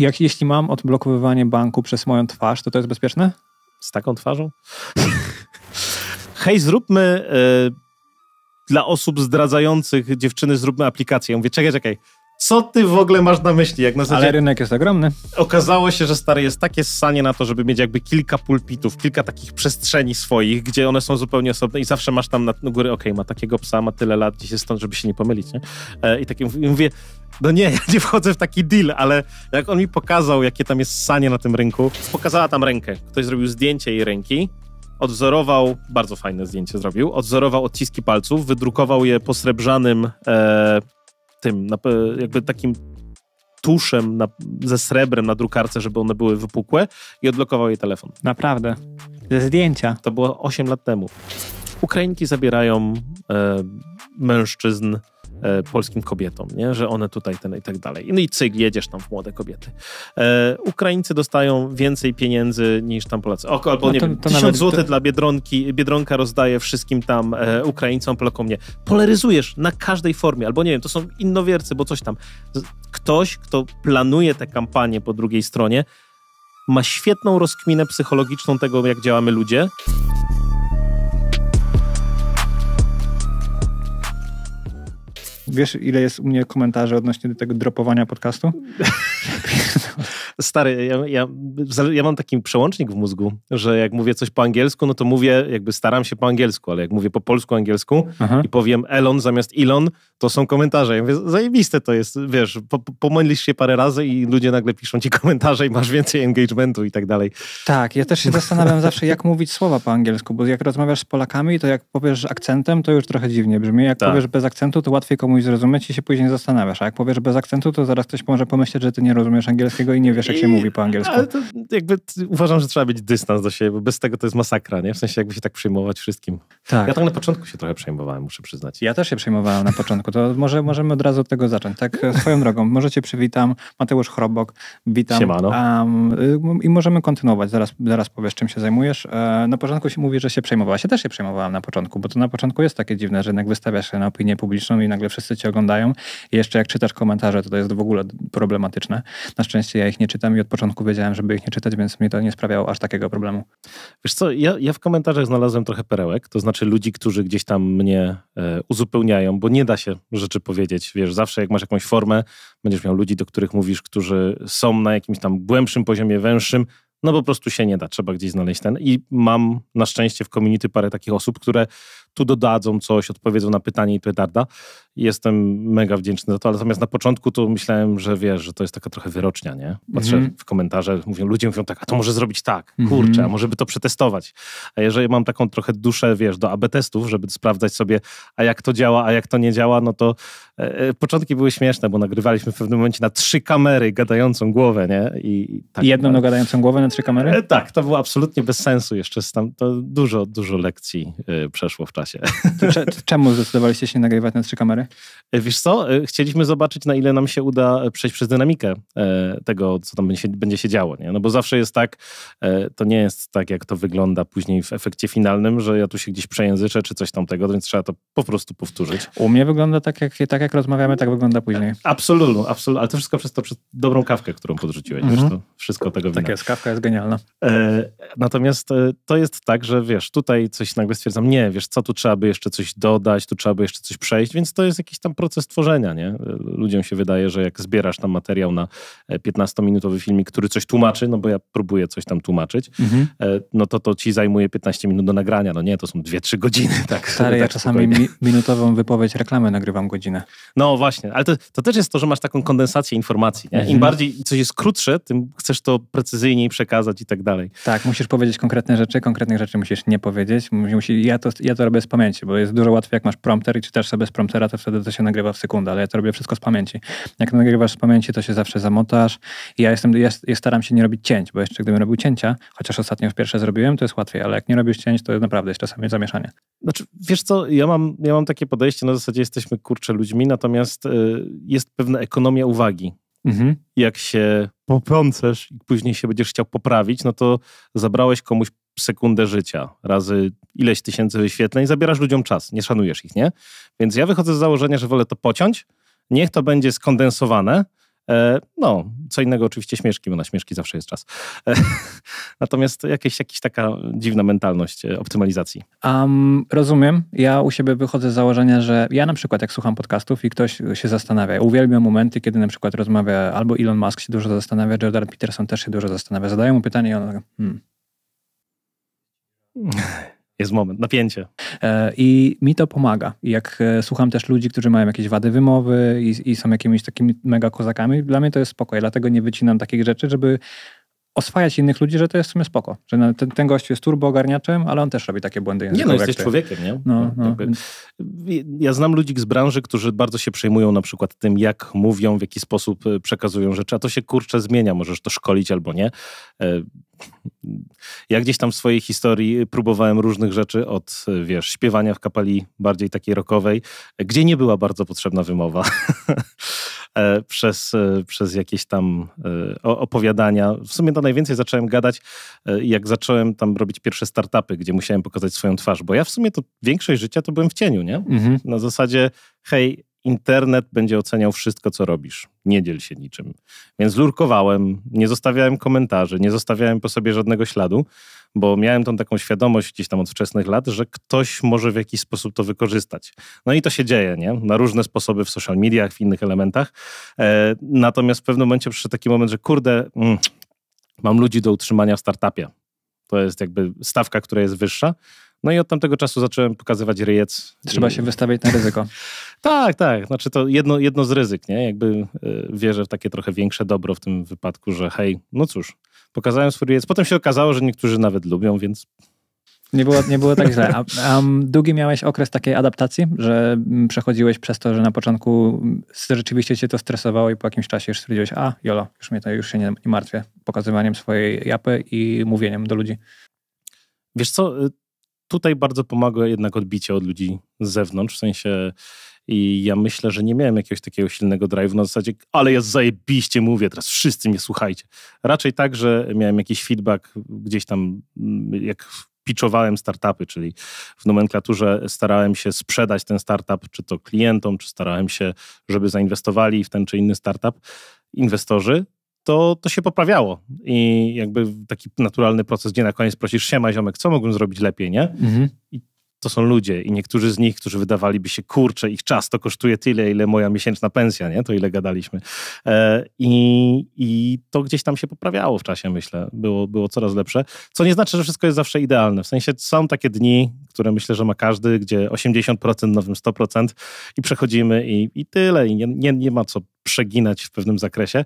Jak jeśli mam odblokowywanie banku przez moją twarz, to to jest bezpieczne? Z taką twarzą? Hej, zróbmy y, dla osób zdradzających dziewczyny, zróbmy aplikację. Ja mówię, czekaj, czekaj, co ty w ogóle masz na myśli? Jak na zasadzie, Ale rynek jest ogromny. Okazało się, że stary jest takie ssanie na to, żeby mieć jakby kilka pulpitów, kilka takich przestrzeni swoich, gdzie one są zupełnie osobne i zawsze masz tam na góry, okej, okay, ma takiego psa, ma tyle lat, gdzieś jest stąd, żeby się nie pomylić, nie? E, I tak mówię, no nie, ja nie wchodzę w taki deal, ale jak on mi pokazał, jakie tam jest sanie na tym rynku, pokazała tam rękę. Ktoś zrobił zdjęcie jej ręki, odwzorował, bardzo fajne zdjęcie zrobił, odwzorował odciski palców, wydrukował je posrebrzanym e, tym, jakby takim tuszem na, ze srebrem na drukarce, żeby one były wypukłe i odlokował jej telefon. Naprawdę. Ze zdjęcia. To było 8 lat temu. Ukrainki zabierają e, mężczyzn E, polskim kobietom, nie? że one tutaj ten i tak dalej. No i cyg, jedziesz tam w młode kobiety. E, Ukraińcy dostają więcej pieniędzy niż tam Polacy. O, albo no nie to wiem, to 1000 nawet... dla Biedronki, Biedronka rozdaje wszystkim tam e, Ukraińcom, Polakom nie. Polaryzujesz na każdej formie, albo nie wiem, to są innowiercy, bo coś tam. Ktoś, kto planuje tę kampanię po drugiej stronie, ma świetną rozkminę psychologiczną tego, jak działamy ludzie. Wiesz, ile jest u mnie komentarzy odnośnie tego dropowania podcastu? Stary, ja, ja, ja, mam taki przełącznik w mózgu, że jak mówię coś po angielsku, no to mówię, jakby staram się po angielsku, ale jak mówię po polsku, angielsku Aha. i powiem Elon zamiast Elon, to są komentarze. Ja mówię, zajebiste to jest, wiesz, po, pomylisz się parę razy i ludzie nagle piszą ci komentarze i masz więcej engagementu i tak dalej. Tak, ja też się zastanawiam zawsze, jak mówić słowa po angielsku, bo jak rozmawiasz z Polakami, to jak powiesz akcentem, to już trochę dziwnie brzmi. Jak tak. powiesz bez akcentu, to łatwiej komuś zrozumieć i się później zastanawiasz. A jak powiesz bez akcentu, to zaraz ktoś może pomyśleć, że ty nie rozumiesz angielskiego i nie wiesz, jak się mówi po angielsku. Ale to jakby uważam, że trzeba mieć dystans do siebie, bo bez tego to jest masakra, nie? W sensie jakby się tak przejmować wszystkim. Tak. Ja tak na początku się trochę przejmowałem, muszę przyznać. Ja też się przejmowałem na początku, to może możemy od razu od tego zacząć. Tak, swoją drogą, może cię przywitam, Mateusz Chrobok, witam. Siemano. Um, I możemy kontynuować, zaraz, zaraz powiesz, czym się zajmujesz. E, na początku się mówi, że się przejmowała. ja też się przejmowałam na początku, bo to na początku jest takie dziwne, że jednak wystawiasz się na opinię publiczną i nagle wszyscy cię oglądają. I jeszcze jak czytasz komentarze, to to jest w ogóle problematyczne. Na szczęście ja ich nie czytam czytam i od początku wiedziałem, żeby ich nie czytać, więc mnie to nie sprawiało aż takiego problemu. Wiesz co, ja, ja w komentarzach znalazłem trochę perełek, to znaczy ludzi, którzy gdzieś tam mnie e, uzupełniają, bo nie da się rzeczy powiedzieć. Wiesz, zawsze jak masz jakąś formę, będziesz miał ludzi, do których mówisz, którzy są na jakimś tam głębszym poziomie, węższym, no po prostu się nie da, trzeba gdzieś znaleźć ten. I mam na szczęście w community parę takich osób, które tu dodadzą coś, odpowiedzą na pytanie i petarda. Jestem mega wdzięczny za to, ale natomiast na początku to myślałem, że wiesz, że to jest taka trochę wyrocznia, nie? Patrzę mm -hmm. w komentarze, mówią, ludzie mówią tak, a to może zrobić tak, mm -hmm. kurczę, mhm. a może by to przetestować. A jeżeli mam taką trochę duszę, wiesz, do AB testów, żeby sprawdzać sobie, a jak to działa, a jak to nie działa, no to e, e początki były śmieszne, bo nagrywaliśmy w pewnym momencie na trzy kamery gadającą głowę, nie? I, tak, Jedną ale... No gadającą głowę na trzy kamery? E, tak, to było absolutnie bez sensu jeszcze. Tam, to dużo, dużo lekcji y, przeszło w czasie czemu zdecydowaliście się nagrywać na trzy kamery? E, wiesz co, e, chcieliśmy zobaczyć, na ile nam się uda e, przejść przez dynamikę tego, co tam będzie się, będzie się działo. Nie? No bo zawsze jest tak, to nie jest tak, jak to wygląda później w efekcie finalnym, że ja tu się gdzieś przejęzyczę, czy coś tamtego, więc trzeba to po prostu powtórzyć. U mnie wygląda tak, jak, tak jak rozmawiamy, tak wygląda później. Absolutnie, absolut, ale to wszystko przez to, przez dobrą kawkę, którą podrzuciłeś. Mhm. Wiesz, to wszystko tego wina. Tak jest, kawka jest genialna. natomiast to jest tak, że wiesz, tutaj coś nagle stwierdzam, nie, wiesz, co tu tu trzeba by jeszcze coś dodać, tu trzeba by jeszcze coś przejść, więc to jest jakiś tam proces tworzenia, nie? Ludziom się wydaje, że jak zbierasz tam materiał na 15-minutowy e, filmik, który coś tłumaczy, no bo ja próbuję coś tam tłumaczyć, mhm. E, no to to ci zajmuje 15 minut do nagrania, no nie, to są 2-3 godziny. Tak, Stary, tak ja czasami mi minutową wypowiedź reklamy nagrywam godzinę. No właśnie, ale to, to, też jest to, że masz taką kondensację informacji, nie? Mhm. Im mhm. bardziej coś jest krótsze, tym chcesz to precyzyjniej przekazać i tak dalej. Tak, musisz powiedzieć konkretne rzeczy, konkretnych rzeczy musisz nie powiedzieć. Musi, ja, to, ja to robię z pamięci, bo jest dużo łatwiej, jak masz prompter i czytasz sobie z promptera, to wtedy to się nagrywa w sekundę, ale ja to robię wszystko z pamięci. Jak nagrywasz z pamięci, to się zawsze zamotasz i ja jestem, ja, ja staram się nie robić cięć, bo jeszcze gdybym robił cięcia, chociaż ostatnio już pierwsze zrobiłem, to jest łatwiej, ale jak nie robisz cięć, to naprawdę jest czasami zamieszanie. Znaczy, wiesz co, ja mam, ja mam takie podejście, na zasadzie jesteśmy kurcze ludźmi, natomiast y, jest pewna ekonomia uwagi. Mhm. Jak się poplącesz i później się będziesz chciał poprawić, no to zabrałeś komuś sekundę życia razy ileś tysięcy wyświetleń, zabierasz ludziom czas, nie szanujesz ich, nie? Więc ja wychodzę z założenia, że wolę to pociąć, niech to będzie skondensowane, e, no, co innego oczywiście śmieszki, bo na śmieszki zawsze jest czas. E, natomiast jakaś, jakaś taka dziwna mentalność e, optymalizacji. Um, rozumiem. Ja u siebie wychodzę z założenia, że ja na przykład jak słucham podcastów i ktoś się zastanawia, uwielbiam momenty, kiedy na przykład rozmawia albo Elon Musk się dużo zastanawia, Jordan Peterson też się dużo zastanawia, zadają mu pytanie i on tak, hmm, jest moment, napięcie. E, I mi to pomaga. Jak e, słucham też ludzi, którzy mają jakieś wady wymowy i, i, są jakimiś takimi mega kozakami, dla mnie to jest spokój. Dlatego nie wycinam takich rzeczy, żeby oswajać innych ludzi, że to jest w sumie spoko. Że ten, ten gość jest turbo ogarniaczem, ale on też robi takie błędy językowe. Nie no, jesteś człowiekiem, nie? No, no. no. Ja znam ludzi z branży, którzy bardzo się przejmują na przykład tym, jak mówią, w jaki sposób e, przekazują rzeczy, a to się kurczę zmienia, możesz to szkolić albo nie. E, ja gdzieś tam w swojej historii próbowałem różnych rzeczy od, e, wiesz, śpiewania w kapeli bardziej takiej rockowej, gdzie nie była bardzo potrzebna wymowa. E, przez, e, przez jakieś tam e, opowiadania. W sumie to najwięcej zacząłem gadać, jak zacząłem tam robić pierwsze startupy, gdzie musiałem pokazać swoją twarz, bo ja w sumie to większość życia to byłem w cieniu, nie? Mhm. Na zasadzie, hej, internet będzie oceniał wszystko, co robisz. Nie dziel się niczym. Więc lurkowałem, nie zostawiałem komentarzy, nie zostawiałem po sobie żadnego śladu bo miałem tą taką świadomość gdzieś tam od wczesnych lat, że ktoś może w jakiś sposób to wykorzystać. No i to się dzieje, nie? Na różne sposoby w social mediach, w innych elementach. E, natomiast w pewnym momencie przyszedł taki moment, że kurde, mm, mam ludzi do utrzymania w startupie. To jest jakby stawka, która jest wyższa. No i od tamtego czasu zacząłem pokazywać ryjec. Trzeba się wystawiać na ryzyko. tak, tak. Znaczy to jedno, jedno z ryzyk, nie? Jakby e, wierzę w takie trochę większe dobro w tym wypadku, że hej, no cóż, pokazałem swój reels. Potem się okazało, że niektórzy nawet lubią, więc... Nie było, nie było tak źle. A, um, długi miałeś okres takiej adaptacji, że mm, przechodziłeś przez to, że na początku mm, rzeczywiście cię to stresowało i po jakimś czasie już stwierdziłeś, a jolo, już mnie to już się nie, nie martwię, pokazywaniem swojej japy i mówieniem do ludzi. Wiesz co, y, tutaj bardzo pomaga jednak odbicie od ludzi z zewnątrz, w sensie i ja myślę, że nie miałem jakiegoś takiego silnego drive'u na zasadzie, ale ja zajebiście mówię, teraz wszyscy mnie słuchajcie. Raczej tak, że miałem jakiś feedback gdzieś tam, mm, jak pitchowałem startupy, czyli w nomenklaturze starałem się sprzedać ten startup, czy to klientom, czy starałem się, żeby zainwestowali w ten czy inny startup inwestorzy, to, to się poprawiało. I jakby taki naturalny proces, gdzie na koniec prosisz się, ziomek, co mogłem zrobić lepiej, nie? Mhm. I to są ludzie i niektórzy z nich, którzy wydawaliby się, kurczę, ich czas to kosztuje tyle, ile moja miesięczna pensja, nie? To ile gadaliśmy. E, I, i to gdzieś tam się poprawiało w czasie, myślę. Było, było coraz lepsze, co nie znaczy, że wszystko jest zawsze idealne. W sensie są takie dni, które myślę, że ma każdy, gdzie 80%, nowym 100% i przechodzimy i, i tyle. I nie, nie, nie ma co przeginać w pewnym zakresie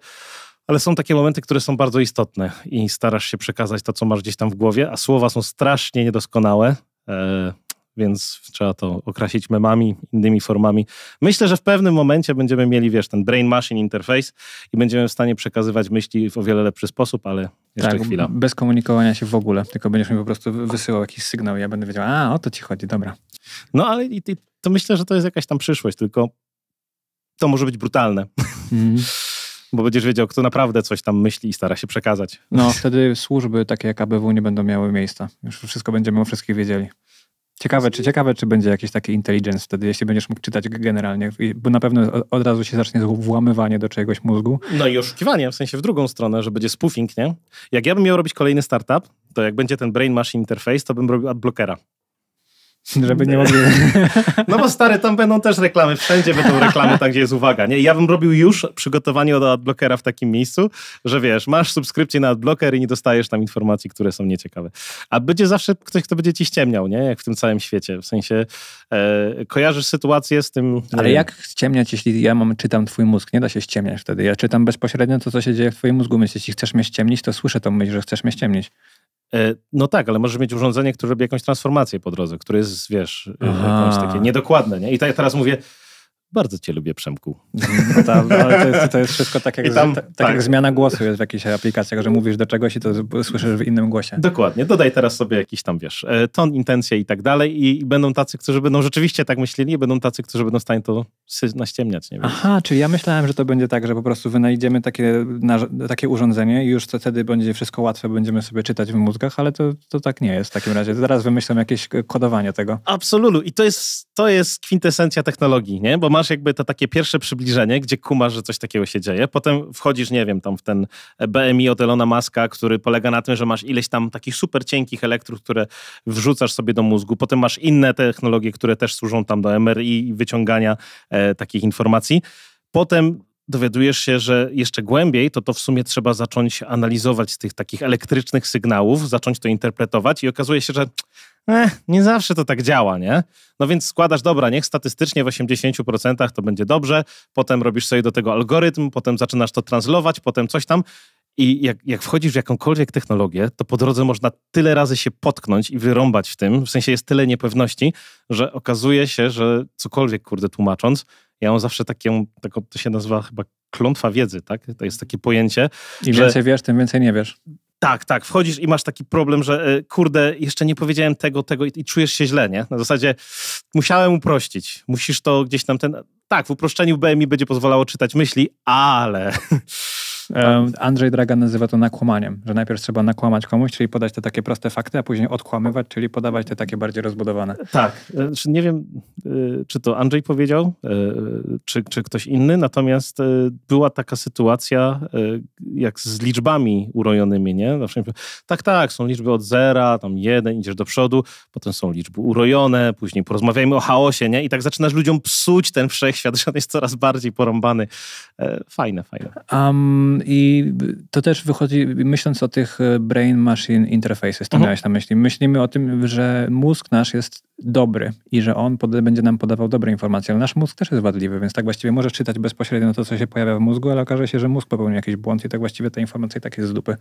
ale są takie momenty, które są bardzo istotne i starasz się przekazać to, co masz gdzieś tam w głowie, a słowa są strasznie niedoskonałe. E, więc trzeba to okrasić memami, innymi formami. Myślę, że w pewnym momencie będziemy mieli, wiesz, ten brain machine interface i będziemy w stanie przekazywać myśli w o wiele lepszy sposób, ale jeszcze tak, chwila. bez komunikowania się w ogóle, tylko będziesz mi po prostu wysyłał jakiś sygnał i ja będę wiedział, a, o to ci chodzi, dobra. No, ale i, i, to myślę, że to jest jakaś tam przyszłość, tylko to może być brutalne. Mm bo będziesz wiedział, kto naprawdę coś tam myśli i stara się przekazać. No, wtedy służby takie jak ABW nie będą miały miejsca. Już wszystko będziemy o wszystkich wiedzieli. Ciekawe czy, ciekawe, czy będzie jakieś takie intelligence wtedy, jeśli będziesz mógł czytać generalnie, bo na pewno od razu się zacznie włamywanie do czegoś mózgu. No i oszukiwanie, w sensie w drugą stronę, że będzie spoofing, nie? Jak ja bym miał robić kolejny startup, to jak będzie ten brain machine interface, to bym robił adblockera. Żeby nie mogli. No bo stary, tam będą też reklamy, wszędzie będą reklamy, tam gdzie jest uwaga. Nie, ja bym robił już przygotowanie do adblockera w takim miejscu, że wiesz, masz subskrypcję na adblocker i nie dostajesz tam informacji, które są nieciekawe. A będzie zawsze ktoś, kto będzie ci ściemniał, nie? Jak w tym całym świecie. W sensie e, kojarzysz sytuację z tym. Ale wiem. jak ściemniać, jeśli ja mam, czytam twój mózg? Nie da się ściemniać wtedy. Ja czytam bezpośrednio to, co się dzieje w twoim mózgu. Więc jeśli chcesz mnie ściemnić, to słyszę tą myśl, że chcesz mnie ściemnić. E, no tak, ale możesz mieć urządzenie, które robi jakąś transformację po drodze, które jest, wiesz, e, Aha. jakąś takie niedokładne, nie? I tak teraz mówię, bardzo cię lubię, Przemku. No tam, no, ale to jest, to jest, wszystko tak, jak, tam, z, tak, tak. jak zmiana głosu jest w jakichś aplikacjach, że mówisz do czegoś i to słyszysz w innym głosie. Dokładnie. Dodaj teraz sobie jakiś tam, wiesz, e, ton, intencje i tak dalej i, i będą tacy, którzy będą rzeczywiście tak myśleli i będą tacy, którzy będą w stanie to naściemniać. Nie wiem. Aha, czyli ja myślałem, że to będzie tak, że po prostu wynajdziemy takie, takie urządzenie i już co wtedy będzie wszystko łatwe, będziemy sobie czytać w mózgach, ale to, to tak nie jest w takim razie. Zaraz wymyślam jakieś kodowanie tego. Absolutnie. I to jest, to jest kwintesencja technologii, nie? Bo masz masz jakby to takie pierwsze przybliżenie, gdzie kumasz, że coś takiego się dzieje. Potem wchodzisz, nie wiem, tam w ten BMI od Elona Muska, który polega na tym, że masz ileś tam takich super cienkich elektrów, które wrzucasz sobie do mózgu. Potem masz inne technologie, które też służą tam do MRI i wyciągania e, takich informacji. Potem dowiadujesz się, że jeszcze głębiej, to to w sumie trzeba zacząć analizować tych takich elektrycznych sygnałów, zacząć to interpretować i okazuje się, że eh, nie zawsze to tak działa, nie? No więc składasz, dobra, niech statystycznie w 80% to będzie dobrze, potem robisz sobie do tego algorytm, potem zaczynasz to translować, potem coś tam. I jak, jak wchodzisz w jakąkolwiek technologię, to po drodze można tyle razy się potknąć i wyrąbać w tym, w sensie jest tyle niepewności, że okazuje się, że cokolwiek, kurde, tłumacząc, ja mam zawsze taką, taką to się nazywa chyba klątwa wiedzy, tak? To jest takie pojęcie. Im więcej wiesz, tym więcej nie wiesz. Tak, tak. Wchodzisz i masz taki problem, że e, kurde, jeszcze nie powiedziałem tego, tego i, i czujesz się źle, nie? Na zasadzie musiałem uprościć. Musisz to gdzieś tam ten... Tak, w uproszczeniu BMI będzie pozwalało czytać myśli, ale Andrzej Draga nazywa to nakłamaniem, że najpierw trzeba nakłamać komuś, czyli podać te takie proste fakty, a później odkłamywać, czyli podawać te takie bardziej rozbudowane. Tak. Znaczy, nie wiem, e, czy to Andrzej powiedział, e, czy, czy ktoś inny, natomiast była taka sytuacja jak z liczbami urojonymi, nie? tak, tak, są liczby od zera, tam jeden, idziesz do przodu, potem są liczby urojone, później porozmawiajmy o chaosie, nie? I tak zaczynasz ludziom psuć ten wszechświat, że on jest coraz bardziej porąbany. Fajne, fajne. Um, i to też wychodzi, myśląc o tych e, brain machine interfaces, to mhm. miałeś na myśli. Myślimy o tym, że mózg nasz jest dobry i że on pod, będzie nam podawał dobre informacje, ale nasz mózg też jest wadliwy, więc tak właściwie możesz czytać bezpośrednio to, co się pojawia w mózgu, ale okaże się, że mózg popełnił jakiś błąd i tak właściwie te informacje tak jest z dupy.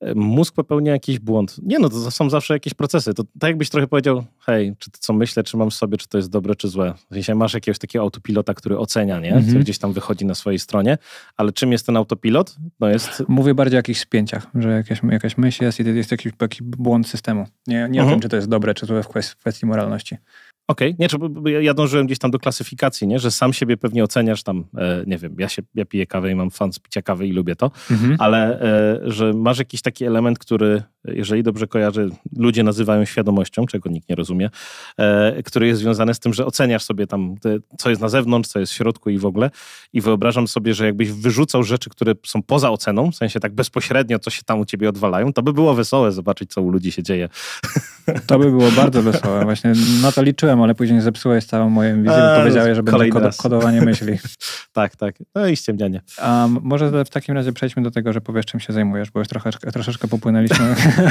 E, mózg popełnia jakiś błąd. Nie no, to są zawsze jakieś procesy. To tak jakbyś trochę powiedział, hej, czy to co myślę, czy mam w sobie, czy to jest dobre, czy złe. W sensie masz jakiegoś takiego autopilota, który ocenia, nie? Mhm. Co gdzieś tam wychodzi na swojej stronie, ale czym jest ten autopilot? No jest... Mówię bardziej o jakichś spięciach, że jakaś, jakaś myśl jest i to jest jakiś, jakiś błąd systemu. Nie, nie mhm. o tym, czy to jest dobre, czy złe w kwestii moralności. Okej, okay. nie, czy, ja dążyłem gdzieś tam do klasyfikacji, nie? że sam siebie pewnie oceniasz tam, e, nie wiem, ja, się, ja piję kawę i mam fan z picia kawy i lubię to, mhm. ale e, że masz jakiś taki element, który, jeżeli dobrze kojarzę, ludzie nazywają świadomością, czego nikt nie rozumie, e, który jest związany z tym, że oceniasz sobie tam, te, co jest na zewnątrz, co jest w środku i w ogóle i wyobrażam sobie, że jakbyś wyrzucał rzeczy, które są poza oceną, w sensie tak bezpośrednio, co się tam u ciebie odwalają, to by było wesołe zobaczyć, co u ludzi się dzieje. To by było bardzo wesołe, właśnie na to liczyłem ale później zepsułeś całą moją wizję, bo eee, powiedziałeś, że będę kod, kodowanie myśli. tak, tak. No i ściemnianie. Um, może w takim razie przejdźmy do tego, że powiesz, czym się zajmujesz, bo już trochę, troszeczkę popłynęliśmy.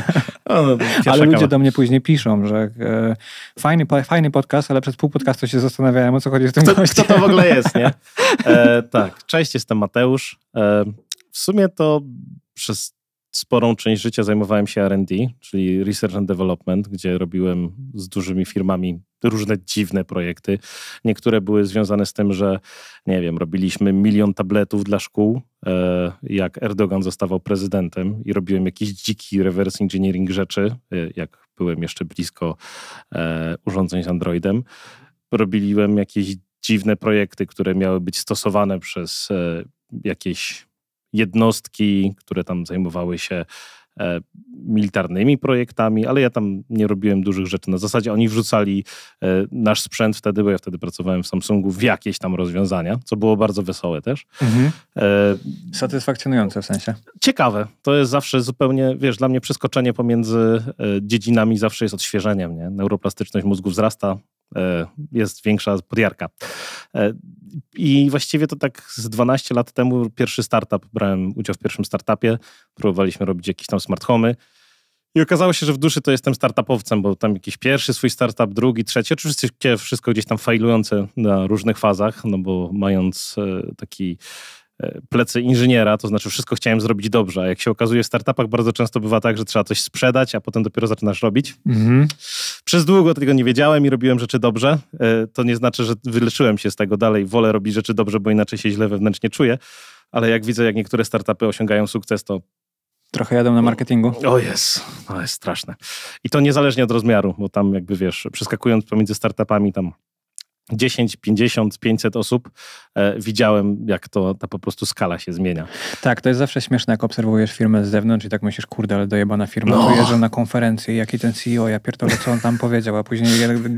No, no, ale ludzie kawa. do mnie później piszą, że e, fajny, po, fajny podcast, ale przez pół podcastu się zastanawiałem, o co chodzi z tym co, co to w ogóle jest, nie? E, tak. Cześć, jestem Mateusz. E, w sumie to przez sporą część życia zajmowałem się RD, czyli Research and Development, gdzie robiłem z dużymi firmami różne dziwne projekty. Niektóre były związane z tym, że nie wiem, robiliśmy milion tabletów dla szkół, e, jak Erdogan zostawał prezydentem i robiłem jakiś dziki reverse engineering rzeczy, e, jak byłem jeszcze blisko e, urządzeń z Androidem. robiliłem jakieś dziwne projekty, które miały być stosowane przez jakieś jednostki, które tam zajmowały się e, militarnymi projektami, ale ja tam nie robiłem dużych rzeczy. Na zasadzie oni wrzucali e, nasz sprzęt wtedy, bo ja wtedy pracowałem w Samsungu, w jakieś tam rozwiązania, co było bardzo wesołe też. Mhm. E... Satysfakcjonujące w sensie. Ciekawe. To jest zawsze zupełnie, wiesz, dla mnie przeskoczenie pomiędzy e, dziedzinami zawsze jest odświeżeniem, nie? Neuroplastyczność mózgu wzrasta, E, jest większa podjarka. E, I właściwie to tak z 12 lat temu pierwszy startup, brałem udział w pierwszym startupie, próbowaliśmy robić jakieś tam smart I okazało się, że w duszy to jestem startupowcem, bo tam jakiś pierwszy swój startup, drugi, trzeci, oczywiście wszystko gdzieś tam failujące na różnych fazach, no bo mając e, taki plecy inżyniera, to znaczy wszystko chciałem zrobić dobrze, a jak się okazuje w startupach bardzo często bywa tak, że trzeba coś sprzedać, a potem dopiero zaczynasz robić. Mhm. Przez długo tego nie wiedziałem i robiłem rzeczy dobrze. E, to nie znaczy, że wyleczyłem się z tego dalej, wolę robić rzeczy dobrze, bo inaczej się źle wewnętrznie czuję, ale jak widzę, jak niektóre startupy osiągają sukces, to Trochę jadą na marketingu. O jest, to jest straszne. I to niezależnie od rozmiaru, bo tam jakby wiesz, przeskakując pomiędzy startupami, tam 10, 50, 500 osób e, widziałem, jak to ta po prostu skala się zmienia. Tak, to jest zawsze śmieszne, jak obserwujesz firmę z zewnątrz i tak myślisz, kurde, ale dojebana firma, no. wyjeżdżam na konferencję, jaki ten CEO, ja pierdolę, co on tam powiedział, a później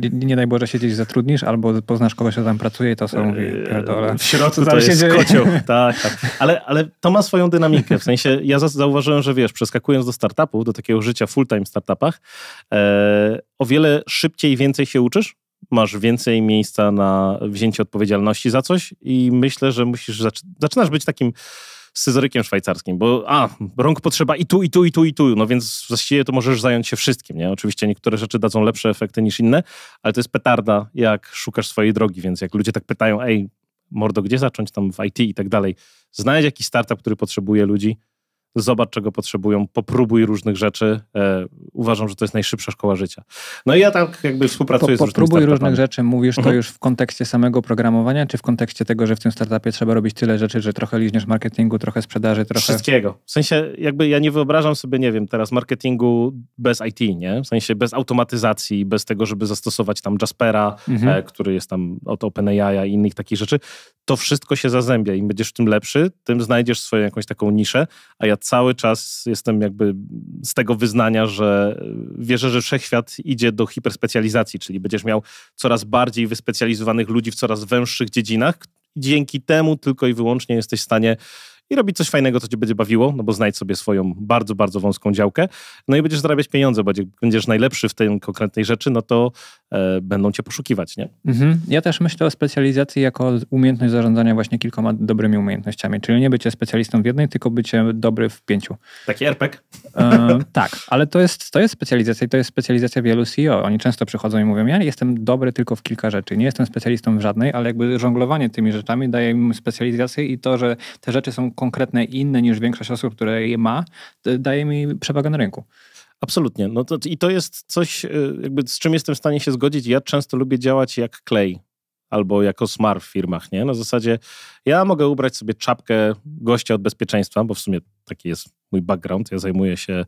nie, nie daj Boże się gdzieś zatrudnisz albo poznasz kogoś, kto tam pracuje i to są mówi, e, pierdolę. W środku to jest kocioł, tak, tak. Ale, ale to ma swoją dynamikę, w sensie ja zauważyłem, że wiesz, przeskakując do startupów, do takiego życia full-time startupach, e, o wiele szybciej więcej się uczysz, masz więcej miejsca na wzięcie odpowiedzialności za coś i myślę, że musisz, zaczynasz być takim scyzorykiem szwajcarskim, bo a, rąk potrzeba i tu, i tu, i tu, i tu, no więc właściwie to możesz zająć się wszystkim, nie? Oczywiście niektóre rzeczy dadzą lepsze efekty niż inne, ale to jest petarda, jak szukasz swojej drogi, więc jak ludzie tak pytają, ej, mordo, gdzie zacząć tam w IT i tak dalej, znajdź jakiś startup, który potrzebuje ludzi, zobacz czego potrzebują, popróbuj różnych rzeczy. E, uważam, że to jest najszybsza szkoła życia. No i ja tak jakby współpracuję po, z różnymi Popróbuj różnych rzeczy, mówisz to mhm. już w kontekście samego programowania, czy w kontekście tego, że w tym startupie trzeba robić tyle rzeczy, że trochę liźniesz marketingu, trochę sprzedaży, trochę... Wszystkiego. W sensie jakby ja nie wyobrażam sobie, nie wiem, teraz marketingu bez IT, nie? W sensie bez automatyzacji, bez tego, żeby zastosować tam Jaspera, e, mhm. który jest tam od OpenAI i innych takich rzeczy. To wszystko się zazębia. Im będziesz tym lepszy, tym znajdziesz swoją jakąś taką niszę, a ja cały czas jestem jakby z tego wyznania, że e, wierzę, że wszechświat idzie do hiperspecjalizacji, czyli będziesz miał coraz bardziej wyspecjalizowanych ludzi w coraz węższych dziedzinach. Dzięki temu tylko i wyłącznie jesteś w stanie i robić coś fajnego, co cię będzie bawiło, no bo znajdź sobie swoją bardzo, bardzo wąską działkę, no i będziesz zarabiać pieniądze, bo jak będziesz najlepszy w tej konkretnej rzeczy, no to e, będą cię poszukiwać, nie? Mhm. Ja też myślę o specjalizacji jako umiejętność zarządzania właśnie kilkoma dobrymi umiejętnościami, czyli nie bycie specjalistą w jednej, tylko bycie dobry w pięciu. Taki RPG? E, e, tak, ale to jest, to jest specjalizacja i to jest specjalizacja wielu CEO. Oni często przychodzą i mówią, ja jestem dobry tylko w kilka rzeczy, nie jestem specjalistą w żadnej, ale jakby żonglowanie tymi rzeczami daje im specjalizację i to, że te rzeczy są konkretne i inne niż większość osób, które je ma, daje mi przewagę na rynku. Absolutnie. No to, I to jest coś, y, jakby z czym jestem w stanie się zgodzić. Ja często lubię działać jak klej albo jako smar w firmach, nie? Na zasadzie ja mogę ubrać sobie czapkę gościa od bezpieczeństwa, bo w sumie taki jest mój background. Ja zajmuję się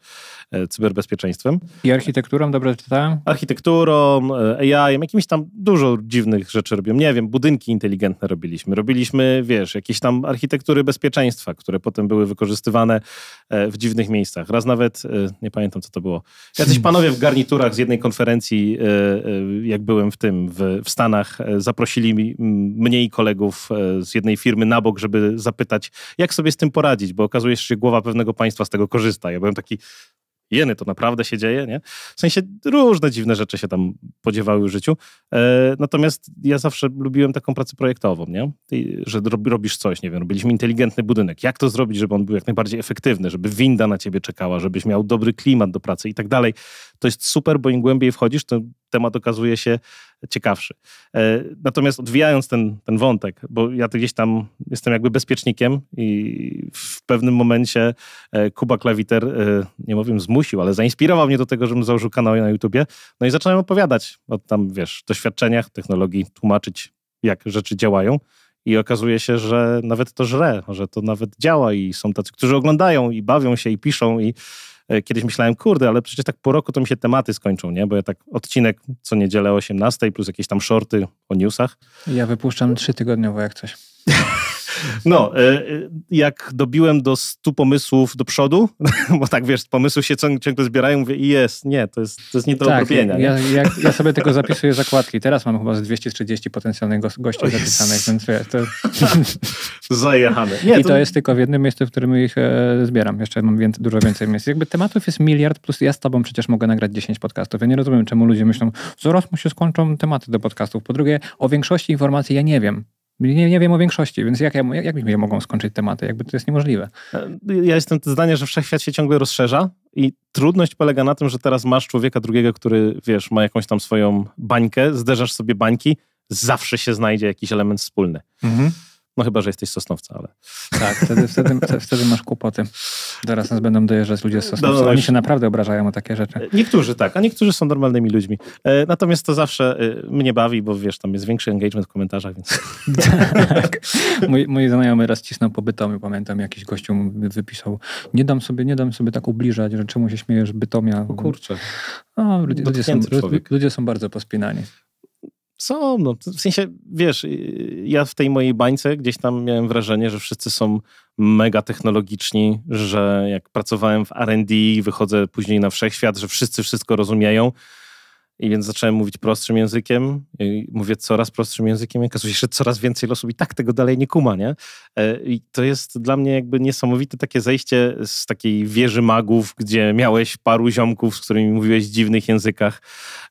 e, cyberbezpieczeństwem. I architekturą, dobrze czytałem? Architekturą, e, AI, jakimiś tam dużo dziwnych rzeczy robią. Nie wiem, budynki inteligentne robiliśmy. Robiliśmy, wiesz, jakieś tam architektury bezpieczeństwa, które potem były wykorzystywane e, w dziwnych miejscach. Raz nawet, nie pamiętam co to było, jacyś hmm. panowie w garniturach z jednej konferencji, jak byłem w tym, w, w Stanach, zaprosili mnie i kolegów z jednej firmy na bok, żeby zapytać, jak sobie z tym poradzić, bo okazuje się, że głowa pewnego państwa państwa z tego korzysta. Ja byłem taki, jeny, to naprawdę się dzieje, nie? W sensie różne dziwne rzeczy się tam podziewały w życiu. E, natomiast ja zawsze lubiłem taką pracę projektową, nie? Ty, że robisz coś, nie wiem, robiliśmy no inteligentny budynek. Jak to zrobić, żeby on był jak najbardziej efektywny, żeby winda na ciebie czekała, żebyś miał dobry klimat do pracy i tak dalej to jest super, bo im głębiej wchodzisz, to temat okazuje się ciekawszy. E, natomiast odwijając ten, ten wątek, bo ja gdzieś tam jestem jakby bezpiecznikiem i w pewnym momencie e, Kuba Klawiter, e, nie mówię zmusił, ale zainspirował mnie do tego, żebym założył kanał na YouTubie. No i zacząłem opowiadać o tam, wiesz, doświadczeniach, technologii, tłumaczyć, jak rzeczy działają. I okazuje się, że nawet to żre, że to nawet działa i są tacy, którzy oglądają i bawią się i piszą i E, kiedyś myślałem, kurde, ale przecież tak po roku to mi się tematy skończą, nie? Bo ja tak odcinek co niedzielę o 18 plus jakieś tam shorty o newsach. Ja wypuszczam trzytygodniowo jak coś. No, e, e, jak dobiłem do 100 pomysłów do przodu, bo tak wiesz, pomysły się ciągle zbierają, mówię i jest, nie, to jest, to jest nie do tak, Ja, ja, ja, sobie tego zapisuję zakładki. Teraz mam chyba z 230 potencjalnych gości zapisanych, więc wiesz, to... Zajechane. Nie, I to... to... jest tylko w jednym miejscu, w którym ich e, zbieram. Jeszcze mam dużo więcej miejsc. Jakby tematów jest miliard, plus ja z tobą przecież mogę nagrać 10 podcastów. Ja nie rozumiem, czemu ludzie myślą, zaraz mu się skończą tematy do podcastów. Po drugie, o większości informacji ja nie wiem. Nie, nie wiem o większości, więc jak, jak jak, jak mogą skończyć tematy? Jakby to jest niemożliwe. E, ja jestem zdania, że wszechświat się ciągle rozszerza i trudność polega na tym, że teraz masz człowieka drugiego, który, wiesz, ma jakąś tam swoją bańkę, zderzasz sobie bańki, zawsze się znajdzie jakiś element wspólny. Mhm. No chyba, że jesteś Sosnowca, ale... Tak, wtedy, wtedy, wtedy masz kłopoty. Zaraz nas będą dojeżdżać ludzie z Sosnowca. No, no, Oni no. się naprawdę obrażają o takie rzeczy. Niektórzy tak, a niektórzy są normalnymi ludźmi. E, natomiast to zawsze e, mnie bawi, bo wiesz, tam jest większy engagement w komentarzach, więc... tak. Mój, mój znajomy raz cisnął pobytom i pamiętam, jakiś gościu wypisał nie dam sobie, nie dam sobie tak ubliżać, że czemu się śmiejesz Bytomia. O kurczę. No, ludzie, ludzie, są, ludzie są bardzo pospinani. Są, no, w sensie, wiesz, y, ja w tej mojej bańce gdzieś tam miałem wrażenie, że wszyscy są mega technologiczni, że jak pracowałem w R&D, wychodzę później na wszechświat, że wszyscy wszystko rozumieją, i więc zacząłem mówić prostszym językiem, mówię coraz prostszym językiem, okazuje się, że coraz więcej osób i tak tego dalej nie kuma, nie? E, I to jest dla mnie jakby niesamowite takie zejście z takiej wieży magów, gdzie miałeś paru ziomków, z którymi mówiłeś w dziwnych językach.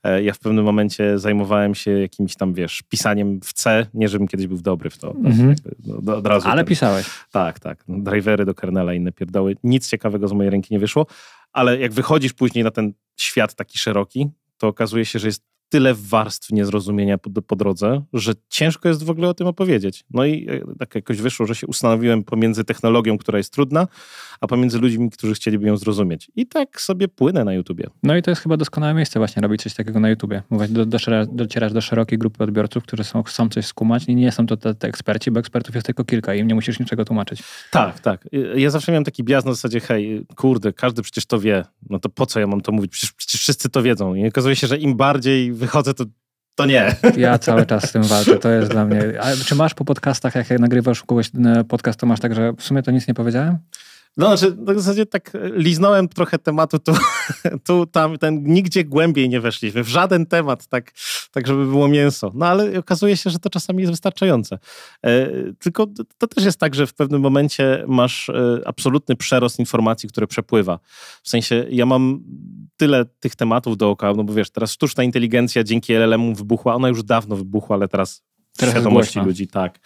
E, ja w pewnym momencie zajmowałem się jakimś tam, wiesz, pisaniem w C, nie żebym kiedyś był dobry w to. Mhm. No, od razu Ale ten... pisałeś. Tak, tak. No, drivery do kernela, inne pierdoły. Nic ciekawego z mojej ręki nie wyszło ale jak wychodzisz później na ten świat taki szeroki, to okazuje się, że jest tyle warstw niezrozumienia po, po, drodze, że ciężko jest w ogóle o tym opowiedzieć. No i e, tak jakoś wyszło, że się ustanowiłem pomiędzy technologią, która jest trudna, a pomiędzy ludźmi, którzy chcieliby ją zrozumieć. I tak sobie płynę na YouTubie. No i to jest chyba doskonałe miejsce właśnie, robić coś takiego na YouTubie. Mówić, do, do, docierasz do szerokiej grupy odbiorców, którzy są, chcą coś skumać i nie są to te, te eksperci, bo ekspertów jest tylko kilka i im nie musisz niczego tłumaczyć. Tak, tak. Ja zawsze miałem taki biaz na zasadzie, hej, kurde, każdy przecież to wie, no to po co ja mam to mówić? Przecież, przecież wszyscy to wiedzą. I okazuje się, że im bardziej wychodzę, to, to nie. Ja cały czas z tym walczę, to jest dla mnie. A czy masz po podcastach, jak nagrywasz u kogoś e, podcast, to masz tak, że w sumie to nic nie powiedziałem? No, że znaczy, tak w zasadzie tak e, liznąłem trochę tematu tu, tu tam, ten, nigdzie głębiej nie weszliśmy, w żaden temat, tak, tak żeby było mięso. No, ale okazuje się, że to czasami jest wystarczające. E, tylko to też jest tak, że w pewnym momencie masz e, absolutny przerost informacji, które przepływa. W sensie, ja mam tyle tych tematów dookoła, no bo wiesz, teraz sztuczna inteligencja dzięki LLM wybuchła, ona już dawno wybuchła, ale teraz świadomości głośno. ludzi, tak.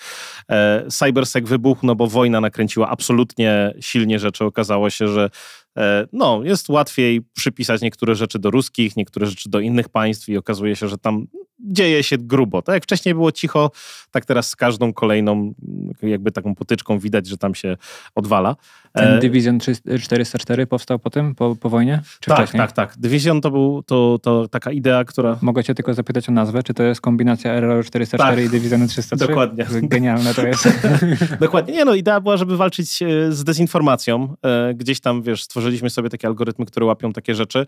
E, Cybersec wybuchł, no bo wojna nakręciła absolutnie silnie rzeczy. Okazało się, że E, no, jest łatwiej przypisać niektóre rzeczy do ruskich, niektóre rzeczy do innych państw i okazuje się, że tam dzieje się grubo. Tak jak wcześniej było cicho, tak teraz z każdą kolejną jakby taką potyczką widać, że tam się odwala. E, Ten Division 404 powstał potem, po, po wojnie? Czy tak, wcześniej? tak, tak. Division to był to, to taka idea, która... Mogę cię tylko zapytać o nazwę, czy to jest kombinacja RL 404 tak, i Division 303? Dokładnie. Genialne to jest. dokładnie. Nie no, idea była, żeby walczyć e, z dezinformacją. Gdzieś tam, wiesz, stworzyć stworzyliśmy sobie takie algorytmy, które łapią takie rzeczy.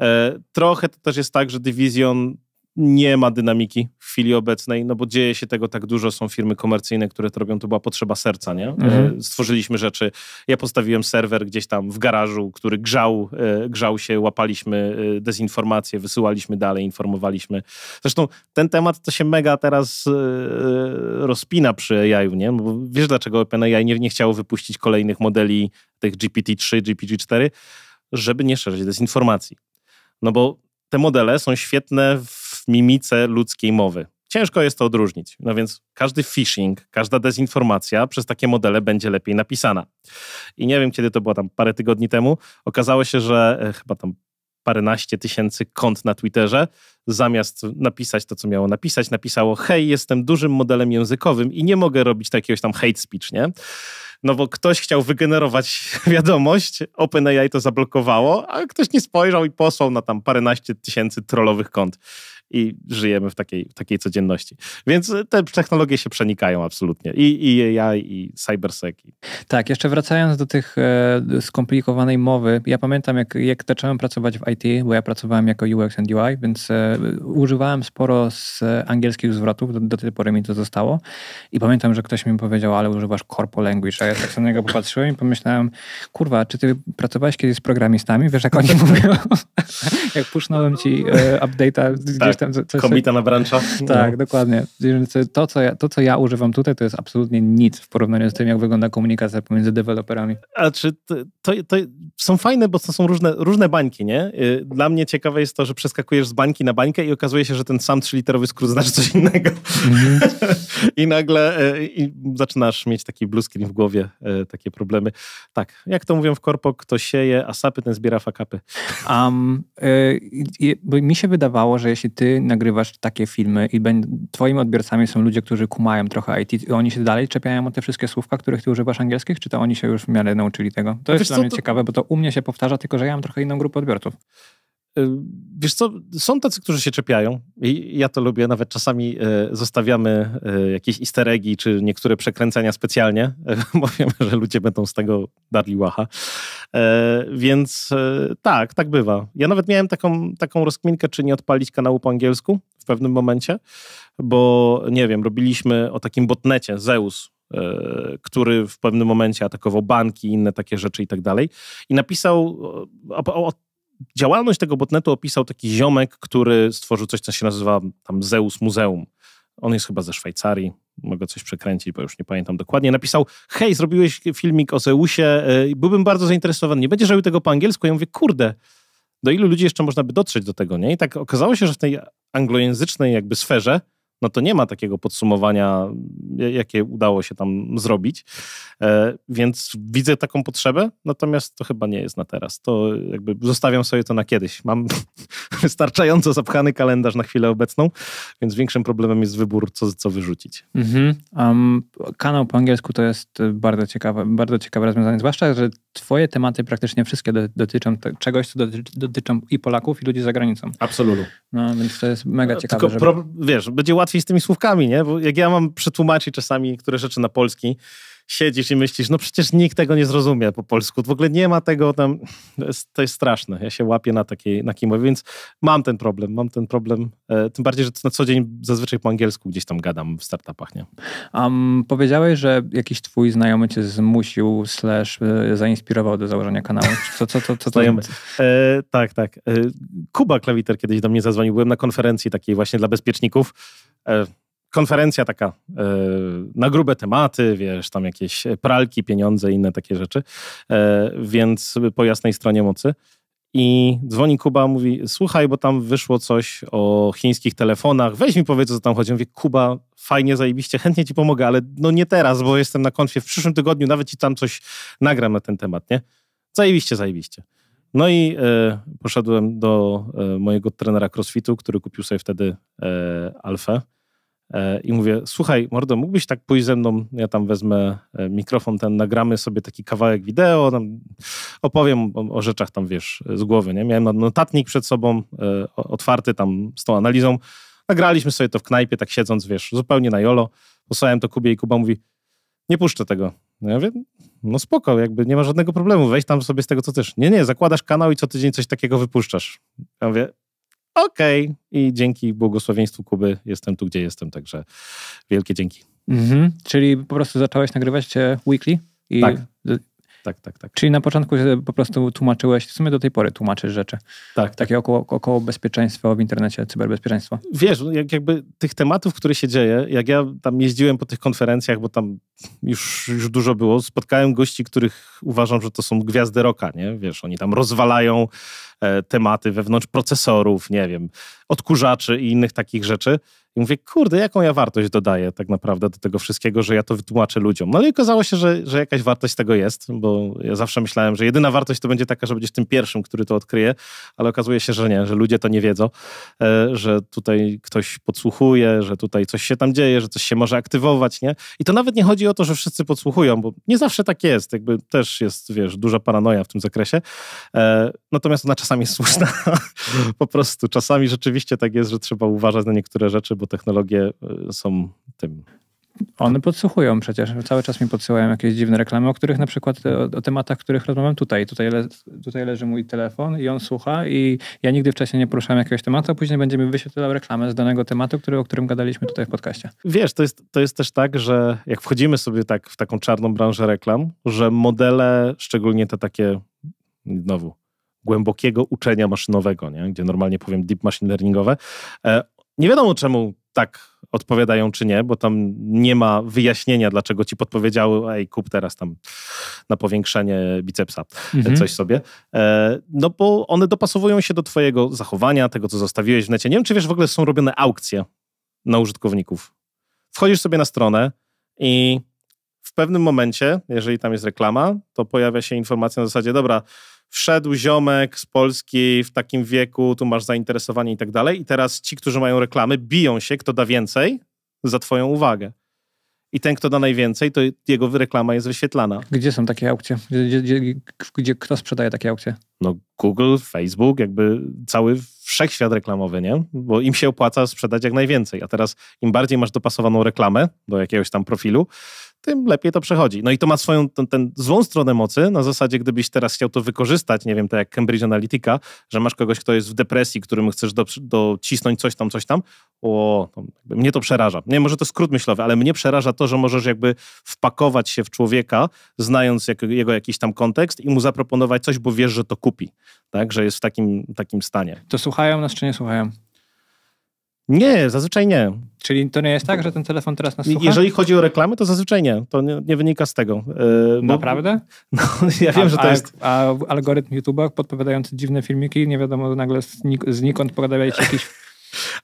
E, trochę to też jest tak, że Division nie ma dynamiki w chwili obecnej, no bo dzieje się tego tak dużo, są firmy komercyjne, które to robią, to była potrzeba serca, nie? E, mhm. Stworzyliśmy rzeczy, ja postawiłem serwer gdzieś tam w garażu, który grzał, e, grzał się, łapaliśmy e, dezinformacje, wysyłaliśmy dalej, informowaliśmy. Zresztą ten temat to się mega teraz rozpina przy AI, nie? Bo wiesz dlaczego OpenAI nie, nie chciało wypuścić kolejnych modeli tych GPT-3, GPT-4? Żeby nie szerzyć dezinformacji. No bo te modele są świetne w w mimice ludzkiej mowy. Ciężko jest to odróżnić. No więc każdy phishing, każda dezinformacja przez takie modele będzie lepiej napisana. I nie wiem, kiedy to było tam parę tygodni temu, okazało się, że e, chyba tam paręnaście tysięcy kont na Twitterze, zamiast napisać to, co miało napisać, napisało: Hej, jestem dużym modelem językowym i nie mogę robić takiegoś tam hate speech, nie? No bo ktoś chciał wygenerować wiadomość, OpenAI to zablokowało, a ktoś nie spojrzał i posłał na tam paręnaście tysięcy trollowych kont i żyjemy w takiej, takiej codzienności. Więc e, te technologie się przenikają absolutnie. I, i AI, i cybersec. Tak, jeszcze wracając do tych e, skomplikowanej mowy. Ja pamiętam, jak, jak zacząłem pracować w IT, bo ja pracowałem jako UX and UI, więc e, używałem sporo z e, angielskich zwrotów, do, do, tej pory mi to zostało. I pamiętam, że ktoś mi powiedział, ale używasz corpo language, a ja tak sobie na niego popatrzyłem i pomyślałem, kurwa, czy ty pracowałeś kiedyś z programistami? Wiesz, jak oni mówią? jak pusznąłem ci e, update'a gdzieś tak tym, co, co Komita się... na branczach. Tak, no. dokładnie. To co, ja, to, co ja używam tutaj, to jest absolutnie nic w porównaniu z tym, jak wygląda komunikacja pomiędzy deweloperami. A czy to, to, to, są fajne, bo to są różne, różne bańki, nie? Y, dla mnie ciekawe jest to, że przeskakujesz z bańki na bańkę i okazuje się, że ten sam trzyliterowy skrót znaczy coś innego. Mm I nagle y, i zaczynasz mieć taki blue screen w głowie, y, takie problemy. Tak, jak to mówią w korpo, kto sieje, a sapy ten zbiera fakapy. Um, y, y, bo mi się wydawało, że jeśli ty nagrywasz takie filmy i twoimi odbiorcami są ludzie, którzy kumają trochę IT i oni się dalej czepiają o te wszystkie słówka, których ty używasz angielskich, czy to oni się już w miarę nauczyli tego? To jest dla mnie to... ciekawe, bo to u mnie się powtarza, tylko że ja mam trochę inną grupę odbiorców. Yy, wiesz co, są tacy, którzy się czepiają i ja to lubię, nawet czasami e, zostawiamy e, jakieś easter eggi czy niektóre przekręcenia specjalnie, e, bo wiemy, że ludzie będą z tego darli łacha. Więc tak, tak bywa. Ja nawet miałem taką, taką rozkminkę, czy nie odpalić kanału po angielsku w pewnym momencie, bo nie wiem, robiliśmy o takim botnecie Zeus, który w pewnym momencie atakował banki, inne takie rzeczy i tak dalej. I napisał, działalność tego botnetu opisał taki ziomek, który stworzył coś, co się nazywa tam Zeus Muzeum. On jest chyba ze Szwajcarii, mogę coś przekręcić, bo już nie pamiętam dokładnie. Napisał, hej, zrobiłeś filmik o Zeusie, y, byłbym bardzo zainteresowany, nie będziesz robił tego po angielsku? Ja mówię, kurde, do ilu ludzi jeszcze można by dotrzeć do tego, nie? I tak okazało się, że w tej anglojęzycznej jakby sferze no to nie ma takiego podsumowania, jakie udało się tam zrobić. E, więc widzę taką potrzebę, natomiast to chyba nie jest na teraz. To jakby zostawiam sobie to na kiedyś. Mam wystarczająco zapchany kalendarz na chwilę obecną, więc większym problemem jest wybór, co, co wyrzucić. Mhm. Um, kanał po angielsku to jest y, bardzo ciekawe, bardzo ciekawe rozwiązanie, zwłaszcza, że twoje tematy praktycznie wszystkie dotyczą czegoś, co dotyczy, dotyczą i Polaków, i ludzi za granicą. Absolutnie. No, więc to jest mega no, ciekawe. Tylko, żeby... wiesz, będzie łatwiej łatwiej z tymi słówkami, nie? Bo jak ja mam przetłumaczyć czasami niektóre rzeczy na polski, siedzisz i myślisz, no przecież nikt tego nie zrozumie po polsku. W ogóle nie ma tego tam. To jest, to jest straszne. Ja się łapię na takiej, na kimowie, więc mam ten problem. Mam ten problem. E, tym bardziej, że na co dzień zazwyczaj po angielsku gdzieś tam gadam w startupach, nie? Um, powiedziałeś, że jakiś twój znajomy cię zmusił, slash e, zainspirował do założenia kanału. Co, co, co, co to jest? Znaczy? E, tak, tak. E, Kuba Klawiter kiedyś do mnie zadzwonił. Byłem na konferencji takiej właśnie dla bezpieczników E, konferencja taka e, na grube tematy, wiesz, tam jakieś pralki, pieniądze, inne takie rzeczy, e, więc po jasnej stronie mocy. I dzwoni Kuba, mówi, słuchaj, bo tam wyszło coś o chińskich telefonach, weź mi powiedz, co tam chodzi. Mówię, Kuba, fajnie, zajebiście, chętnie ci pomogę, ale no nie teraz, bo jestem na konfie w przyszłym tygodniu, nawet ci tam coś nagram na ten temat, nie? Zajebiście, zajebiście. No i e, poszedłem do e, mojego trenera crossfitu, który kupił sobie wtedy y, Alfę. I mówię, słuchaj, mordo, mógłbyś tak pójść ze mną, ja tam wezmę mikrofon ten, nagramy sobie taki kawałek wideo, tam opowiem o, o, rzeczach tam, wiesz, z głowy, nie? Miałem no, notatnik przed sobą, otwarty tam z tą analizą. Nagraliśmy sobie to w knajpie, tak siedząc, wiesz, zupełnie na jolo. Posłałem to Kubie i Kuba mówi, nie puszczę tego. No ja no spoko, jakby nie ma żadnego problemu, wejdź tam sobie z tego, co też. Nie, nie, zakładasz kanał i co tydzień coś takiego wypuszczasz. Ja mówię, okej. Okay. I dzięki błogosławieństwu Kuby jestem tu, gdzie jestem, także wielkie dzięki. Mhm. Czyli po prostu zacząłeś nagrywać e, weekly? I tak tak, tak, tak. Czyli na początku po prostu tłumaczyłeś, w sumie do tej pory tłumaczysz rzeczy. Tak. tak. Takie około, około bezpieczeństwa w internecie, cyberbezpieczeństwo. Wiesz, no, jak, jakby tych tematów, które się dzieje, jak ja tam jeździłem po tych konferencjach, bo tam już, już dużo było, spotkałem gości, których uważam, że to są gwiazdy roka, nie? Wiesz, oni tam rozwalają e, tematy wewnątrz procesorów, nie wiem, odkurzaczy i innych takich rzeczy. I mówię, kurde, jaką ja wartość dodaję tak naprawdę do tego wszystkiego, że ja to wytłumaczę ludziom. No i okazało się, że, że jakaś wartość tego jest, bo ja zawsze myślałem, że jedyna wartość to będzie taka, że będziesz tym pierwszym, który to odkryje, ale okazuje się, że nie, że ludzie to nie wiedzą, e, że tutaj ktoś podsłuchuje, że tutaj coś się tam dzieje, że coś się może aktywować, nie? I to nawet nie chodzi o to, że wszyscy podsłuchują, bo nie zawsze tak jest, jakby też jest, wiesz, duża paranoja w tym zakresie, e, natomiast ona czasami jest słuszna. po prostu czasami rzeczywiście tak jest, że trzeba uważać na niektóre rzeczy, bo technologie e, są tym. One podsłuchują przecież. Cały czas mi podsyłają jakieś dziwne reklamy, o których na przykład, e, o, o tematach, których rozmawiam tutaj. Tutaj, le, tutaj leży mój telefon i on słucha i ja nigdy wcześniej nie poruszałem jakiegoś tematu, a później będzie mi wyświetlał reklamę z danego tematu, który, o którym gadaliśmy tutaj w podcaście. Wiesz, to jest, to jest też tak, że jak wchodzimy sobie tak w taką czarną branżę reklam, że modele, szczególnie te takie, znowu, głębokiego uczenia maszynowego, nie? gdzie normalnie powiem deep machine learningowe, e, nie wiadomo czemu tak odpowiadają czy nie, bo tam nie ma wyjaśnienia, dlaczego ci podpowiedziały, ej, kup teraz tam na powiększenie bicepsa mhm. coś sobie. E, no bo one dopasowują się do twojego zachowania, tego, co zostawiłeś w necie. Nie wiem, czy wiesz, w ogóle są robione aukcje na użytkowników. Wchodzisz sobie na stronę i w pewnym momencie, jeżeli tam jest reklama, to pojawia się informacja na zasadzie, dobra, wszedł ziomek z Polski w takim wieku, tu masz zainteresowanie i tak dalej. I teraz ci, którzy mają reklamy, biją się, kto da więcej za twoją uwagę. I ten, kto da najwięcej, to jego reklama jest wyświetlana. Gdzie są takie aukcje? Gdzie, gdzie, gdzie, kto sprzedaje takie aukcje? No Google, Facebook, jakby cały wszechświat reklamowy, nie? Bo im się opłaca sprzedać jak najwięcej. A teraz im bardziej masz dopasowaną reklamę do jakiegoś tam profilu, tym lepiej to przechodzi. No i to ma swoją ten, ten, złą stronę mocy, na zasadzie gdybyś teraz chciał to wykorzystać, nie wiem, tak jak Cambridge Analytica, że masz kogoś, kto jest w depresji, którym chcesz do, docisnąć coś tam, coś tam, o, to mnie to przeraża. Nie, może to skrót myślowy, ale mnie przeraża to, że możesz jakby wpakować się w człowieka, znając jak, jego jakiś tam kontekst i mu zaproponować coś, bo wiesz, że to kupi, tak, że jest w takim, takim stanie. To słuchają nas, czy nie słuchają? Nie, zazwyczaj nie. Czyli to nie jest tak, że ten telefon teraz nas słucha? Jeżeli chodzi o reklamy, to zazwyczaj nie. To nie, nie wynika z tego. Yy, Naprawdę? No, ja wiem, a, że to jest... A algorytm YouTube'a podpowiadający dziwne filmiki, nie wiadomo, nagle znikąd podawia jakieś... jakiś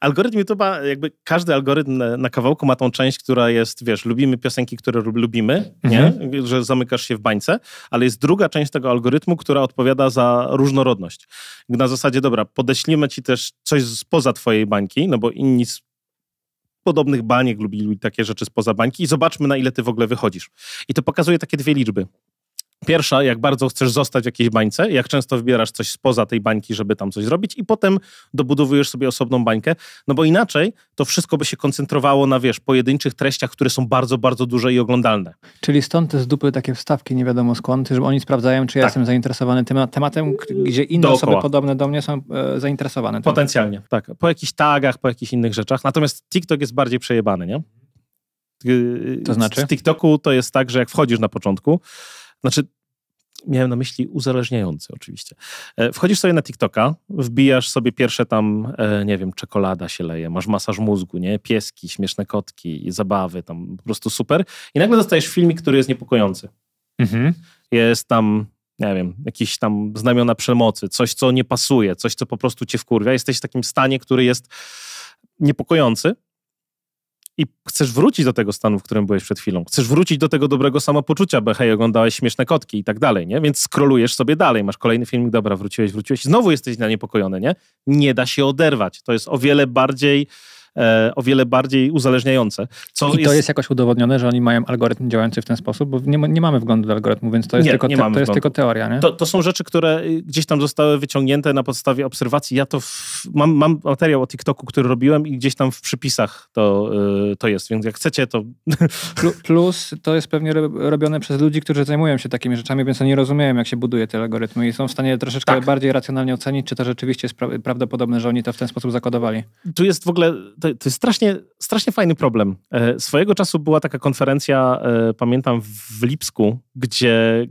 Algorytm YouTube'a, jakby każdy algorytm na, na, kawałku ma tą część, która jest, wiesz, lubimy piosenki, które lubimy, mhm. nie? Że zamykasz się w bańce, ale jest druga część tego algorytmu, która odpowiada za różnorodność. Na zasadzie, dobra, podeślimy ci też coś spoza twojej bańki, no bo inni podobnych baniek lubili takie rzeczy spoza bańki i zobaczmy, na ile ty w ogóle wychodzisz. I to pokazuje takie dwie liczby. Pierwsza, jak bardzo chcesz zostać w jakiejś bańce, jak często wybierasz coś spoza tej bańki, żeby tam coś zrobić, i potem dobudowujesz sobie osobną bańkę, no bo inaczej to wszystko by się koncentrowało na, wiesz, pojedynczych treściach, które są bardzo, bardzo duże i oglądalne. Czyli stąd te z dupy takie wstawki nie wiadomo skąd, żeby oni sprawdzają, czy ja tak. jestem zainteresowany tym tematem, gdzie inne Dookoła. osoby podobne do mnie są e, zainteresowane. Tym. Potencjalnie, tak. Po jakichś tagach, po jakichś innych rzeczach. Natomiast TikTok jest bardziej przejebany, nie? Yy, to znaczy? W TikToku to jest tak, że jak wchodzisz na początku, znaczy, miałem na myśli uzależniający oczywiście. E, wchodzisz sobie na TikToka, wbijasz sobie pierwsze tam, e, nie wiem, czekolada się leje, masz masaż mózgu, nie? Pieski, śmieszne kotki, zabawy, tam po prostu super. I nagle dostajesz filmik, który jest niepokojący. Mhm. Jest tam nie wiem, jakieś tam znamiona przemocy, coś, co nie pasuje, coś, co po prostu cię wkurwia. Jesteś w takim stanie, który jest niepokojący i chcesz wrócić do tego stanu, w którym byłeś przed chwilą. Chcesz wrócić do tego dobrego samopoczucia, bo hej, oglądałeś śmieszne kotki i tak dalej, nie? Więc scrollujesz sobie dalej, masz kolejny filmik, dobra, wróciłeś, wróciłeś, znowu jesteś zaniepokojony, nie? Nie da się oderwać. To jest o wiele bardziej E, o wiele bardziej uzależniające. Co I to jest jakoś udowodnione, że oni mają algorytm działający w ten sposób, bo nie, nie mamy wglądu do algorytmu, więc to jest, nie, tylko, nie te, to jest tylko, teoria. Nie? To, to, są rzeczy, które y, gdzieś tam zostały wyciągnięte na podstawie obserwacji. Ja to w, mam, mam, materiał o TikToku, który robiłem i gdzieś tam w przypisach to, yy, to jest, więc jak chcecie, to... Plus to jest pewnie robione przez ludzi, którzy zajmują się takimi rzeczami, więc oni rozumieją, jak się buduje te algorytmy i są w stanie troszeczkę tak. bardziej racjonalnie ocenić, czy to rzeczywiście jest pra prawdopodobne, że oni to w ten sposób zakodowali. Tu jest w ogóle, to, to jest strasznie, strasznie fajny problem. E, swojego czasu była taka konferencja, e, pamiętam, w Lipsku, gdzie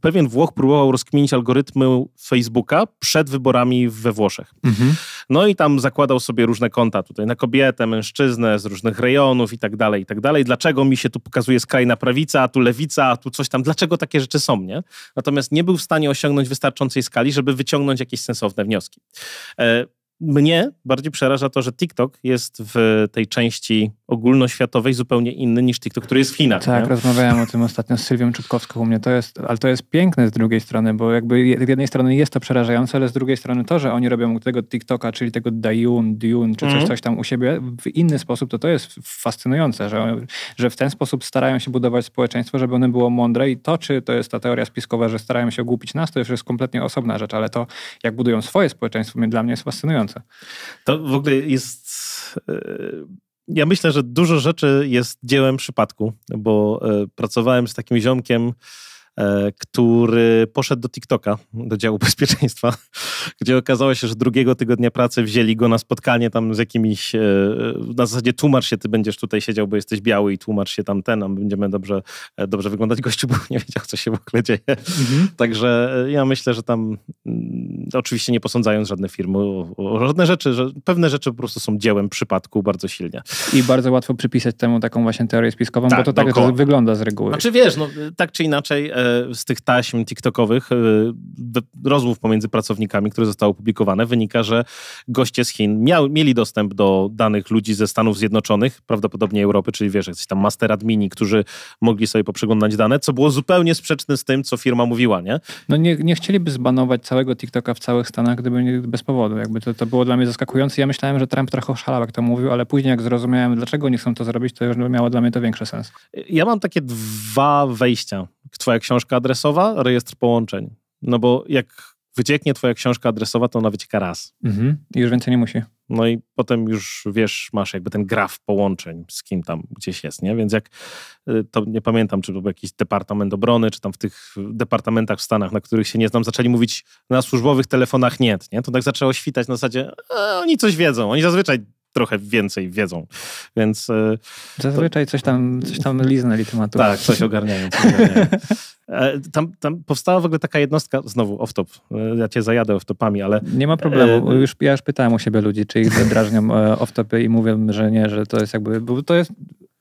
pewien Włoch próbował rozkminić algorytmy Facebooka przed wyborami we Włoszech. Mhm. No i tam zakładał sobie różne konta tutaj na kobietę, mężczyznę z różnych rejonów i tak dalej, i tak dalej. Dlaczego mi się tu pokazuje skrajna prawica, a tu lewica, a tu coś tam, dlaczego takie rzeczy są, nie? Natomiast nie był w stanie osiągnąć wystarczającej skali, żeby wyciągnąć jakieś sensowne wnioski. E, mnie bardziej przeraża to, że TikTok jest w tej części ogólnoświatowej zupełnie inny niż TikTok, który jest w Chinach. Tak, nie? rozmawiałem o tym ostatnio z Sylwią Czubkowską u mnie. To jest, ale to jest piękne z drugiej strony, bo jakby z jednej strony jest to przerażające, ale z drugiej strony to, że oni robią tego TikToka, czyli tego Dayun, Dune, czy coś, mm. coś tam u siebie w inny sposób, to to jest fascynujące, że, że w ten sposób starają się budować społeczeństwo, żeby ono było mądre i to, czy to jest ta teoria spiskowa, że starają się ogłupić nas, to już jest kompletnie osobna rzecz, ale to, jak budują swoje społeczeństwo, dla mnie jest fascynujące. To w ogóle jest... E, ja myślę, że dużo rzeczy jest dziełem przypadku, bo e, pracowałem z takim ziomkiem, E, który poszedł do TikToka, do działu bezpieczeństwa, gdzie okazało się, że drugiego tygodnia pracy wzięli go na spotkanie tam z jakimiś, e, na zasadzie tłumacz się, ty będziesz tutaj siedział, bo jesteś biały i tłumacz się tam ten, a będziemy dobrze, e, dobrze wyglądać. Gościu bo nie wiedział, co się w ogóle dzieje. Mhm. Także ja myślę, że tam mm, oczywiście nie posądzając żadne firmy o, o żadne rzeczy, że pewne rzeczy po prostu są dziełem przypadku bardzo silnie. I bardzo łatwo przypisać temu taką właśnie teorię spiskową, tak, bo to tak to wygląda z reguły. Znaczy wiesz, no, tak czy inaczej z tych taśm TikTokowych, e, rozmów pomiędzy pracownikami, które zostały opublikowane, wynika, że goście z Chin miał, mieli dostęp do danych ludzi ze Stanów Zjednoczonych, prawdopodobnie Europy, czyli wiesz, jacyś tam master admini, którzy mogli sobie poprzeglądać dane, co było zupełnie sprzeczne z tym, co firma mówiła, nie? No nie, nie chcieliby zbanować całego TikToka w całych Stanach, gdyby nie, bez powodu. Jakby to, to było dla mnie zaskakujące. Ja myślałem, że Trump trochę oszalał, jak to mówił, ale później jak zrozumiałem, dlaczego nie chcą to zrobić, to już miało dla mnie to większy sens. Ja mam takie dwa wejścia. Twoja książka książka adresowa, rejestr połączeń. No bo jak wycieknie twoja książka adresowa, to ona wycieka raz. Mhm. I już więcej nie musi. No i potem już wiesz, masz jakby ten graf połączeń z kim tam gdzieś jest, nie? Więc jak, y, to nie pamiętam, czy to był jakiś Departament Obrony, czy tam w tych departamentach w Stanach, na których się nie znam, zaczęli mówić na służbowych telefonach nie, nie? To tak zaczęło świtać na zasadzie, e, oni coś wiedzą, oni zazwyczaj trochę więcej wiedzą, więc... E, Zazwyczaj to... coś tam, coś tam liznęli tematu. Tak, coś ogarniają. Coś ogarniają. E, tam, tam, powstała w ogóle taka jednostka, znowu off-top, e, ja cię zajadę off-topami, ale... Nie ma problemu, już, ja już pytałem u siebie ludzi, czy ich wydrażniam off-topy i mówią, że nie, że to jest jakby... Bo to jest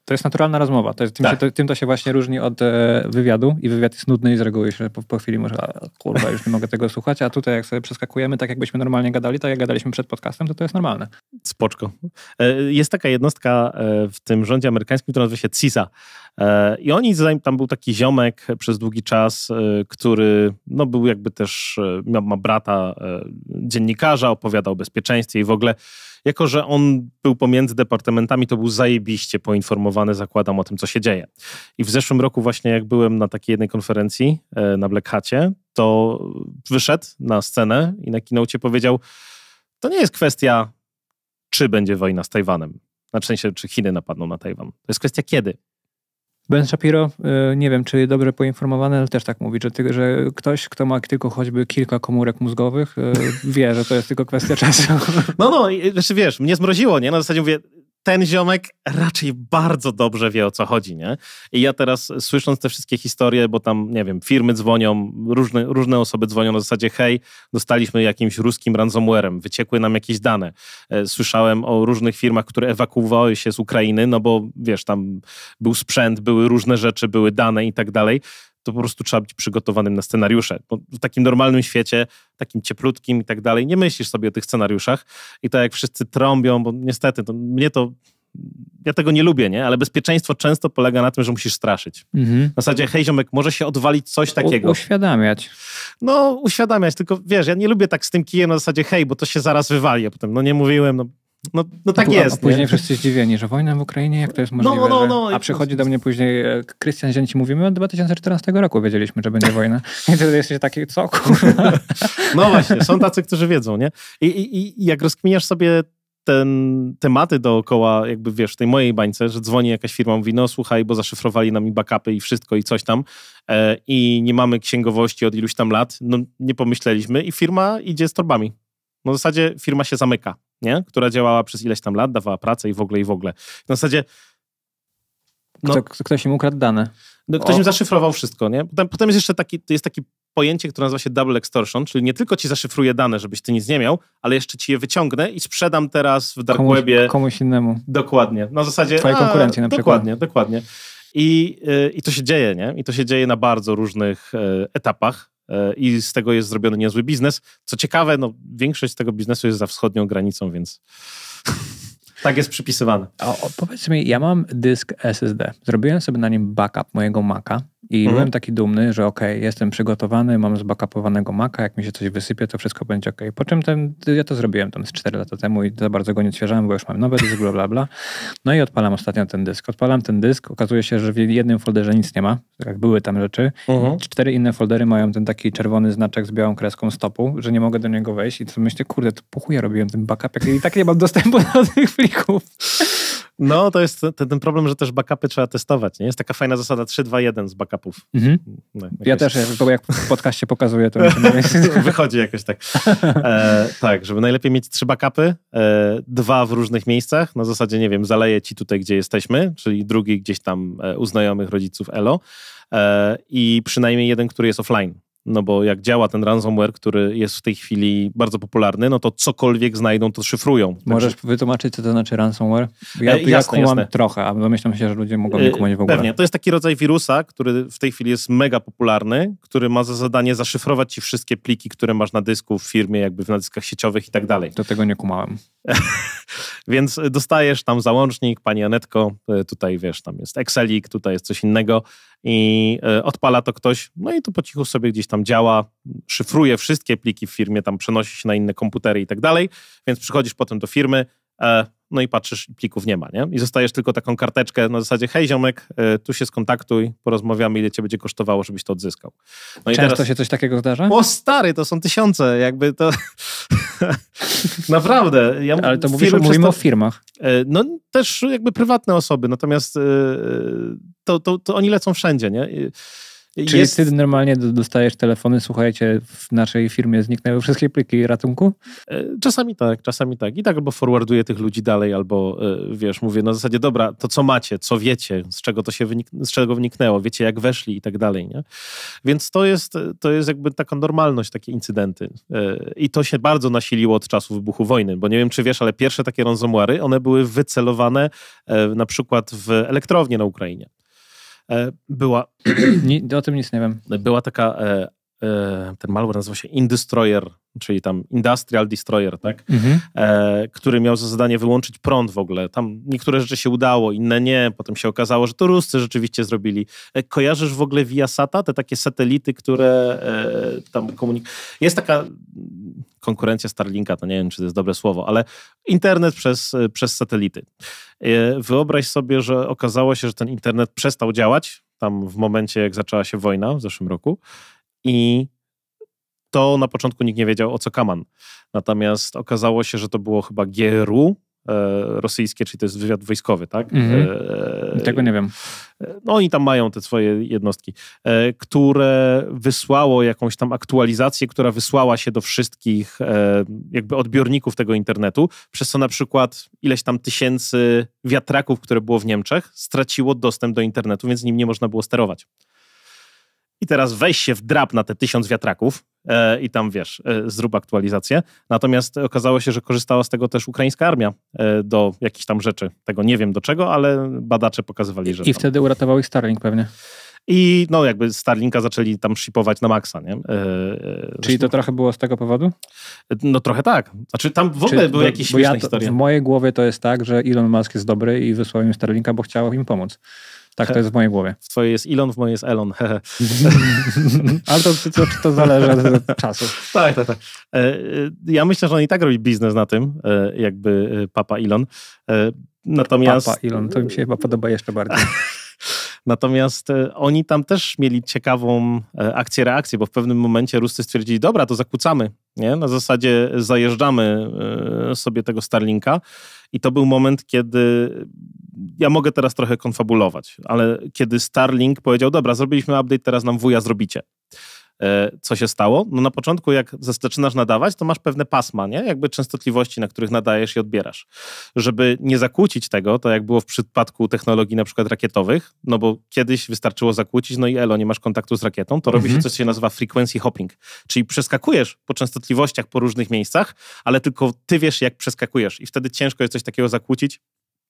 to jest naturalna rozmowa. To jest, tym, tak. się, to, tym, to, się właśnie różni od e, wywiadu i wywiad jest nudny i z reguły się po, po chwili może, a, kurwa, już nie mogę tego słuchać, a tutaj jak sobie przeskakujemy, tak jakbyśmy normalnie gadali, tak jak gadaliśmy przed podcastem, to to jest normalne. Spoczko. E, jest taka jednostka e, w tym rządzie amerykańskim, która nazywa się CISA. E, I oni, tam był taki ziomek przez długi czas, e, który no, był jakby też, e, miał, ma brata dziennikarza, opowiadał o bezpieczeństwie i w ogóle, jako że on był pomiędzy departamentami, to był zajebiście poinformowany, zakładam, o tym, co się dzieje. I w zeszłym roku właśnie, jak byłem na takiej jednej konferencji na Black Hacie, to wyszedł na scenę i na keynote powiedział, to nie jest kwestia, czy będzie wojna z Tajwanem. Na szczęście czy Chiny napadną na Tajwan. To jest kwestia kiedy. Ben Shapiro, e, nie wiem, czy dobrze poinformowany, ale też tak mówi, że, ty, że ktoś, kto ma tylko choćby kilka komórek mózgowych, e, wie, że to jest tylko kwestia czasu. No, no, znaczy wiesz, mnie zmroziło, nie? Na zasadzie mówię, ten ziomek raczej bardzo dobrze wie o co chodzi, nie? I ja teraz słysząc te wszystkie historie, bo tam, nie wiem, firmy dzwonią, różne, różne osoby dzwonią na zasadzie hej, dostaliśmy jakimś ruskim ransomwarem, wyciekły nam jakieś dane. E, słyszałem o różnych firmach, które ewakuowały się z Ukrainy, no bo wiesz, tam był sprzęt, były różne rzeczy, były dane i tak dalej to po prostu trzeba być przygotowanym na scenariusze. Bo w takim normalnym świecie, takim cieplutkim i tak dalej, nie myślisz sobie o tych scenariuszach. I tak jak wszyscy trąbią, bo niestety, to mnie to ja tego nie lubię, nie? Ale bezpieczeństwo często polega na tym, że musisz straszyć. Mhm. W zasadzie, hej ziomek, może się odwalić coś takiego. U, uświadamiać. No, uświadamiać, tylko wiesz, ja nie lubię tak z tym kijem na zasadzie, hej, bo to się zaraz wywali. A potem, no nie mówiłem, no no, no tak, tak jest. A później nie? wszyscy zdziwieni, że wojna w Ukrainie, jak to jest możliwe. No, no, no, że... No, a przychodzi do mnie później e, Krystian Zięci, mówimy od 2014 roku wiedzieliśmy, że będzie wojna. I wtedy jesteś taki, co kurwa? No właśnie, są tacy, którzy wiedzą, nie? I, i, i jak rozkminiasz sobie ten, tematy dookoła, jakby wiesz, tej mojej bańce, że dzwoni jakaś firma, mówi, no słuchaj, bo zaszyfrowali nam i backupy i wszystko i coś tam e, i nie mamy księgowości od iluś tam lat, no nie pomyśleliśmy i firma idzie z torbami. No w zasadzie firma się zamyka nie? która działała przez ileś tam lat, dawała pracę i w ogóle, i w ogóle. W zasadzie... No, Kto, ktoś im ukradł dane. No, ktoś o. im zaszyfrował wszystko, nie? Potem, potem jest jeszcze taki, jest taki pojęcie, które nazywa się double extortion, czyli nie tylko ci zaszyfruję dane, żebyś ty nic nie miał, ale jeszcze ci je wyciągnę i sprzedam teraz w dark komuś, webie. Komuś innemu. Dokładnie. Na zasadzie... Twojej konkurencji na przykład. Dokładnie, dokładnie. I, yy, I to się dzieje, nie? I to się dzieje na bardzo różnych yy, etapach E, i z tego jest zrobiony niezły biznes. Co ciekawe, no, większość z tego biznesu jest za wschodnią granicą, więc Tak jest przypisywane. O, o, powiedz mi, ja mam dysk SSD. Zrobiłem sobie na nim backup mojego Maca i mhm. byłem taki dumny, że ok, jestem przygotowany, mam zbackupowanego Maca, jak mi się coś wysypie, to wszystko będzie ok. Po czym ten, ja to zrobiłem tam z 4 lata temu i za bardzo go nie odświeżałem, bo już mam nowy dysk, bla, bla, bla. No i odpalam ostatnio ten dysk. Odpalam ten dysk, okazuje się, że w jednym folderze nic nie ma, jak były tam rzeczy. Mhm. Cztery inne foldery mają ten taki czerwony znaczek z białą kreską stopu, że nie mogę do niego wejść i to myślę, kurde, to po ja robiłem ten backup, jak i tak nie mam dostępu do tych plików. No, to jest ten, ten, problem, że też backupy trzeba testować. Nie? Jest taka fajna zasada 3-2-1 z backupów. Mhm. No, jakoś... Ja też, bo jak w podcaście pokazuję, to wychodzi jakoś tak. E, tak, żeby najlepiej mieć trzy backupy, e, dwa w różnych miejscach. Na zasadzie, nie wiem, zaleję ci tutaj, gdzie jesteśmy, czyli drugi gdzieś tam e, u znajomych rodziców Elo e, i przynajmniej jeden, który jest offline no bo jak działa ten ransomware, który jest w tej chwili bardzo popularny, no to cokolwiek znajdą, to szyfrują. Możesz Także... wytłumaczyć, co to znaczy ransomware? Ja, e, jasne, ja jasne. trochę, a domyślam się, że ludzie mogą e, nie kumać w ogóle. Pewnie. To jest taki rodzaj wirusa, który w tej chwili jest mega popularny, który ma za zadanie zaszyfrować ci wszystkie pliki, które masz na dysku w firmie, jakby w dyskach sieciowych i tak dalej. Do tego nie kumałem. Więc dostajesz tam załącznik, pani Anetko, e, tutaj wiesz, tam jest Excelik, tutaj jest coś innego i e, odpala to ktoś, no i to po cichu sobie gdzieś tam działa, szyfruje wszystkie pliki w firmie, tam przenosi się na inne komputery i tak dalej, więc przychodzisz potem do firmy, e, no i patrzysz, plików nie ma, nie? I zostajesz tylko taką karteczkę na zasadzie, hej ziomek, e, tu się skontaktuj, porozmawiamy, ile cię będzie kosztowało, żebyś to odzyskał. No Często teraz... się coś takiego zdarza? O stary, to są tysiące, jakby to... Naprawdę. Ja Ale to mówisz, firmy, mówimy to... o firmach. E, no też jakby prywatne osoby, natomiast e, to, to, to oni lecą wszędzie, nie? Czyli jest... ty normalnie dostajesz telefony, słuchajcie, w naszej firmie zniknęły wszystkie pliki ratunku? E, czasami tak, czasami tak. I tak albo forwarduję tych ludzi dalej, albo e, wiesz, mówię na zasadzie, dobra, to co macie, co wiecie, z czego to się wynik z czego wniknęło, wiecie jak weszli i tak dalej, nie? Więc to jest, to jest jakby taka normalność, takie incydenty. E, I to się bardzo nasiliło od czasu wybuchu wojny, bo nie wiem, czy wiesz, ale pierwsze takie ransomware'y, one były wycelowane na przykład w elektrownie na Ukrainie. E, była... o tym nic nie wiem. Była taka e, E, ten malware nazywa się Indestroyer, czyli tam Industrial Destroyer, tak? Mhm. E, który miał za zadanie wyłączyć prąd w ogóle. Tam niektóre rzeczy się udało, inne nie. Potem się okazało, że to Ruscy rzeczywiście zrobili. E, kojarzysz w ogóle Viasata, te takie satelity, które e, tam komunikują? Jest taka konkurencja Starlinka, to nie wiem, czy to jest dobre słowo, ale internet przez, e, przez satelity. E, wyobraź sobie, że okazało się, że ten internet przestał działać tam w momencie, jak zaczęła się wojna w zeszłym roku i to na początku nikt nie wiedział, o co Kaman. Natomiast okazało się, że to było chyba GRU, e, rosyjskie, czyli to jest wywiad wojskowy, tak? Mhm. E, Tego nie wiem. E, no oni tam mają te swoje jednostki, e, które wysłało jakąś tam aktualizację, która wysłała się do wszystkich e, jakby odbiorników tego internetu, przez co na przykład ileś tam tysięcy wiatraków, które było w Niemczech, straciło dostęp do internetu, więc nim nie można było sterować. I teraz weź się w drap na te tysiąc wiatraków e, i tam wiesz, e, zrób aktualizację. Natomiast okazało się, że korzystała z tego też ukraińska armia e, do jakichś tam rzeczy. Tego nie wiem do czego, ale badacze pokazywali, że. I, wtedy uratował ich Starlink pewnie. I no jakby Starlinka zaczęli tam shipować na maksa, nie? E, e, Czyli zresztą... to trochę było z tego powodu? No trochę tak. Znaczy tam w ogóle były jakieś śmieszne ja historie. W mojej głowie to jest tak, że Elon Musk jest dobry i wysłał im Starlinka, bo chciał im pomóc. Tak, to jest w mojej głowie. W twojej jest Elon, w mojej jest Elon. Ale to, to, to zależy od czasu. Tak, tak, tak. E, e, ja myślę, że on i tak robi biznes na tym, e, jakby papa Elon. Natomiast... Papa Elon, to mi się chyba podoba jeszcze bardziej. Natomiast oni tam też mieli ciekawą akcję reakcję, bo w pewnym momencie Ruscy stwierdzili, dobra, to zakłócamy. Nie? Na zasadzie zajeżdżamy sobie tego Starlinka. I to był moment, kiedy ja mogę teraz trochę konfabulować, ale kiedy Starlink powiedział, dobra, zrobiliśmy update, teraz nam wuja zrobicie. E, co się stało? No na początku, jak zaczynasz nadawać, to masz pewne pasma, nie? Jakby częstotliwości, na których nadajesz i odbierasz. Żeby nie zakłócić tego, to jak było w przypadku technologii na przykład rakietowych, no bo kiedyś wystarczyło zakłócić, no i elo, nie masz kontaktu z rakietą, to mhm. robi się mhm. coś, co się nazywa frequency hopping, czyli przeskakujesz po częstotliwościach po różnych miejscach, ale tylko ty wiesz, jak przeskakujesz i wtedy ciężko jest coś takiego zakłócić,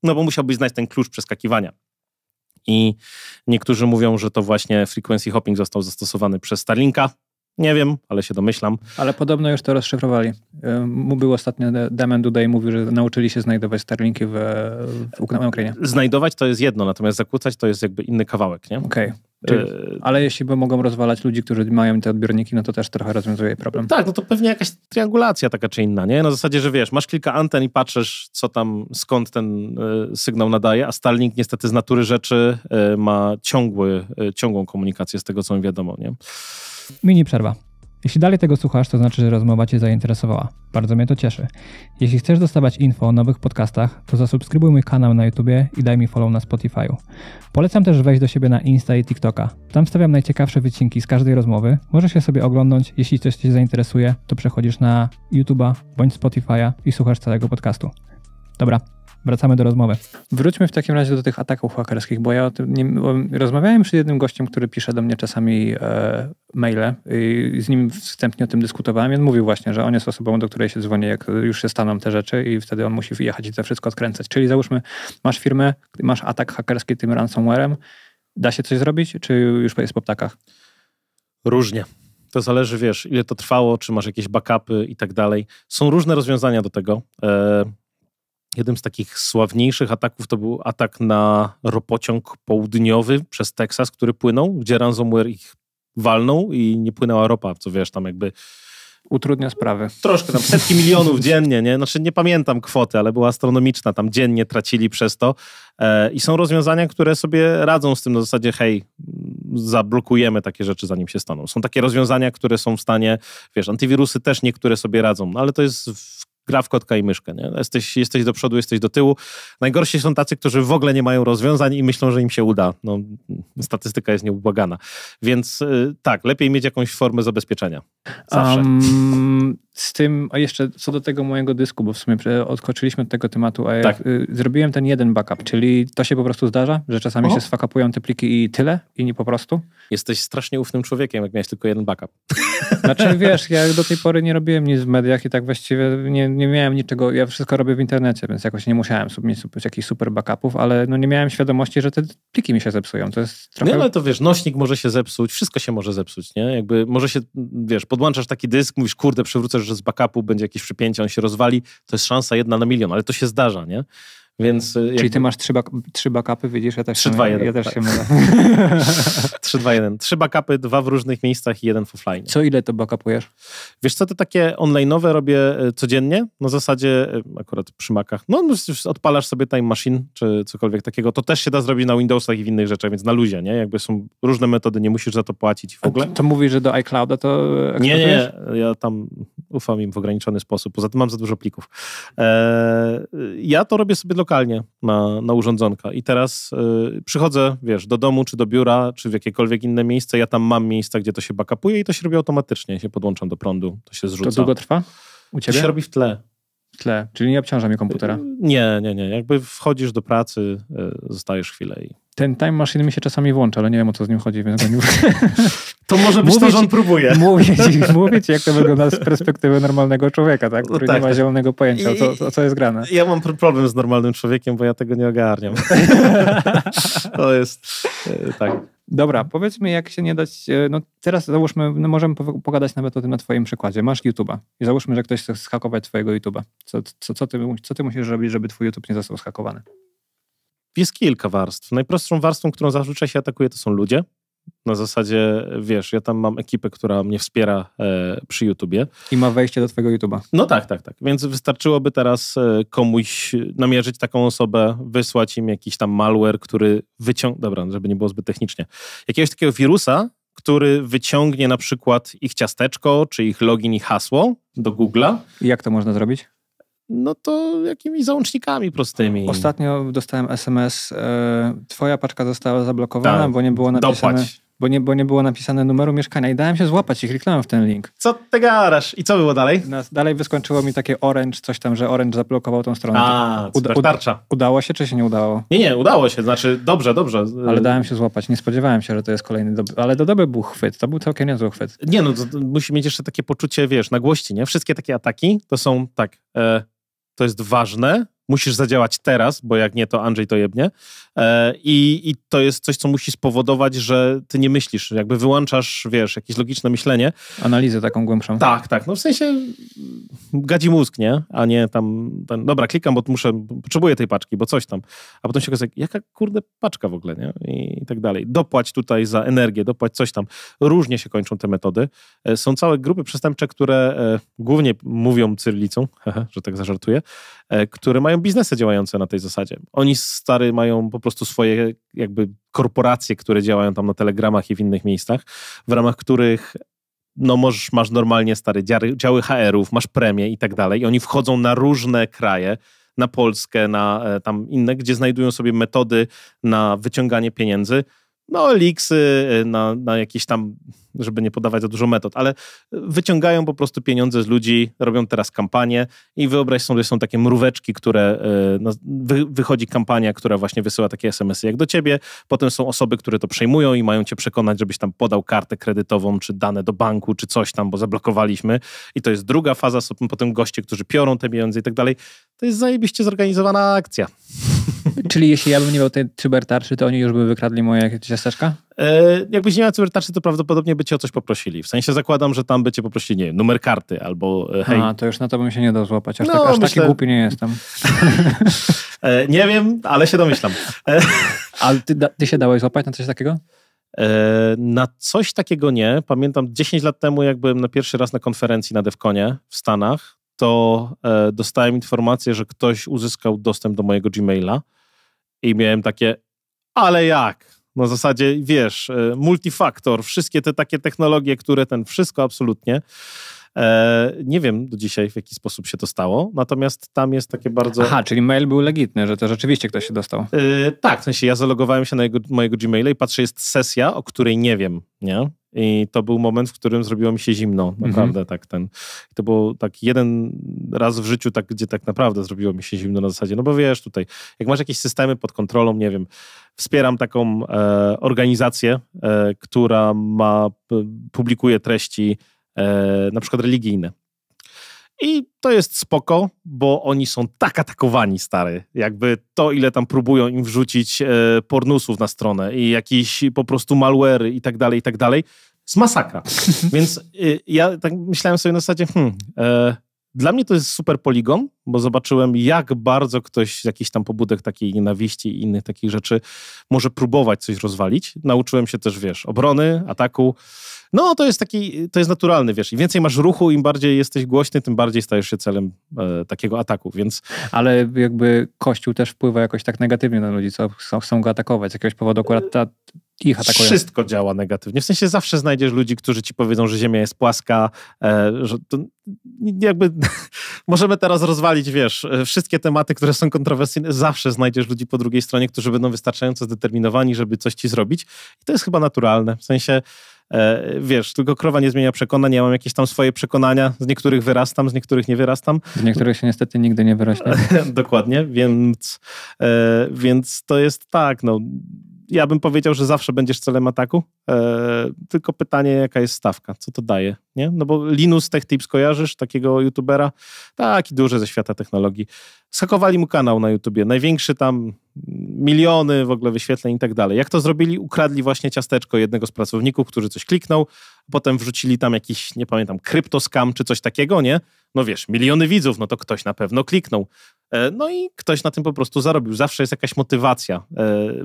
no bo musiałbyś znać ten klucz przeskakiwania. I niektórzy mówią, że to właśnie frequency hopping został zastosowany przez Starlinka. Nie wiem, ale się domyślam. Ale podobno już to rozszyfrowali. Yy, mu był ostatnio Damian Dudaj mówił, że nauczyli się znajdować Starlinki w, w Ukrainie. Znajdować to jest jedno, natomiast zakłócać to jest jakby inny kawałek, nie? Okej. Okay. Czyli, e, ale jeśli by mogą rozwalać ludzi, którzy mają te odbiorniki, no to też trochę rozwiązuje problem. Tak, no to pewnie jakaś triangulacja taka czy inna, nie? Na zasadzie, że wiesz, masz kilka anten i patrzysz, co tam, skąd ten e, sygnał nadaje, a Starlink niestety z natury rzeczy e, ma ciągły, ciągłą komunikację z tego, co mi wiadomo, nie? Mini przerwa. Jeśli dalej tego słuchasz, to znaczy, że rozmowa Cię zainteresowała. Bardzo mnie to cieszy. Jeśli chcesz dostawać info o nowych podcastach, to zasubskrybuj mój kanał na YouTubie i daj mi follow na Spotify'u. Polecam też wejść do siebie na Insta i TikToka. Tam stawiam najciekawsze wycinki z każdej rozmowy. Możesz je sobie oglądnąć. Jeśli coś Cię zainteresuje, to przechodzisz na YouTube'a bądź Spotify'a i słuchasz całego podcastu. Dobra, wracamy do rozmowy. Wróćmy w takim razie do tych ataków hakerskich, bo ja o tym nie, rozmawiałem z jednym gościem, który pisze do mnie czasami e, maile i z nim wstępnie o tym dyskutowałem. I on mówił właśnie, że on jest osobą, do której się dzwoni, jak już się staną te rzeczy i wtedy on musi wyjechać i to wszystko odkręcać. Czyli załóżmy, masz firmę, masz atak hakerski tym ransomwarem, da się coś zrobić, czy już jest po ptakach? Różnie. To zależy, wiesz, ile to trwało, czy masz jakieś backupy i tak dalej. Są różne rozwiązania do tego. E, Jednym z takich sławniejszych ataków to był atak na ropociąg południowy przez Teksas, który płynął, gdzie ransomware ich walnął i nie płynęła ropa, co wiesz, tam jakby... Utrudnia sprawy. Troszkę, tam setki milionów dziennie, nie? Znaczy nie pamiętam kwoty, ale była astronomiczna, tam dziennie tracili przez to e, i są rozwiązania, które sobie radzą z tym na zasadzie, hej, zablokujemy takie rzeczy, zanim się staną. Są takie rozwiązania, które są w stanie, wiesz, antywirusy też niektóre sobie radzą, no ale to jest gra w kotka i myszkę. Nie? Jesteś, jesteś do przodu, jesteś do tyłu. Najgorsi są tacy, którzy w ogóle nie mają rozwiązań i myślą, że im się uda. No, statystyka jest nieubłagana. Więc y, tak, lepiej mieć jakąś formę zabezpieczenia. Zawsze. Um, z tym, a jeszcze co do tego mojego dysku, bo w sumie odkoczyliśmy od tego tematu, a tak. ja, y, zrobiłem ten jeden backup, czyli to się po prostu zdarza, że czasami się swakapują te pliki i tyle, i nie po prostu? Jesteś strasznie ufnym człowiekiem, jak miałeś tylko jeden backup. Znaczy wiesz, ja do tej pory nie robiłem nic w mediach i tak właściwie nie, nie miałem niczego, ja wszystko robię w internecie, więc jakoś nie musiałem mieć jakichś super backupów, ale no nie miałem świadomości, że te pliki mi się zepsują. To jest trochę... Nie, no, ale to wiesz, nośnik może się zepsuć, wszystko się może zepsuć, nie? Jakby może się, wiesz, podłączasz taki dysk, mówisz, kurde, przywrócę też, że z backupu będzie jakieś przypięcie, on się rozwali, to jest szansa jedna na milion, ale to się zdarza, nie? Więc y, Czyli jakby... ty masz trzy, back, trzy backupy, widzisz, ja też 3, 2, 1, ja też tak. się mylę. 3, 2, 1. Trzy backupy, dwa w różnych miejscach i jeden w offline. Co ile to backupujesz? Wiesz co, te takie online'owe robię y, codziennie, na zasadzie y, akurat przy Macach, no, no odpalasz sobie Time Machine czy cokolwiek takiego, to też się da zrobić na Windowsach i w innych rzeczach, więc na luzie, nie? Jakby są różne metody, nie musisz za to płacić w ogóle. To, to mówisz, że do iClouda to Nie, nie, ja tam ufam im w ograniczony sposób, poza tym mam za dużo plików. Eee, ja to robię sobie dla lokalnie na, na urządzonka. I teraz y, przychodzę, wiesz, do domu, czy do biura, czy w jakiekolwiek inne miejsce, ja tam mam miejsca, gdzie to się backupuje i to się robi automatycznie. Ja się podłączam do prądu, to się zrzuca. To długo trwa u Ciebie? To się robi w tle tle, czyli nie obciąża mnie komputera. Nie, nie, nie. Jakby wchodzisz do pracy, y, zostajesz chwilę i... Ten time machine mi się czasami włącza, ale nie wiem o co z nim chodzi, więc go nie... To może być mówię to, że on ci, próbuje. Mówię ci, mówię ci, jak to wygląda z perspektywy normalnego człowieka, tak? No który no tak, nie ma tak. zielonego pojęcia, I, co, o co jest grane. Ja mam problem z normalnym człowiekiem, bo ja tego nie ogarniam. to jest... Y, tak. Dobra, mhm. powiedzmy, jak się nie dać. E, no teraz załóżmy, no możemy pogadać nawet o tym na Twoim przykładzie. Masz YouTube'a i załóżmy, że ktoś chce zhakować Twojego YouTube'a. Co, co, co, ty, co ty musisz robić, żeby Twój YouTube nie został zhakowany? Jest kilka warstw. Najprostszą warstwą, którą zazwyczaj się atakuje, to są ludzie na zasadzie, wiesz, ja tam mam ekipę, która mnie wspiera e, przy YouTubie. I ma wejście do twojego YouTuba. No tak, tak, tak. Więc wystarczyłoby teraz e, komuś namierzyć taką osobę, wysłać im jakiś tam malware, który wyciągnie, dobra, żeby nie było zbyt technicznie, jakiegoś takiego wirusa, który wyciągnie na przykład ich ciasteczko, czy ich login i hasło do Google'a. Jak to można zrobić? no to jakimiś załącznikami prostymi. Ostatnio dostałem SMS, e, twoja paczka została zablokowana, tak. bo nie było napisane... bo nie, bo nie było napisane numeru mieszkania i dałem się złapać i kliknąłem w ten link. Co ty garasz? I co było dalej? dalej wyskończyło mi takie Orange, coś tam, że Orange zablokował tą stronę. A, Uda, uda udało się czy się nie udało? Nie, nie, udało się, znaczy dobrze, dobrze. Ale dałem się złapać, nie spodziewałem się, że to jest kolejny, ale do doby był chwyt, to był całkiem niezły chwyt. Nie no, to, to musi mieć jeszcze takie poczucie, wiesz, nagłości, nie? Wszystkie takie ataki to są tak, e, to jest ważne, musisz zadziałać teraz, bo jak nie, to Andrzej to jebnie. E, I, I to jest coś, co musi spowodować, że ty nie myślisz, jakby wyłączasz, wiesz, jakieś logiczne myślenie. Analizę taką głębszą. Tak, tak, no w sensie gadzi mózg, nie? A nie tam, ten, dobra, klikam, bo muszę, potrzebuję tej paczki, bo coś tam. A potem się okazuje, jaka kurde paczka w ogóle, nie? I, I tak dalej. Dopłać tutaj za energię, dopłać coś tam. Różnie się kończą te metody. E, są całe grupy przestępcze, które e, głównie mówią cyrylicą, że tak zażartuję, które mają biznesy działające na tej zasadzie. Oni stary mają po prostu swoje jakby korporacje, które działają tam na telegramach i w innych miejscach, w ramach których no możesz, masz normalnie stary działy HR-ów, masz premie i tak dalej i oni wchodzą na różne kraje, na Polskę, na e, tam inne, gdzie znajdują sobie metody na wyciąganie pieniędzy, no, liksy, y, na, na jakieś tam, żeby nie podawać za dużo metod, ale wyciągają po prostu pieniądze z ludzi, robią teraz kampanię i wyobraź sobie, są takie mróweczki, które, y, no, wy, wychodzi kampania, która właśnie wysyła takie SMS-y jak do ciebie, potem są osoby, które to przejmują i mają cię przekonać, żebyś tam podał kartę kredytową, czy dane do banku, czy coś tam, bo zablokowaliśmy i to jest druga faza, są potem goście, którzy piorą te pieniądze i tak dalej. To jest zajebiście zorganizowana akcja. Czyli jeśli ja bym nie miał tej cybertarczy, to oni już by wykradli moje ciasteczka? E, jakbyś nie miał cybertarczy, to prawdopodobnie by cię o coś poprosili. W sensie zakładam, że tam by cię poprosili, nie wiem, numer karty albo e, hej. A, to już na to bym się nie dał złapać. Aż, no, tak, aż myślę... taki głupi nie jestem. e, nie wiem, ale się domyślam. E. Ale ty, ty się dałeś złapać na coś takiego? E, na coś takiego nie. Pamiętam 10 lat temu, jak byłem na pierwszy raz na konferencji na DevConie w Stanach, to e, dostałem informację, że ktoś uzyskał dostęp do mojego Gmaila i miałem takie, ale jak? Na zasadzie, wiesz, e, multifaktor, wszystkie te takie technologie, które ten, wszystko absolutnie. E, nie wiem do dzisiaj, w jaki sposób się to stało, natomiast tam jest takie bardzo... Aha, czyli mail był legitny, że to rzeczywiście ktoś się dostał. E, tak, w sensie ja zalogowałem się na jego, mojego Gmaila i patrzę, jest sesja, o której nie wiem, nie? I to był moment, w którym zrobiło mi się zimno, mhm. naprawdę mhm. tak ten. To był tak jeden raz w życiu, tak, gdzie tak naprawdę zrobiło mi się zimno na zasadzie, no bo wiesz tutaj, jak masz jakieś systemy pod kontrolą, nie wiem, wspieram taką e, organizację, e, która ma, publikuje treści e, na przykład religijne. I to jest spoko, bo oni są tak atakowani, stary. Jakby to, ile tam próbują im wrzucić e, pornusów na stronę i jakieś po prostu malwery i tak dalej, i tak dalej. Z masakra. Więc y, ja tak myślałem sobie na zasadzie, hmm, e, dla mnie to jest super poligon, bo zobaczyłem, jak bardzo ktoś z jakichś tam pobudek takiej nienawiści i innych takich rzeczy może próbować coś rozwalić. Nauczyłem się też, wiesz, obrony, ataku. No, to jest taki, to jest naturalny, wiesz. Im więcej masz ruchu, im bardziej jesteś głośny, tym bardziej stajesz się celem e, takiego ataku, więc... Ale jakby Kościół też wpływa jakoś tak negatywnie na ludzi, co chcą, chcą go atakować z jakiegoś powodu. Akurat ta ich atakują. Wszystko działa negatywnie. W sensie zawsze znajdziesz ludzi, którzy ci powiedzą, że Ziemia jest płaska, e, że to jakby możemy teraz rozwalić, wiesz, e, wszystkie tematy, które są kontrowersyjne. Zawsze znajdziesz ludzi po drugiej stronie, którzy będą wystarczająco zdeterminowani, żeby coś ci zrobić. I to jest chyba naturalne. W sensie e, wiesz, tylko krowa nie zmienia przekonań, ja mam jakieś tam swoje przekonania, z niektórych wyrastam, z niektórych nie wyrastam. Z niektórych się niestety nigdy nie wyraśnie. Dokładnie, więc, więc to jest tak, no ja bym powiedział, że zawsze będziesz celem ataku. E, tylko pytanie, jaka jest stawka, co to daje, nie? No bo Linus Tech Tips kojarzysz, takiego youtubera, taki duży ze świata technologii. Skakowali mu kanał na YouTubie, największy tam, miliony w ogóle wyświetleń i tak dalej. Jak to zrobili? Ukradli właśnie ciasteczko jednego z pracowników, który coś kliknął, potem wrzucili tam jakiś, nie pamiętam, kryptoskam czy coś takiego, nie? No wiesz, miliony widzów, no to ktoś na pewno kliknął. E, no i ktoś na tym po prostu zarobił. Zawsze jest jakaś motywacja. E,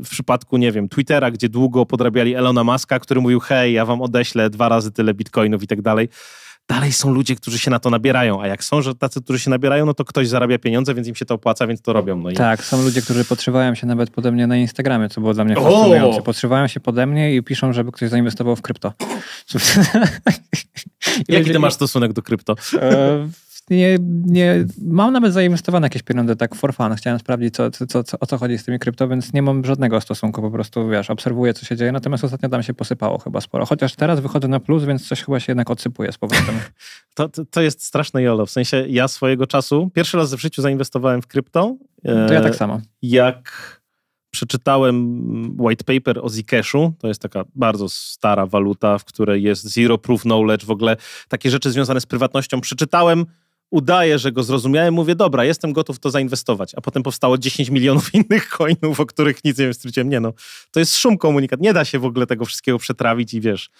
w przypadku, nie wiem, Twittera, gdzie długo podrabiali Elona Muska, który mówił, hej, ja wam odeślę dwa razy tyle bitcoinów i tak dalej. Dalej są ludzie, którzy się na to nabierają, a jak są że tacy, którzy się nabierają, no to ktoś zarabia pieniądze, więc im się to opłaca, więc to robią. No i... Tak, są ludzie, którzy podszywają się nawet pode mnie na Instagramie, co było dla mnie fascynujące. Podszywają się pode mnie i piszą, żeby ktoś zainwestował w krypto. Jaki ty masz stosunek do krypto? E, nie, nie, mam nawet zainwestowane jakieś pieniądze tak for fun. Chciałem sprawdzić, co, co, co, o co chodzi z tymi krypto, więc nie mam żadnego stosunku, po prostu, wiesz, obserwuję, co się dzieje, natomiast ostatnio tam się posypało chyba sporo. Chociaż teraz wychodzę na plus, więc coś chyba się jednak odsypuje z powrotem. to, to, to jest straszne jolo, w sensie ja swojego czasu, pierwszy raz w życiu zainwestowałem w krypto. E, to ja e, tak samo. Jak przeczytałem white paper o Zcashu, to jest taka bardzo stara waluta, w której jest zero proof knowledge, w ogóle takie rzeczy związane z prywatnością przeczytałem, udaję, że go zrozumiałem, mówię, dobra, jestem gotów to zainwestować, a potem powstało 10 milionów innych coinów, o których nic nie wiem, stwierdziłem, nie no, to jest szum komunikat, nie da się w ogóle tego wszystkiego przetrawić i wiesz,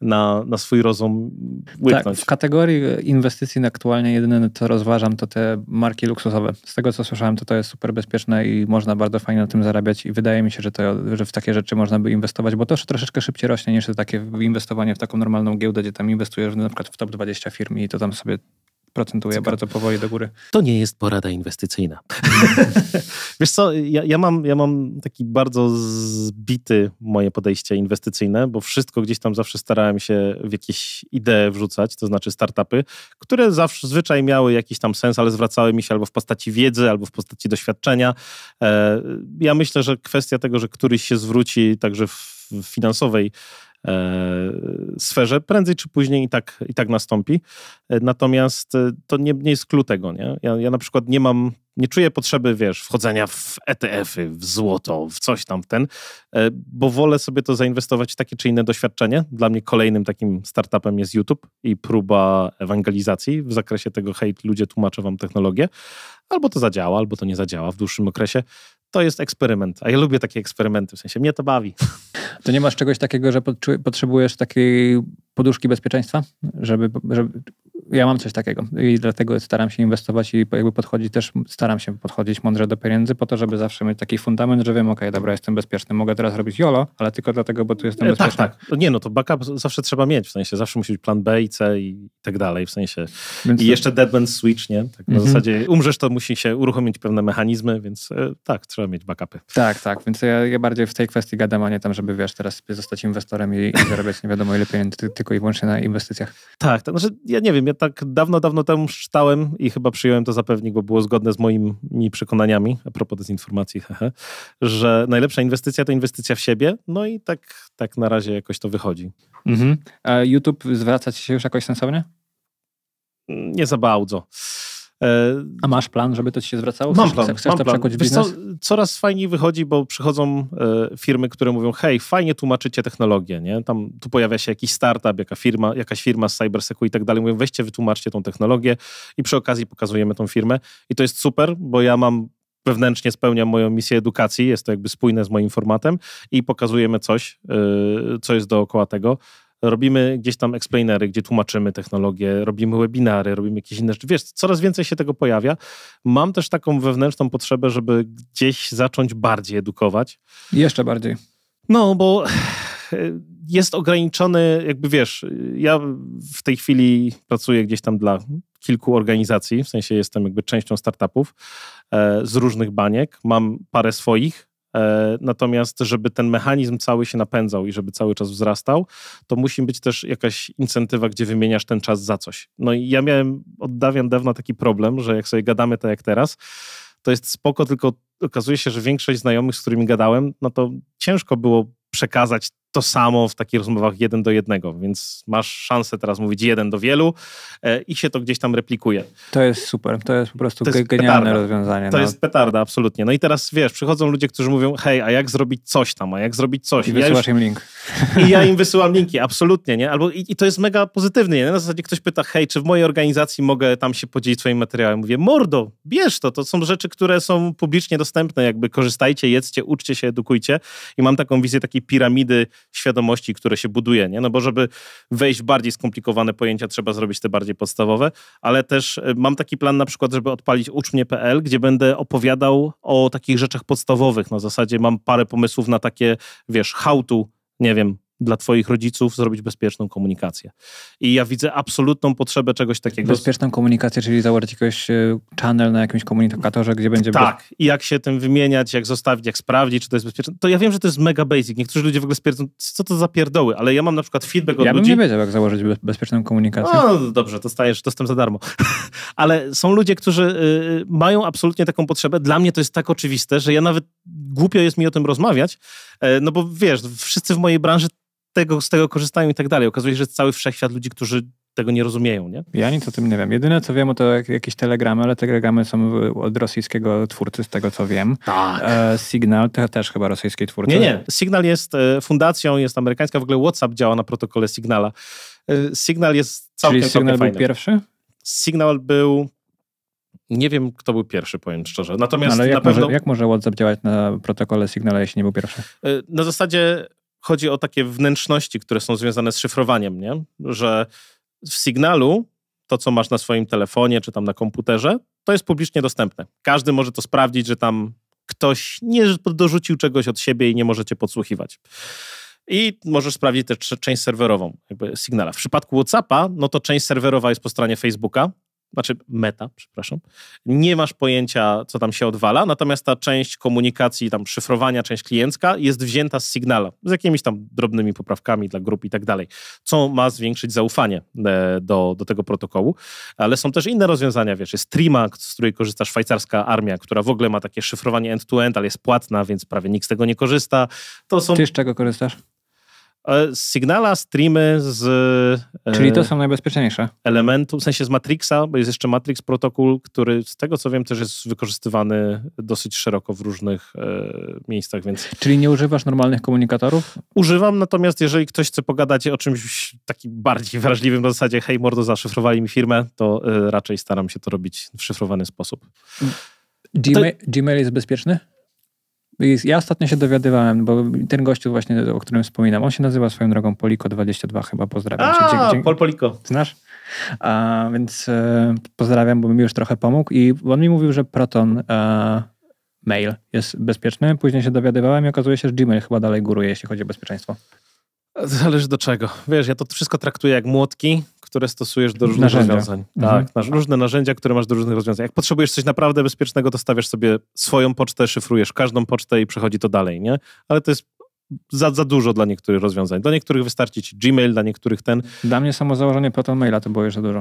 na, na swój rozum tak, łyknąć. Tak, w kategorii inwestycji aktualnie jedyne, co rozważam, to te marki luksusowe. Z tego, co słyszałem, to to jest super bezpieczne i można bardzo fajnie na tym zarabiać i wydaje mi się, że, to, że w takie rzeczy można by inwestować, bo to troszeczkę szybciej rośnie niż takie inwestowanie w taką normalną giełdę, gdzie tam inwestujesz na przykład w top 20 firm i to tam sobie procentuje bardzo powoli do góry. To nie jest porada inwestycyjna. Wiesz co, ja, ja, mam, ja mam taki bardzo zbity moje podejście inwestycyjne, bo wszystko gdzieś tam zawsze starałem się w jakieś idee wrzucać, to znaczy startupy, które zawsze zwyczaj miały jakiś tam sens, ale zwracały mi się albo w postaci wiedzy, albo w postaci doświadczenia. E, ja myślę, że kwestia tego, że któryś się zwróci także w finansowej E, sferze, prędzej czy później i tak, i tak nastąpi. E, natomiast e, to nie, nie jest klutego, tego, nie? Ja, ja na przykład nie mam, nie czuję potrzeby, wiesz, wchodzenia w ETF-y, w złoto, w coś tam w ten, bo wolę sobie to zainwestować w takie czy inne doświadczenie. Dla mnie kolejnym takim startupem jest YouTube i próba ewangelizacji w zakresie tego, hej, ludzie tłumaczą wam technologię. Albo to zadziała, albo to nie zadziała w dłuższym okresie to jest eksperyment, a ja lubię takie eksperymenty, w sensie mnie to bawi. To nie masz czegoś takiego, że potrzebujesz takiej poduszki bezpieczeństwa, żeby, żeby ja mam coś takiego i dlatego staram się inwestować i jakby podchodzić też, staram się podchodzić mądrze do pieniędzy po to, żeby zawsze mieć taki fundament, że wiem, okej, okay, dobra, jestem bezpieczny, mogę teraz robić jolo, ale tylko dlatego, bo tu jestem e, tak, bezpieczny. Tak, tak. Nie, no to backup zawsze trzeba mieć, w sensie zawsze musi być plan B i C i tak dalej, w sensie więc i to... jeszcze deadband switch, nie? Tak, na mhm. zasadzie umrzesz, to musi się uruchomić pewne mechanizmy, więc e, tak, trzeba mieć backupy. Tak, tak, więc ja, ja bardziej w tej kwestii gadam, a nie tam, żeby wiesz, teraz zostać inwestorem i, i zarabiać nie wiadomo ile pieniędzy, tylko i wyłącznie na inwestycjach. Tak, to znaczy ja nie wiem, ja tak dawno, dawno temu czytałem i chyba przyjąłem to za pewnik, bo było zgodne z moimi przekonaniami, a propos dezinformacji, hehe, że najlepsza inwestycja to inwestycja w siebie, no i tak, tak na razie jakoś to wychodzi. Mhm. A YouTube zwraca ci się już jakoś sensownie? Nie za bardzo. E, A masz plan, żeby to ci się zwracało? Mam chcesz, plan. Chcesz mam to plan. Co, coraz fajniej wychodzi, bo przychodzą e, firmy, które mówią, hej, fajnie tłumaczycie technologię, nie? Tam, tu pojawia się jakiś startup, jaka firma, jakaś firma z cyberseku i tak dalej. Mówią, weźcie, wytłumaczcie tą technologię i przy okazji pokazujemy tą firmę. I to jest super, bo ja mam wewnętrznie spełniam moją misję edukacji, jest to jakby spójne z moim formatem i pokazujemy coś, e, co jest dookoła tego robimy gdzieś tam explainery, gdzie tłumaczymy technologię, robimy webinary, robimy jakieś inne rzeczy. Wiesz, coraz więcej się tego pojawia. Mam też taką wewnętrzną potrzebę, żeby gdzieś zacząć bardziej edukować. Jeszcze bardziej. No, bo jest ograniczony, jakby wiesz, ja w tej chwili pracuję gdzieś tam dla kilku organizacji, w sensie jestem jakby częścią startupów e, z różnych baniek, mam parę swoich, E, natomiast, żeby ten mechanizm cały się napędzał i żeby cały czas wzrastał, to musi być też jakaś incentywa, gdzie wymieniasz ten czas za coś. No i ja miałem od dawien dawna taki problem, że jak sobie gadamy tak jak teraz, to jest spoko, tylko okazuje się, że większość znajomych, z którymi gadałem, no to ciężko było przekazać to samo w takich rozmowach jeden do jednego, więc masz szansę teraz mówić jeden do wielu e, i się to gdzieś tam replikuje. To jest super, to jest po prostu jest genialne petarda. rozwiązanie. To no. jest petarda, absolutnie. No i teraz wiesz, przychodzą ludzie, którzy mówią, hej, a jak zrobić coś tam, a jak zrobić coś. I wysyłasz już... im link. I ja im wysyłam linki, absolutnie, nie? Albo i, i to jest mega pozytywne, nie? Na zasadzie ktoś pyta, hej, czy w mojej organizacji mogę tam się podzielić swoim materiałem? Mówię, mordo, bierz to, to są rzeczy, które są publicznie dostępne, jakby korzystajcie, jedzcie, uczcie się, edukujcie. I mam taką wizję takiej piramidy świadomości, które się buduje, nie? No bo żeby wejść w bardziej skomplikowane pojęcia, trzeba zrobić te bardziej podstawowe, ale też e, mam taki plan na przykład, żeby odpalić uczmie.pl, gdzie będę opowiadał o takich rzeczach podstawowych. Na zasadzie mam parę pomysłów na takie, wiesz, hałtu, nie wiem, dla Twoich rodziców zrobić bezpieczną komunikację. I ja widzę absolutną potrzebę czegoś takiego. Bezpieczną komunikację, czyli założyć jakiś e, channel na jakimś komunikatorze, gdzie będzie. Tak, bez... i jak się tym wymieniać, jak zostawić, jak sprawdzić, czy to jest bezpieczne. To ja wiem, że to jest mega basic. Niektórzy ludzie w ogóle stwierdzą, co to za pierdoły, ale ja mam na przykład feedback od ludzi. Ja bym nie wiedział, jak założyć bez, bezpieczną komunikację. No, no dobrze, dostajesz dostęp za darmo. ale są ludzie, którzy y, y, mają absolutnie taką potrzebę. Dla mnie to jest tak oczywiste, że ja nawet głupio jest mi o tym rozmawiać, e, no bo wiesz, wszyscy w mojej branży tego, z tego korzystają i tak dalej. Okazuje się, że cały wszechświat ludzi, którzy tego nie rozumieją, nie? Ja nic o tym nie wiem. Jedyne, co wiem, to jakieś telegramy, ale telegramy są od rosyjskiego twórcy, z tego co wiem. Tak. E, Signal to też chyba rosyjskiej twórcy. Nie, nie. Signal jest e, fundacją, jest amerykańska. W ogóle WhatsApp działa na protokole Signala. E, Signal jest całkiem, Czyli Signal był pierwszy? Signal był... Nie wiem, kto był pierwszy, powiem szczerze. Natomiast no, ale jak, na pewno... może, jak może WhatsApp działać na protokole Signala, jeśli nie był pierwszy? E, na zasadzie chodzi o takie wnętrzności, które są związane z szyfrowaniem, nie? że w sygnalu to, co masz na swoim telefonie czy tam na komputerze, to jest publicznie dostępne. Każdy może to sprawdzić, że tam ktoś nie dorzucił czegoś od siebie i nie możecie podsłuchiwać. I możesz sprawdzić też część serwerową jakby Signala. W przypadku WhatsAppa, no to część serwerowa jest po stronie Facebooka, znaczy meta, przepraszam, nie masz pojęcia, co tam się odwala, natomiast ta część komunikacji, tam szyfrowania, część kliencka jest wzięta z Signala, z jakimiś tam drobnymi poprawkami dla grup i tak dalej, co ma zwiększyć zaufanie e, do, do tego protokołu, ale są też inne rozwiązania, wiesz, jest Trima, z której korzysta szwajcarska armia, która w ogóle ma takie szyfrowanie end-to-end, ale jest płatna, więc prawie nikt z tego nie korzysta. To są... Ty z czego korzystasz? E, Signala, streamy z. E, Czyli to są najbezpieczniejsze. Elementu, w sensie z Matrixa, bo jest jeszcze Matrix protokół, który z tego co wiem też jest wykorzystywany dosyć szeroko w różnych e, miejscach. Więc... Czyli nie używasz normalnych komunikatorów? Używam, natomiast jeżeli ktoś chce pogadać o czymś takim bardziej wrażliwym, na zasadzie hej mordo, zaszyfrowali mi firmę, to e, raczej staram się to robić w szyfrowany sposób. No to... Gmail jest bezpieczny? Ja ostatnio się dowiadywałem, bo ten gościu właśnie, o którym wspominam, on się nazywa swoją drogą Poliko22 chyba, pozdrawiam A, Pol Poliko. Znasz? A, więc e, pozdrawiam, bo mi już trochę pomógł i on mi mówił, że Proton e, mail jest bezpieczny. Później się dowiadywałem i okazuje się, że Gmail chyba dalej góruje, jeśli chodzi o bezpieczeństwo. Zależy do czego. Wiesz, ja to wszystko traktuję jak młotki, które stosujesz do różnych narzędzia. rozwiązań. Mhm. Tak, różne narzędzia, które masz do różnych rozwiązań. Jak potrzebujesz coś naprawdę bezpiecznego, to stawiasz sobie swoją pocztę, szyfrujesz każdą pocztę i przechodzi to dalej, nie? Ale to jest za, za dużo dla niektórych rozwiązań. Dla niektórych wystarczy ci Gmail, dla niektórych ten. Dla mnie samo założenie Proton Maila to było jeszcze dużo.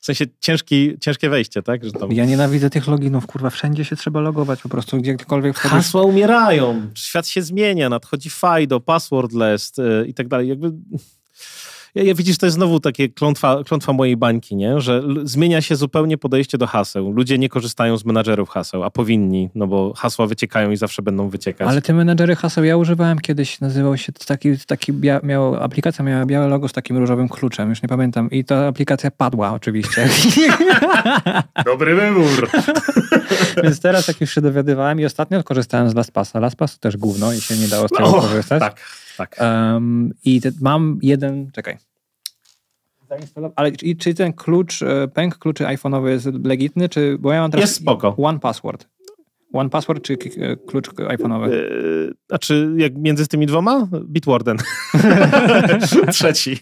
W sensie ciężki, ciężkie wejście, tak? Że tam... Ja nienawidzę tych loginów, kurwa, wszędzie się trzeba logować, po prostu gdziekolwiek wchodzisz. Hasła umierają, świat się zmienia, nadchodzi FIDO, passwordless yy, i tak dalej. Jakby ja, widzisz, to jest znowu takie klątwa, klątwa mojej bańki, nie? że zmienia się zupełnie podejście do haseł. Ludzie nie korzystają z menadżerów haseł, a powinni, no bo hasła wyciekają i zawsze będą wyciekać. Ale te menadżery haseł ja używałem kiedyś, nazywał się taki, taki bia, miał, aplikacja miała białe logo z takim różowym kluczem, już nie pamiętam. I ta aplikacja padła oczywiście. Dobry wybór. Więc teraz jak już się dowiadywałem i ostatnio korzystałem z LastPassa. LastPass też gówno i się nie dało z tego o, korzystać. Tak. Tak. Um, I te, mam jeden, czekaj. Ale czy, czy ten klucz, e, pęk kluczy iPhone'owy jest legitny, czy, bo ja mam teraz... Jest spoko. One Password. One Password czy e, klucz iPhone'owy? E, A czy jak między tymi dwoma? Bitwarden. Trzeci.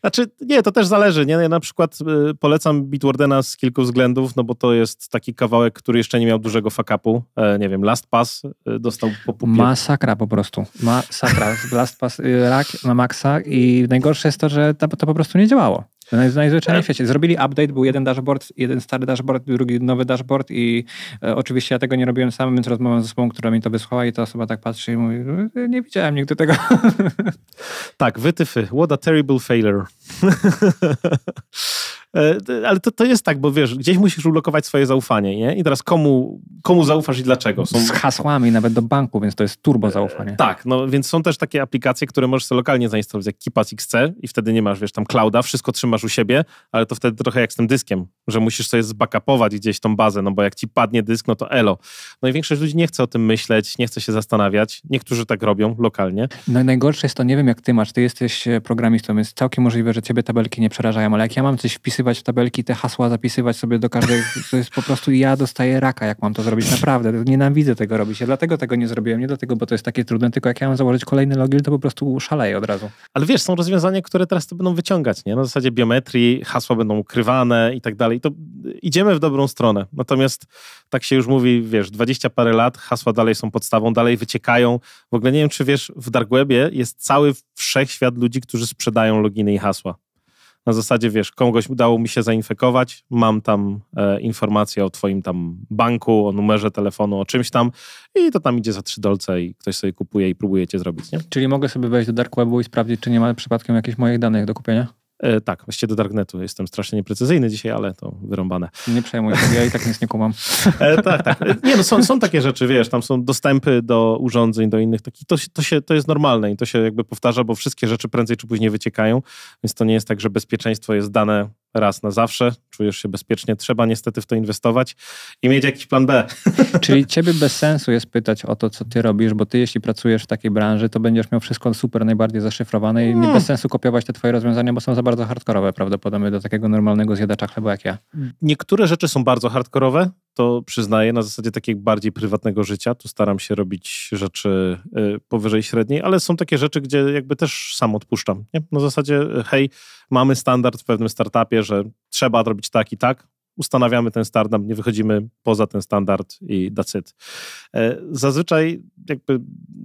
Znaczy, nie, to też zależy. Nie? Ja na przykład e, polecam Bitwardena z kilku względów, no bo to jest taki kawałek, który jeszcze nie miał dużego fakapu. nie wiem, LastPass dostał po pupie. Masakra po prostu. Masakra. LastPass rak na maksa i najgorsze jest to, że to po prostu nie działało. Najzwyczajniej tak. w świecie. Zrobili update, był jeden dashboard, jeden stary dashboard, drugi nowy dashboard i e, oczywiście ja tego nie robiłem sam, więc rozmawiam z osobą, która mi to wysłała i ta osoba tak patrzy i mówi, no, nie widziałem nigdy tego. Tak, wytyfy. What a terrible failure. E, ale to, to jest tak, bo wiesz, gdzieś musisz ulokować swoje zaufanie, nie? I teraz komu, komu zaufasz i dlaczego? Są... Z hasłami nawet do banku, więc to jest turbo zaufanie. E, tak, no więc są też takie aplikacje, które możesz sobie lokalnie zainstalować, jak Kipas XC i wtedy nie masz, wiesz, tam clouda, wszystko trzymasz u siebie, ale to wtedy trochę jak z tym dyskiem, że musisz sobie zbackupować gdzieś tą bazę, no bo jak ci padnie dysk, no to elo. No i większość ludzi nie chce o tym myśleć, nie chce się zastanawiać. Niektórzy tak robią lokalnie. No i najgorsze jest to, nie wiem jak ty masz, ty jesteś e, programistą, więc całkiem możliwe, że ciebie tabelki nie przerażają, ale jak ja mam coś wpisy wpisywać w tabelki te hasła, zapisywać sobie do każdej To jest po prostu ja dostaję raka, jak mam to zrobić naprawdę. Nienawidzę tego robić. Ja dlatego tego nie zrobiłem. Nie dlatego, bo to jest takie trudne, tylko jak ja mam założyć kolejny login, to po prostu szaleję od razu. Ale wiesz, są rozwiązania, które teraz to będą wyciągać, nie? Na zasadzie biometrii, hasła będą ukrywane i tak dalej. To idziemy w dobrą stronę. Natomiast tak się już mówi, wiesz, dwadzieścia parę lat, hasła dalej są podstawą, dalej wyciekają. W ogóle nie wiem, czy wiesz, w Dark jest cały wszechświat ludzi, którzy sprzedają loginy i hasła na zasadzie, wiesz, kogoś udało mi się zainfekować, mam tam e, informację o twoim tam banku, o numerze telefonu, o czymś tam i to tam idzie za trzy dolce i ktoś sobie kupuje i próbuje cię zrobić, nie? Czyli mogę sobie wejść do dark webu i sprawdzić, czy nie ma przypadkiem jakichś moich danych do kupienia? E, tak, właściwie do Darknetu. Jestem strasznie nieprecyzyjny dzisiaj, ale to wyrąbane. Nie przejmuj się, ja i tak nic nie kumam. E, tak, tak. Nie, no są, są takie rzeczy, wiesz, tam są dostępy do urządzeń, do innych takich. To, to, się, to jest normalne i to się jakby powtarza, bo wszystkie rzeczy prędzej czy później wyciekają, więc to nie jest tak, że bezpieczeństwo jest dane raz na zawsze, czujesz się bezpiecznie, trzeba niestety w to inwestować i mieć jakiś plan B. Czyli ciebie bez sensu jest pytać o to, co ty robisz, bo ty jeśli pracujesz w takiej branży, to będziesz miał wszystko super, najbardziej zaszyfrowane i nie no. bez sensu kopiować te twoje rozwiązania, bo są za bardzo hardkorowe prawdopodobnie do takiego normalnego zjadacza chleba jak ja. Niektóre rzeczy są bardzo hardkorowe, to przyznaję na zasadzie takiego bardziej prywatnego życia. Tu staram się robić rzeczy y, powyżej średniej, ale są takie rzeczy, gdzie jakby też sam odpuszczam. Nie? Na zasadzie, y, hej, mamy standard w pewnym startupie, że trzeba robić tak i tak, ustanawiamy ten standard, nie wychodzimy poza ten standard i that's it. E, zazwyczaj jakby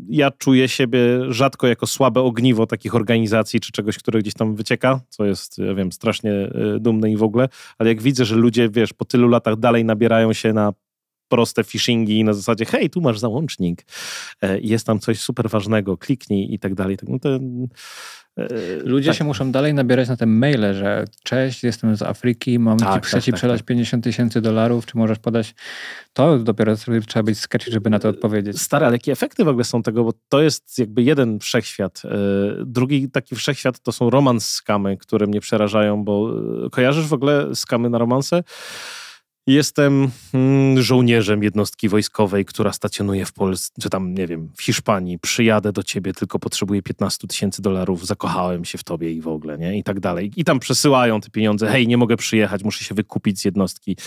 ja czuję siebie rzadko jako słabe ogniwo takich organizacji czy czegoś, które gdzieś tam wycieka, co jest, ja wiem, strasznie e, dumne i w ogóle, ale jak widzę, że ludzie, wiesz, po tylu latach dalej nabierają się na proste phishingi na zasadzie hej, tu masz załącznik, e, jest tam coś super ważnego, kliknij i tak dalej. Tak, no to, e, Ludzie tak. się muszą dalej nabierać na te maile, że cześć, jestem z Afryki, mam tak, ci, tak, ci tak, przelać 50 tak. tysięcy dolarów, czy możesz podać to? Dopiero trzeba być sketchy, żeby na to odpowiedzieć. Stare, ale jakie efekty w ogóle są tego, bo to jest jakby jeden wszechświat. E, drugi taki wszechświat to są romans skamy, które mnie przerażają, bo kojarzysz w ogóle skamy na romanse? Jestem mm, żołnierzem jednostki wojskowej, która stacjonuje w Polsce, czy tam, nie wiem, w Hiszpanii. Przyjadę do ciebie, tylko potrzebuję 15 tysięcy dolarów, zakochałem się w tobie i w ogóle, nie? I tak dalej. I tam przesyłają te pieniądze. Hej, nie mogę przyjechać, muszę się wykupić z jednostki.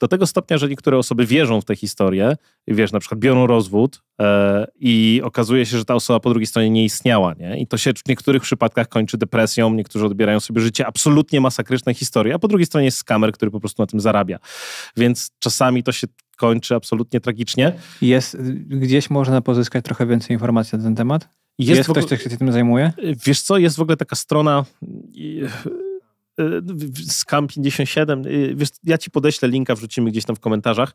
Do tego stopnia, że niektóre osoby wierzą w tę historię, wiesz, na przykład biorą rozwód e, i okazuje się, że ta osoba po drugiej stronie nie istniała, nie? I to się w niektórych przypadkach kończy depresją, niektórzy odbierają sobie życie. Absolutnie masakryczne historie, a po drugiej stronie jest skamer, który po prostu na tym zarabia więc czasami to się kończy absolutnie tragicznie. Jest, gdzieś można pozyskać trochę więcej informacji na ten temat? Jest, jest ogóle, ktoś, kto się tym zajmuje? Wiesz co, jest w ogóle taka strona e, Scam57, wiesz, ja ci podeślę linka, wrzucimy gdzieś tam w komentarzach,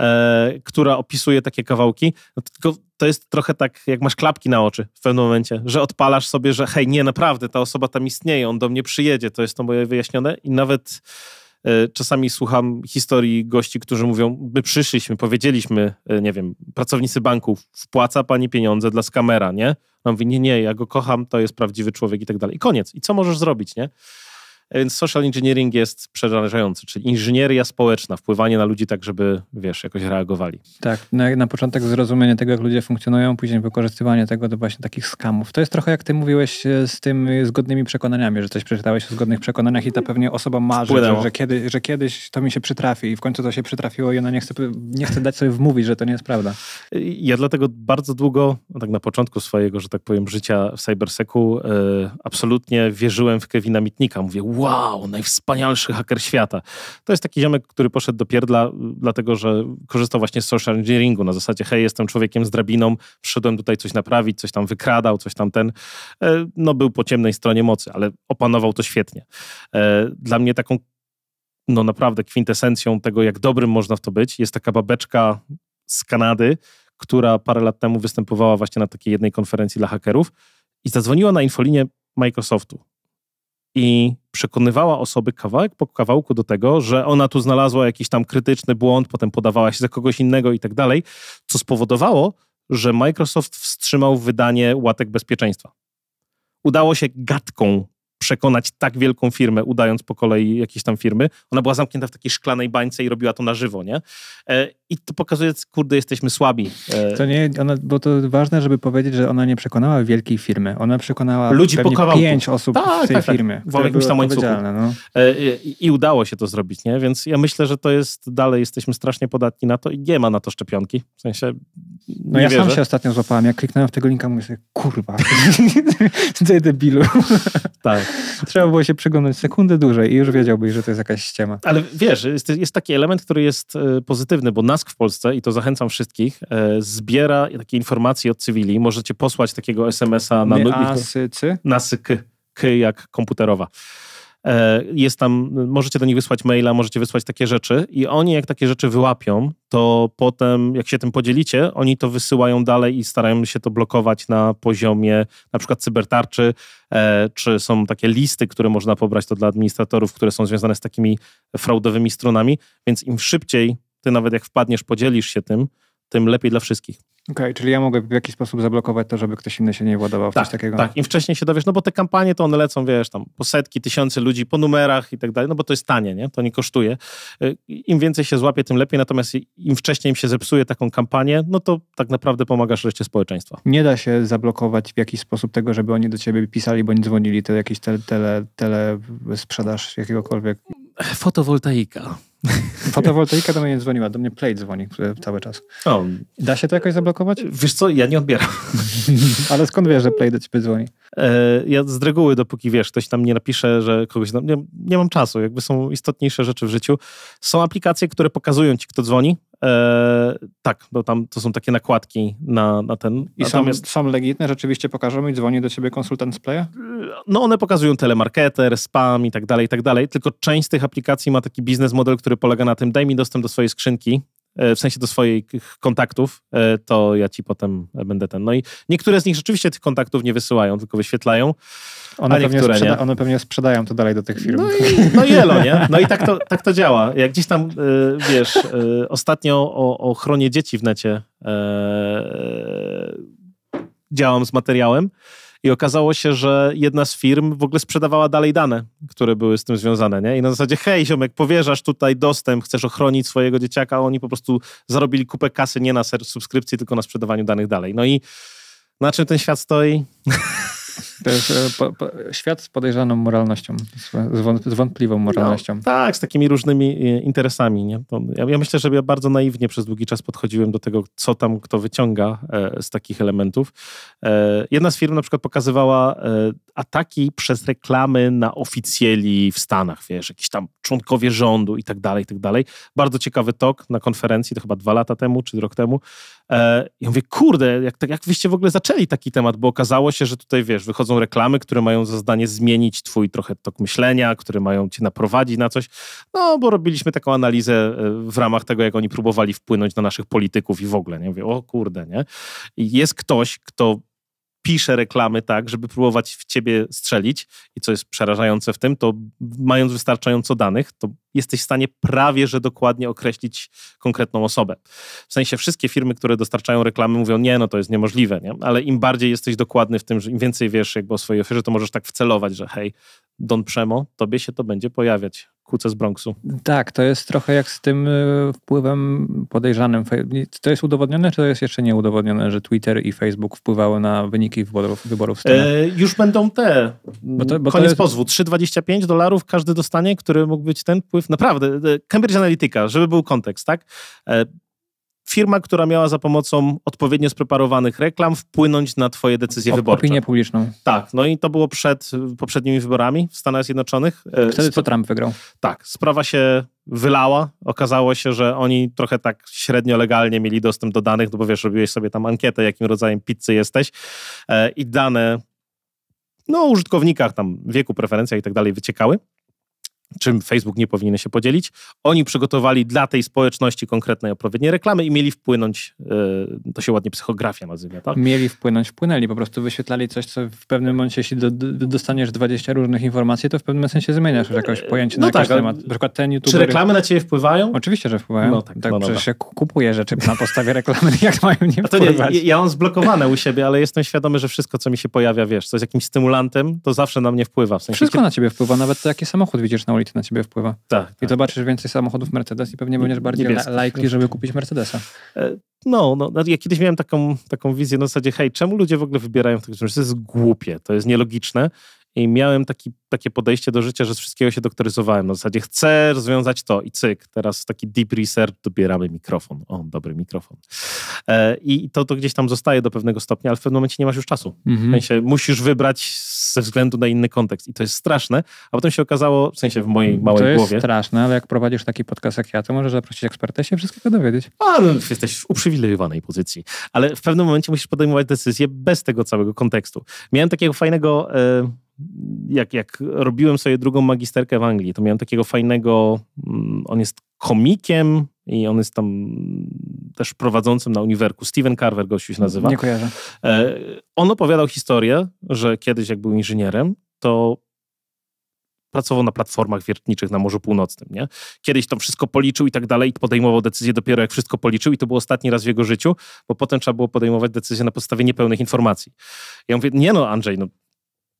e, która opisuje takie kawałki. No, tylko to jest trochę tak, jak masz klapki na oczy w pewnym momencie, że odpalasz sobie, że hej, nie, naprawdę, ta osoba tam istnieje, on do mnie przyjedzie, to jest to moje wyjaśnione i nawet E, czasami słucham historii gości, którzy mówią, my przyszliśmy, powiedzieliśmy, e, nie wiem, pracownicy banku, wpłaca pani pieniądze dla skamera, nie? On mówi, nie, nie, ja go kocham, to jest prawdziwy człowiek i tak dalej. I koniec. I co możesz zrobić, nie? Więc social engineering jest przerażający, czyli inżynieria społeczna, wpływanie na ludzi tak, żeby, wiesz, jakoś reagowali. Tak, na, no na początek zrozumienie tego, jak ludzie funkcjonują, później wykorzystywanie tego do właśnie takich skamów. To jest trochę jak ty mówiłeś e, z tym e, zgodnymi przekonaniami, że coś przeczytałeś o zgodnych przekonaniach i ta pewnie osoba marzy, że, że, kiedy, że kiedyś to mi się przytrafi i w końcu to się przytrafiło i ona nie chce, nie chce dać sobie wmówić, że to nie jest prawda. Ja dlatego bardzo długo, tak na początku swojego, że tak powiem, życia w cyberseku, yy, absolutnie wierzyłem w Kevina Mitnika. Mówię, wow, najwspanialszy haker świata. To jest taki ziomek, który poszedł do pierdla, dlatego że korzystał właśnie z social engineeringu na zasadzie, hej, jestem człowiekiem z drabiną, przyszedłem tutaj coś naprawić, coś tam wykradał, coś tam ten. E, no był po ciemnej stronie mocy, ale opanował to świetnie. E, dla mnie taką no naprawdę kwintesencją tego, jak dobrym można w to być, jest taka babeczka z Kanady, która parę lat temu występowała właśnie na takiej jednej konferencji dla hakerów i zadzwoniła na infolinię Microsoftu i przekonywała osoby kawałek po kawałku do tego, że ona tu znalazła jakiś tam krytyczny błąd, potem podawała się za kogoś innego i tak dalej, co spowodowało, że Microsoft wstrzymał wydanie łatek bezpieczeństwa. Udało się gadką przekonać tak wielką firmę, udając po kolei jakieś tam firmy. Ona była zamknięta w takiej szklanej bańce i robiła to na żywo, nie? E, I to pokazuje, kurde, jesteśmy słabi. E, to nie, ona, bo to ważne, żeby powiedzieć, że ona nie przekonała wielkiej firmy. Ona przekonała ludzi po kawałku. pięć osób tak, w tej tak, firmie. Tak. W jakimś tam No. E, I, I udało się to zrobić, nie? Więc ja myślę, że to jest, dalej jesteśmy strasznie podatni na to i nie ma na to szczepionki. W sensie No ja wierzę. sam się ostatnio złapałem. Jak kliknąłem w tego linka, mówię sobie, kurwa, tutaj debilu. tak. Trzeba było się przyglądać sekundę dłużej i już wiedziałbyś, że to jest jakaś ściema. Ale wiesz, jest, jest taki element, który jest e, pozytywny, bo NASK w Polsce, i to zachęcam wszystkich, e, zbiera takie informacje od cywili. Możecie posłać takiego SMS-a na... cy Nasyk, k jak komputerowa. E, jest tam, możecie do nich wysłać maila, możecie wysłać takie rzeczy i oni jak takie rzeczy wyłapią, to potem jak się tym podzielicie, oni to wysyłają dalej i starają się to blokować na poziomie na przykład cybertarczy, e, czy są takie listy, które można pobrać to dla administratorów, które są związane z takimi fraudowymi stronami, więc im szybciej ty nawet jak wpadniesz, podzielisz się tym, tym lepiej dla wszystkich. Okej, okay, czyli ja mogę w jakiś sposób zablokować to, żeby ktoś inny się nie władował w tak, coś takiego. Tak, im wcześniej się dowiesz, no bo te kampanie to one lecą, wiesz, tam po setki, tysiące ludzi, po numerach i tak dalej, no bo to jest tanie, nie? To nie kosztuje. Y, Im więcej się złapie, tym lepiej, natomiast im wcześniej im się zepsuje taką kampanię, no to tak naprawdę pomagasz reszcie społeczeństwa. Nie da się zablokować w jakiś sposób tego, żeby oni do ciebie pisali bądź dzwonili, to jakiś tele, tele, tele sprzedaż jakiegokolwiek. Fotowoltaika. Fotowoltaika do mnie nie dzwoniła, do mnie Play dzwoni cały czas. O. Da się to jakoś zablokować? Wiesz co, ja nie odbieram. Ale skąd wiesz, że Play do ciebie dzwoni? E, ja z reguły, dopóki wiesz, ktoś tam nie napisze, że kogoś tam... Nie, nie mam czasu, jakby są istotniejsze rzeczy w życiu. Są aplikacje, które pokazują ci, kto dzwoni, E, tak, bo tam to są takie nakładki na, na ten. I Natomiast, są, są legitne, rzeczywiście pokażą i dzwoni do ciebie konsultant z Playa? No one pokazują telemarketer, spam i tak dalej, i tak dalej, tylko część z tych aplikacji ma taki biznes model, który polega na tym, daj mi dostęp do swojej skrzynki, E, w sensie do swoich kontaktów, e, to ja ci potem będę ten. No i niektóre z nich rzeczywiście tych kontaktów nie wysyłają, tylko wyświetlają. One, pewnie, sprzeda- one pewnie sprzedają to dalej do tych firm. No i, no nie? No i tak to, tak to działa. Jak gdzieś tam, e, wiesz, ostatnio o, o ochronie dzieci w necie działam z materiałem. I okazało się, że jedna z firm w ogóle sprzedawała dalej dane, które były z tym związane, nie? I na zasadzie, hej, ziomek, powierzasz tutaj dostęp, chcesz ochronić swojego dzieciaka, a oni po prostu zarobili kupę kasy nie na subskrypcji, tylko na sprzedawaniu danych dalej. No i na czym ten świat stoi? To jest e, po, po, świat z podejrzaną moralnością, z, wątpliwą no, moralnością. No, tak, z takimi różnymi e, interesami. Nie? Ja, ja, myślę, że ja bardzo naiwnie przez długi czas podchodziłem do tego, co tam kto wyciąga e, z takich elementów. jedna z firm na przykład pokazywała ataki przez reklamy na oficjeli w Stanach, wiesz, jakiś tam członkowie rządu i tak dalej, i tak dalej. Bardzo ciekawy tok na konferencji, to chyba dwa lata temu, czy rok temu. ja mówię, kurde, jak, tak, jak wyście w ogóle zaczęli taki temat, bo okazało się, że tutaj, wiesz, wychodzą wchodzą reklamy, które mają za zdanie zmienić twój trochę tok myślenia, które mają cię naprowadzić na coś. No, bo robiliśmy taką analizę e, w ramach tego, jak oni próbowali wpłynąć na naszych polityków i w ogóle, nie? Mówię, o kurde, nie? Jest ktoś, kto pisze reklamy tak, żeby próbować w ciebie strzelić i co jest przerażające w tym, to mając wystarczająco danych, to jesteś w stanie prawie, że dokładnie określić konkretną osobę. W sensie wszystkie firmy, które dostarczają reklamy mówią, nie, no to jest niemożliwe, nie? ale im bardziej jesteś dokładny w tym, że im więcej wiesz jakby o swojej oferze, to możesz tak wcelować, że hej, Don Przemo, tobie się to będzie pojawiać kuce z Bronxu. Tak, to jest trochę jak z tym e, wpływem podejrzanym. To jest udowodnione, czy to jest jeszcze nieudowodnione, że Twitter i Facebook wpływały na wyniki wyborów, wyborów e, Już będą te. Bo to, bo Koniec jest... pozwu. 3,25 dolarów każdy dostanie, który mógł być ten wpływ. Naprawdę, e, Cambridge Analytica, żeby był kontekst, tak? E, firma, która miała za pomocą odpowiednio spreparowanych reklam wpłynąć na twoje decyzje o, wyborcze. Opinię publiczną. Tak, no i to było przed poprzednimi wyborami w Stanach Zjednoczonych. E, Wtedy to Trump wygrał. Tak, sprawa się wylała. Okazało się, że oni trochę tak średnio legalnie mieli dostęp do danych, no bo wiesz, robiłeś sobie tam ankietę, jakim rodzajem pizzy jesteś e, i dane no, o użytkownikach, tam wieku, preferencjach i tak dalej wyciekały czym Facebook nie powinien się podzielić. Oni przygotowali dla tej społeczności konkretnej odpowiednie reklamy i mieli wpłynąć, yy, to się ładnie psychografia nazywa, tak? Mieli wpłynąć, wpłynęli, po prostu wyświetlali coś, co w pewnym momencie, jeśli do, dostaniesz 20 różnych informacji, to w pewnym sensie zmieniasz jakoś pojęcie no na tak, temat. Na przykład ten YouTuber... Czy reklamy na ciebie wpływają? Oczywiście, że wpływają. No tak, tak no, przecież no, rzeczy na podstawie reklamy, jak mają nie wpływać? to Nie, ja mam zblokowane u siebie, ale jestem świadomy, że wszystko, co mi się pojawia, wiesz, co jest jakimś stymulantem, to zawsze na mnie wpływa. W sensie, wszystko na ciebie wpływa, nawet to, jaki samochód widzisz na technologii na ciebie wpływa. Tak, I tak. zobaczysz więcej samochodów Mercedes i pewnie będziesz bardziej li- likely, żeby kupić Mercedesa. E, no, no, no, ja kiedyś miałem taką, taką wizję na zasadzie, hej, czemu ludzie w ogóle wybierają to, to jest głupie, to jest nielogiczne. I miałem taki, takie podejście do życia, że z wszystkiego się doktoryzowałem. Na zasadzie chcę rozwiązać to i cyk. Teraz taki deep research, dobieramy mikrofon. O, dobry mikrofon. E, I to, to gdzieś tam zostaje do pewnego stopnia, ale w pewnym momencie nie masz już czasu. Mhm. W sensie musisz wybrać ze względu na inny kontekst. I to jest straszne. A potem się okazało, w sensie w mojej małej głowie... To jest głowie, straszne, ale jak prowadzisz taki podcast jak ja, to możesz zaprosić ekspertę się wszystkiego dowiedzieć. A, no, jesteś w uprzywilejowanej pozycji. Ale w pewnym momencie musisz podejmować decyzje bez tego całego kontekstu. Miałem takiego fajnego... E, jak, jak robiłem sobie drugą magisterkę w Anglii, to miałem takiego fajnego, mm, on jest komikiem i on jest tam też prowadzącym na uniwerku. Steven Carver gościu się nazywa. Nie kojarzę. E, on opowiadał historię, że kiedyś jak był inżynierem, to pracował na platformach wiertniczych na Morzu Północnym, nie? Kiedyś tam wszystko policzył i tak dalej, i podejmował decyzję dopiero jak wszystko policzył i to był ostatni raz w jego życiu, bo potem trzeba było podejmować decyzję na podstawie niepełnych informacji. Ja mówię, nie no Andrzej, no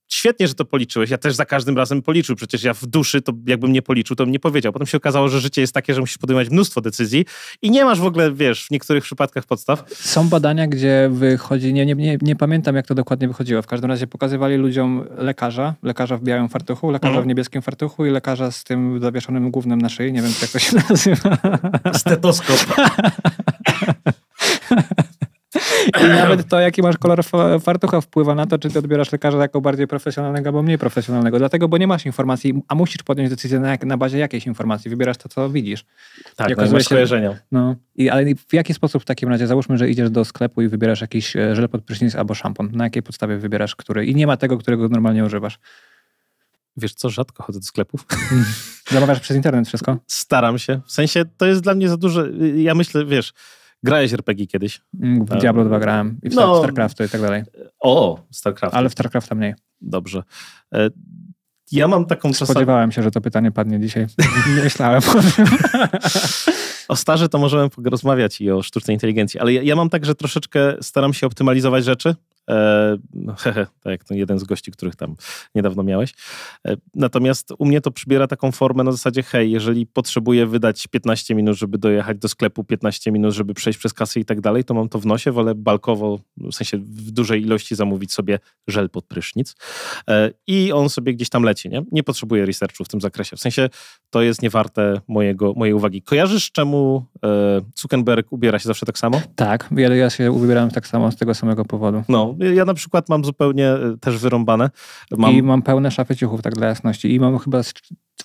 świetnie, że to policzyłeś. Ja też za każdym razem policzył. Przecież ja w duszy, to jakbym nie policzył, to bym nie powiedział. Potem się okazało, że życie jest takie, że musisz podejmować mnóstwo decyzji i nie masz w ogóle, wiesz, w niektórych przypadkach podstaw. Są badania, gdzie wychodzi, nie, nie, nie, nie pamiętam jak to dokładnie wychodziło. W każdym razie pokazywali ludziom lekarza, lekarza w białym fartuchu, lekarza mhm. w niebieskim fartuchu i lekarza z tym zawieszonym głównym na szyi. Nie wiem, jak to się nazywa. Stetoskop. I nawet to, jaki masz kolor fartucha wpływa na to, czy ty odbierasz lekarza jako bardziej profesjonalnego albo mniej profesjonalnego. Dlatego, bo nie masz informacji, a musisz podjąć decyzję na, na bazie jakiejś informacji. Wybierasz to, co widzisz. Tak, jako no, masz skojarzenia. No. I, ale w jaki sposób w takim razie, załóżmy, że idziesz do sklepu i wybierasz jakiś e, żel pod prysznic albo szampon. Na jakiej podstawie wybierasz który? I nie ma tego, którego normalnie używasz. Wiesz co, rzadko chodzę do sklepów. Zamawiasz przez internet wszystko? Staram się. W sensie to jest dla mnie za duże. Ja myślę, wiesz, Grałeś RPG kiedyś? Mm, w Diablo 2 grałem i w no, StarCraft i tak dalej. O, StarCraft. Ale w StarCrafta mniej. Dobrze. E, ja mam taką czasami... Spodziewałem się, że to pytanie padnie dzisiaj. Myślałem o tym. o starze to możemy porozmawiać i o sztucznej inteligencji, ale ja, ja mam tak, że troszeczkę staram się optymalizować rzeczy, E, no, hehe, tak jak ten jeden z gości, których tam niedawno miałeś. E, natomiast u mnie to przybiera taką formę na zasadzie, hej, jeżeli potrzebuję wydać 15 minut, żeby dojechać do sklepu, 15 minut, żeby przejść przez kasy i tak dalej, to mam to w nosie, wolę balkowo, w sensie w dużej ilości zamówić sobie żel pod prysznic e, i on sobie gdzieś tam leci, nie? Nie potrzebuję researchu w tym zakresie. W sensie to jest niewarte mojego, mojej uwagi. Kojarzysz, czemu Zuckerberg ubiera się zawsze tak samo? Tak, ja, się ubieram tak samo z tego samego powodu. No, ja na przykład mam zupełnie e, też wyrąbane. Mam... I mam pełne szafy ciuchów, tak dla jasności. I mam chyba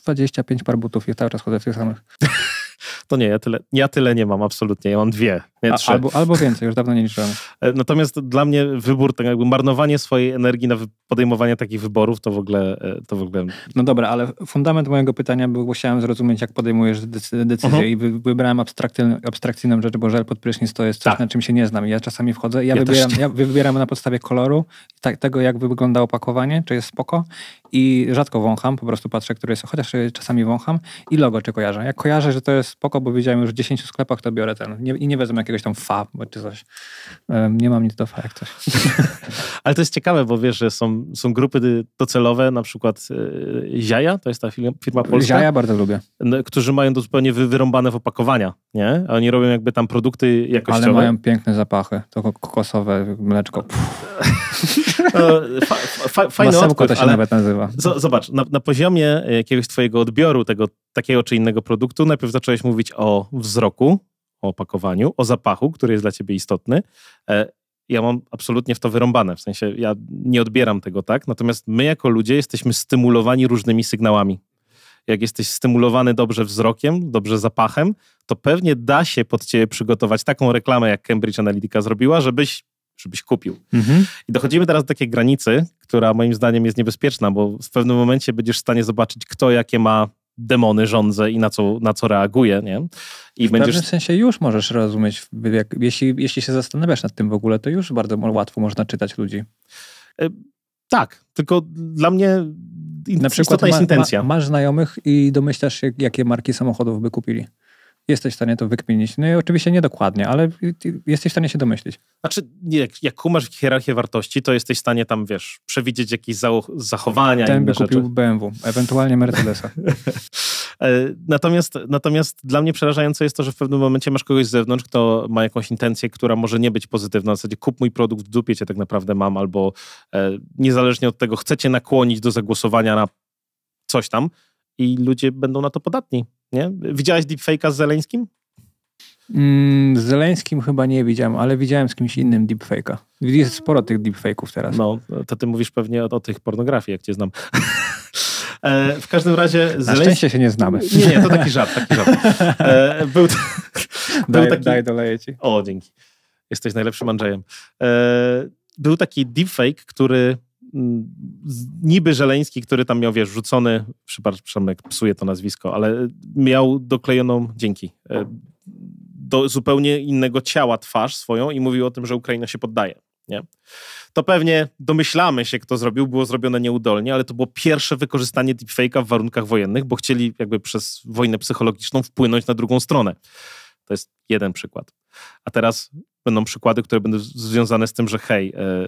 25 par butów i cały czas chodzę w tych samych. to nie, ja tyle, ja tyle nie mam absolutnie, ja mam dwie, nie trzy. albo, albo więcej, już dawno nie liczyłem. E, natomiast dla mnie wybór, tak jakby marnowanie swojej energii na podejmowanie takich wyborów, to w ogóle... E, to w ogóle... No dobra, ale fundament mojego pytania był, bo chciałem zrozumieć, jak podejmujesz decyzję uh mhm. -huh. i wybrałem abstrakcyjną, abstrakcyjną rzecz, bo żel pod prysznic to jest coś, tak. na czym się nie znam. Ja czasami wchodzę i ja, ja, wybieram, ja wybieram na podstawie koloru, tak, tego, jak wygląda opakowanie, czy jest spoko i rzadko wącham, po prostu patrzę, które jest, chociaż czasami wącham i logo czy kojarzę. Jak kojarzę, że to jest spoko, spoko, bo wiedziałem już w 10 sklepach, to biorę ten. Nie, I nie wezmę jakiegoś tam fa, bo czy coś. Um, nie mam nic do fa, jak coś. Ale to jest ciekawe, bo wiesz, że są, są grupy docelowe, na przykład e, Ziaja, to jest ta firma, polska. Ziaja bardzo lubię. No, którzy mają to zupełnie wyrąbane w opakowania, nie? A oni robią jakby tam produkty jakoś Ale mają piękne zapachy, to kokosowe mleczko. fajno fa, to się nawet nazywa. zobacz, na, na poziomie e, jakiegoś twojego odbioru tego takiego czy innego produktu najpierw zacząłeś mówić mówić o wzroku, o opakowaniu, o zapachu, który jest dla ciebie istotny. E, ja mam absolutnie w to wyrąbane, w sensie ja nie odbieram tego tak, natomiast my jako ludzie jesteśmy stymulowani różnymi sygnałami. Jak jesteś stymulowany dobrze wzrokiem, dobrze zapachem, to pewnie da się pod ciebie przygotować taką reklamę, jak Cambridge Analytica zrobiła, żebyś żebyś kupił. Mhm. I dochodzimy teraz do takiej granicy, która moim zdaniem jest niebezpieczna, bo w pewnym momencie będziesz w stanie zobaczyć, kto jakie ma demony rządzę i na co, na co reaguję, nie? I w będziesz... pewnym sensie już możesz rozumieć, jak, jeśli, jeśli się zastanawiasz nad tym w ogóle, to już bardzo łatwo można czytać ludzi. E, tak, tylko dla mnie na przykład ma, jest intencja. Ma, masz znajomych i domyślasz się, jakie marki samochodów by kupili jesteś w stanie to wykminić. No i oczywiście niedokładnie, ale jesteś w stanie się domyślić. Znaczy, jak, jak kumasz hierarchię wartości, to jesteś w stanie tam, wiesz, przewidzieć jakieś zachowania, Ten by kupił rzeczy. BMW, ewentualnie Mercedesa. E, natomiast, natomiast dla mnie przerażające jest to, że w pewnym momencie masz kogoś z zewnątrz, kto ma jakąś intencję, która może nie być pozytywna. W zasadzie kup mój produkt, w dupie cię tak naprawdę mam, albo e, niezależnie od tego chcecie nakłonić do zagłosowania na coś tam i ludzie będą na to podatni. Nie? Widziałeś deepfake'a z Zeleńskim? Mm, z Zeleńskim chyba nie widziałem, ale widziałem z kimś innym deepfake'a. Jest sporo tych deepfake'ów teraz. No, to ty mówisz pewnie o, o tych pornografii, jak cię znam. E, w każdym razie... Zeleński... Na szczęście się nie znamy. Nie, nie, to taki żart, taki żart. E, był, daj, był taki... Daj, doleję ci. O, dzięki. Jesteś najlepszym Andrzejem. E, był taki deepfake, który Mm, niby Żeleński, który tam miał, wiesz, rzucony, przepraszam, jak psuje to nazwisko, ale e, miał doklejoną, dzięki, e, do zupełnie innego ciała twarz swoją i mówił o tym, że Ukraina się poddaje. Nie? To pewnie domyślamy się, kto zrobił, było zrobione nieudolnie, ale to było pierwsze wykorzystanie deepfake'a w warunkach wojennych, bo chcieli jakby przez wojnę psychologiczną wpłynąć na drugą stronę. To jest jeden przykład. A teraz będą przykłady, które będą związane z tym, że hej, e,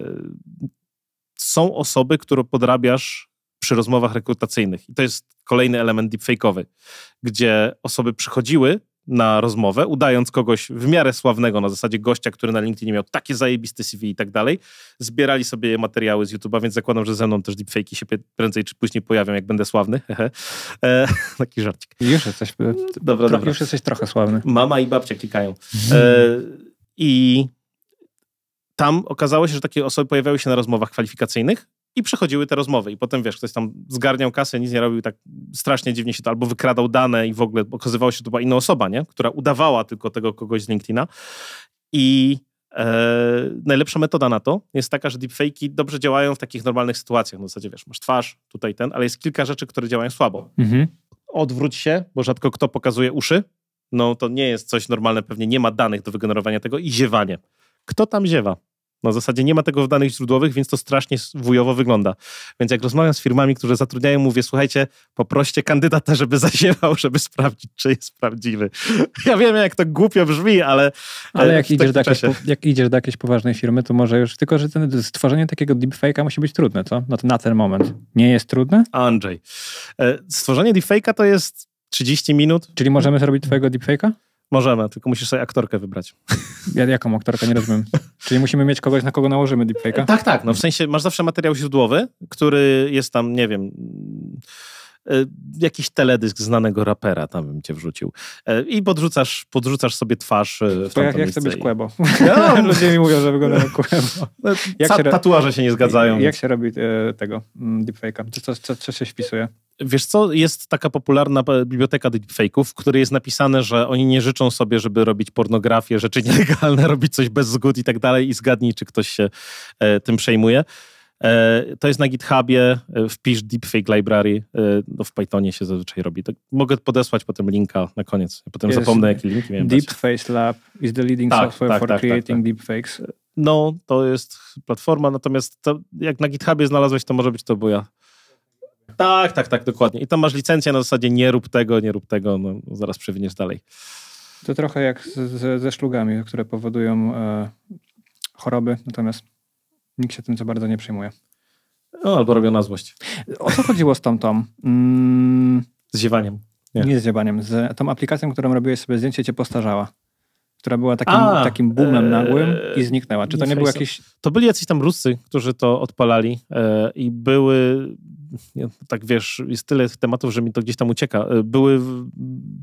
są osoby, które podrabiasz przy rozmowach rekrutacyjnych. I to jest kolejny element deepfake'owy, gdzie osoby przychodziły na rozmowę, udając kogoś w miarę sławnego, na zasadzie gościa, który na LinkedInie miał takie zajebiste CV i tak dalej. Zbierali sobie materiały z YouTube'a, więc zakładam, że ze mną też deepfake'i się prędzej czy później pojawią, jak będę sławny. e, taki żarcik. Już jesteś, e, dobra, dobra. Już jesteś trochę sławny. Mama i babcia klikają. Mhm. E, I tam okazało się, że takie osoby pojawiały się na rozmowach kwalifikacyjnych i przechodziły te rozmowy. I potem, wiesz, ktoś tam zgarniał kasę, nic nie robił, tak strasznie dziwnie się to, albo wykradał dane i w ogóle okazywało się, że to była inna osoba, nie? Która udawała tylko tego kogoś z LinkedIna. I e, najlepsza metoda na to jest taka, że deepfake'i dobrze działają w takich normalnych sytuacjach. w zasadzie, wiesz, masz twarz, tutaj ten, ale jest kilka rzeczy, które działają słabo. Mhm. Odwróć się, bo rzadko kto pokazuje uszy. No to nie jest coś normalne, pewnie nie ma danych do wygenerowania tego i ziewanie kto tam ziewa. Na zasadzie nie ma tego w danych źródłowych, więc to strasznie wujowo wygląda. Więc jak rozmawiam z firmami, które zatrudniają, mówię, słuchajcie, poproście kandydata, żeby zasiewał, żeby sprawdzić, czy jest prawdziwy. Ja wiem, jak to głupio brzmi, ale... Ale e, jak, idziesz do, jak idziesz, do jakiejś poważnej firmy, to może już... Tylko, że ten, stworzenie takiego deepfake'a musi być trudne, co? No to na ten moment. Nie jest trudne? Andrzej, e, stworzenie deepfake'a to jest 30 minut. Czyli możemy zrobić twojego deepfake'a? Możemy, tylko musisz sobie aktorkę wybrać. Ja, jaką aktorkę? Nie rozumiem. Czyli musimy mieć kogoś, na kogo nałożymy deepfake'a? Tak, tak. No w sensie masz zawsze materiał źródłowy, który jest tam, nie wiem E, jakiś teledysk znanego rapera tam bym cię wrzucił. E, I podrzucasz, podrzucasz sobie twarz e, w To jak ja chcę być kłebo. No. Ludzie mi mówią, że wyglądam jak kłebo. No, się tatuaże się nie zgadzają. Jak się robi tego mm, deepfake'a? Co, co, co się wpisuje? Wiesz co, jest taka popularna biblioteka deepfake'ów, w której jest napisane, że oni nie życzą sobie, żeby robić pornografię, rzeczy nielegalne, robić coś bez zgód i tak dalej i zgadnij, czy ktoś się tym przejmuje. E, to jest na GitHubie, e, wpisz Deepfake Library, e, no w Pythonie się zazwyczaj robi. To mogę podesłać potem linka na koniec, potem jest zapomnę jaki link miałem Deepface Lab is the leading tak, software tak, for tak, tak creating tak. deepfakes. No, to jest platforma, natomiast to, jak na GitHubie znalazłeś, to może być to buja. Tak, tak, tak, dokładnie. I tam masz licencję na zasadzie nie rób tego, nie rób tego, no, zaraz przewiniesz dalej. To trochę jak z, z, ze szlugami, które powodują e, choroby, natomiast nikt się tym co bardzo nie przejmuje. No, albo robią na złość. O co chodziło z tą tą? Mm... Z ziewaniem. Nie. nie. z ziewaniem. Z tą aplikacją, którą robiłeś sobie zdjęcie, cię postarzała. Która była takim, A, takim boomem e, nagłym i zniknęła. Czy to nie, był jakiś... To byli jacyś tam Ruscy, którzy to odpalali e, i były... tak wiesz, jest tyle tematów, że mi to gdzieś tam ucieka. E, były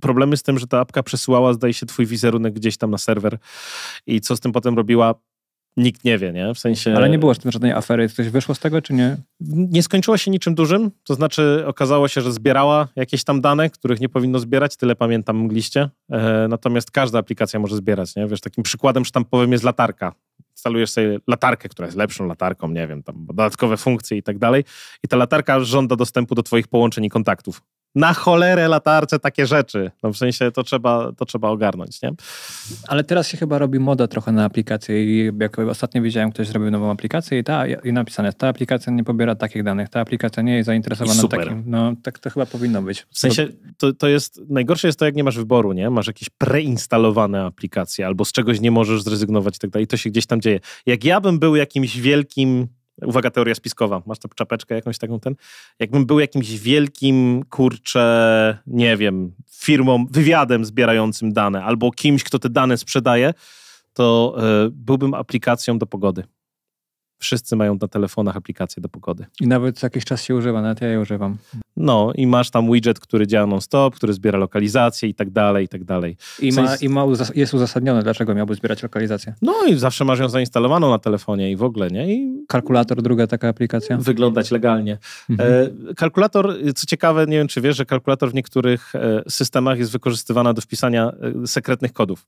problemy z tym, że ta apka przesyłała, zdaje się, twój wizerunek gdzieś tam na serwer i co z tym potem robiła, nikt nie wie, nie? W sensie... Ale nie było z tym żadnej afery. Coś wyszło z tego, czy nie? Nie skończyło się niczym dużym. To znaczy okazało się, że zbierała jakieś tam dane, których nie powinno zbierać. Tyle pamiętam mgliście. E, natomiast każda aplikacja może zbierać, nie? Wiesz, takim przykładem sztampowym jest latarka. Instalujesz sobie latarkę, która jest lepszą latarką, nie wiem, tam dodatkowe funkcje i tak dalej. I ta latarka żąda dostępu do twoich połączeń i kontaktów na cholerę latarce takie rzeczy. No w sensie to trzeba, to trzeba ogarnąć, nie? Ale teraz się chyba robi moda trochę na aplikacje i jak ostatnio widziałem, ktoś zrobił nową aplikację i, ta, i napisane, ta aplikacja nie pobiera takich danych, ta aplikacja nie jest zainteresowana takim. No tak to chyba powinno być. W sensie to, to jest, najgorsze jest to, jak nie masz wyboru, nie? Masz jakieś preinstalowane aplikacje albo z czegoś nie możesz zrezygnować i tak dalej. I to się gdzieś tam dzieje. Jak ja bym był jakimś wielkim uwaga, teoria spiskowa, masz tę czapeczkę jakąś taką, ten, jakbym był jakimś wielkim, kurczę, nie wiem, firmą, wywiadem zbierającym dane, albo kimś, kto te dane sprzedaje, to e, byłbym aplikacją do pogody. Wszyscy mają na telefonach aplikację do pogody. I nawet co jakiś czas się używa, nawet ja je używam. No i masz tam widget, który działa non-stop, który zbiera lokalizację i tak dalej, i tak dalej. I, ma, i ma uzas jest uzasadnione, dlaczego miałby zbierać lokalizację. No i zawsze masz ją zainstalowaną na telefonie i w ogóle, nie? I... Kalkulator, druga taka aplikacja. Wyglądać legalnie. Mhm. E, kalkulator, co ciekawe, nie wiem czy wiesz, że kalkulator w niektórych e, systemach jest wykorzystywany do wpisania e, sekretnych kodów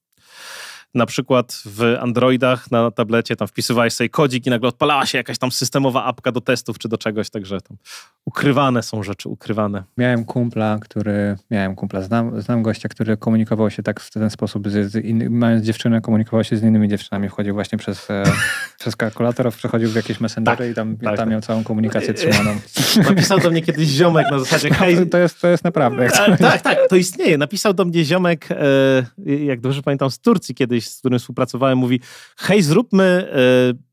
na przykład w Androidach na tablecie tam wpisywałeś sobie kodzik i nagle odpalała się jakaś tam systemowa apka do testów czy do czegoś, także tam ukrywane są rzeczy, ukrywane. Miałem kumpla, który, miałem kumpla, znam, znam gościa, który komunikował się tak w ten sposób, z, z in, mając dziewczynę, komunikował się z innymi dziewczynami, wchodził właśnie przez, e, przez kalkulator, przechodził w jakieś messengery tak, i tam, tak, tam tak. miał całą komunikację e, e, trzymaną. Napisał do mnie kiedyś ziomek na zasadzie no, hej... To jest, to jest naprawdę. A, tak, tak, to istnieje. Napisał do mnie ziomek, e, jak dobrze pamiętam, z Turcji kiedyś, kiedyś, z którym współpracowałem, mówi: Hej, zróbmy y,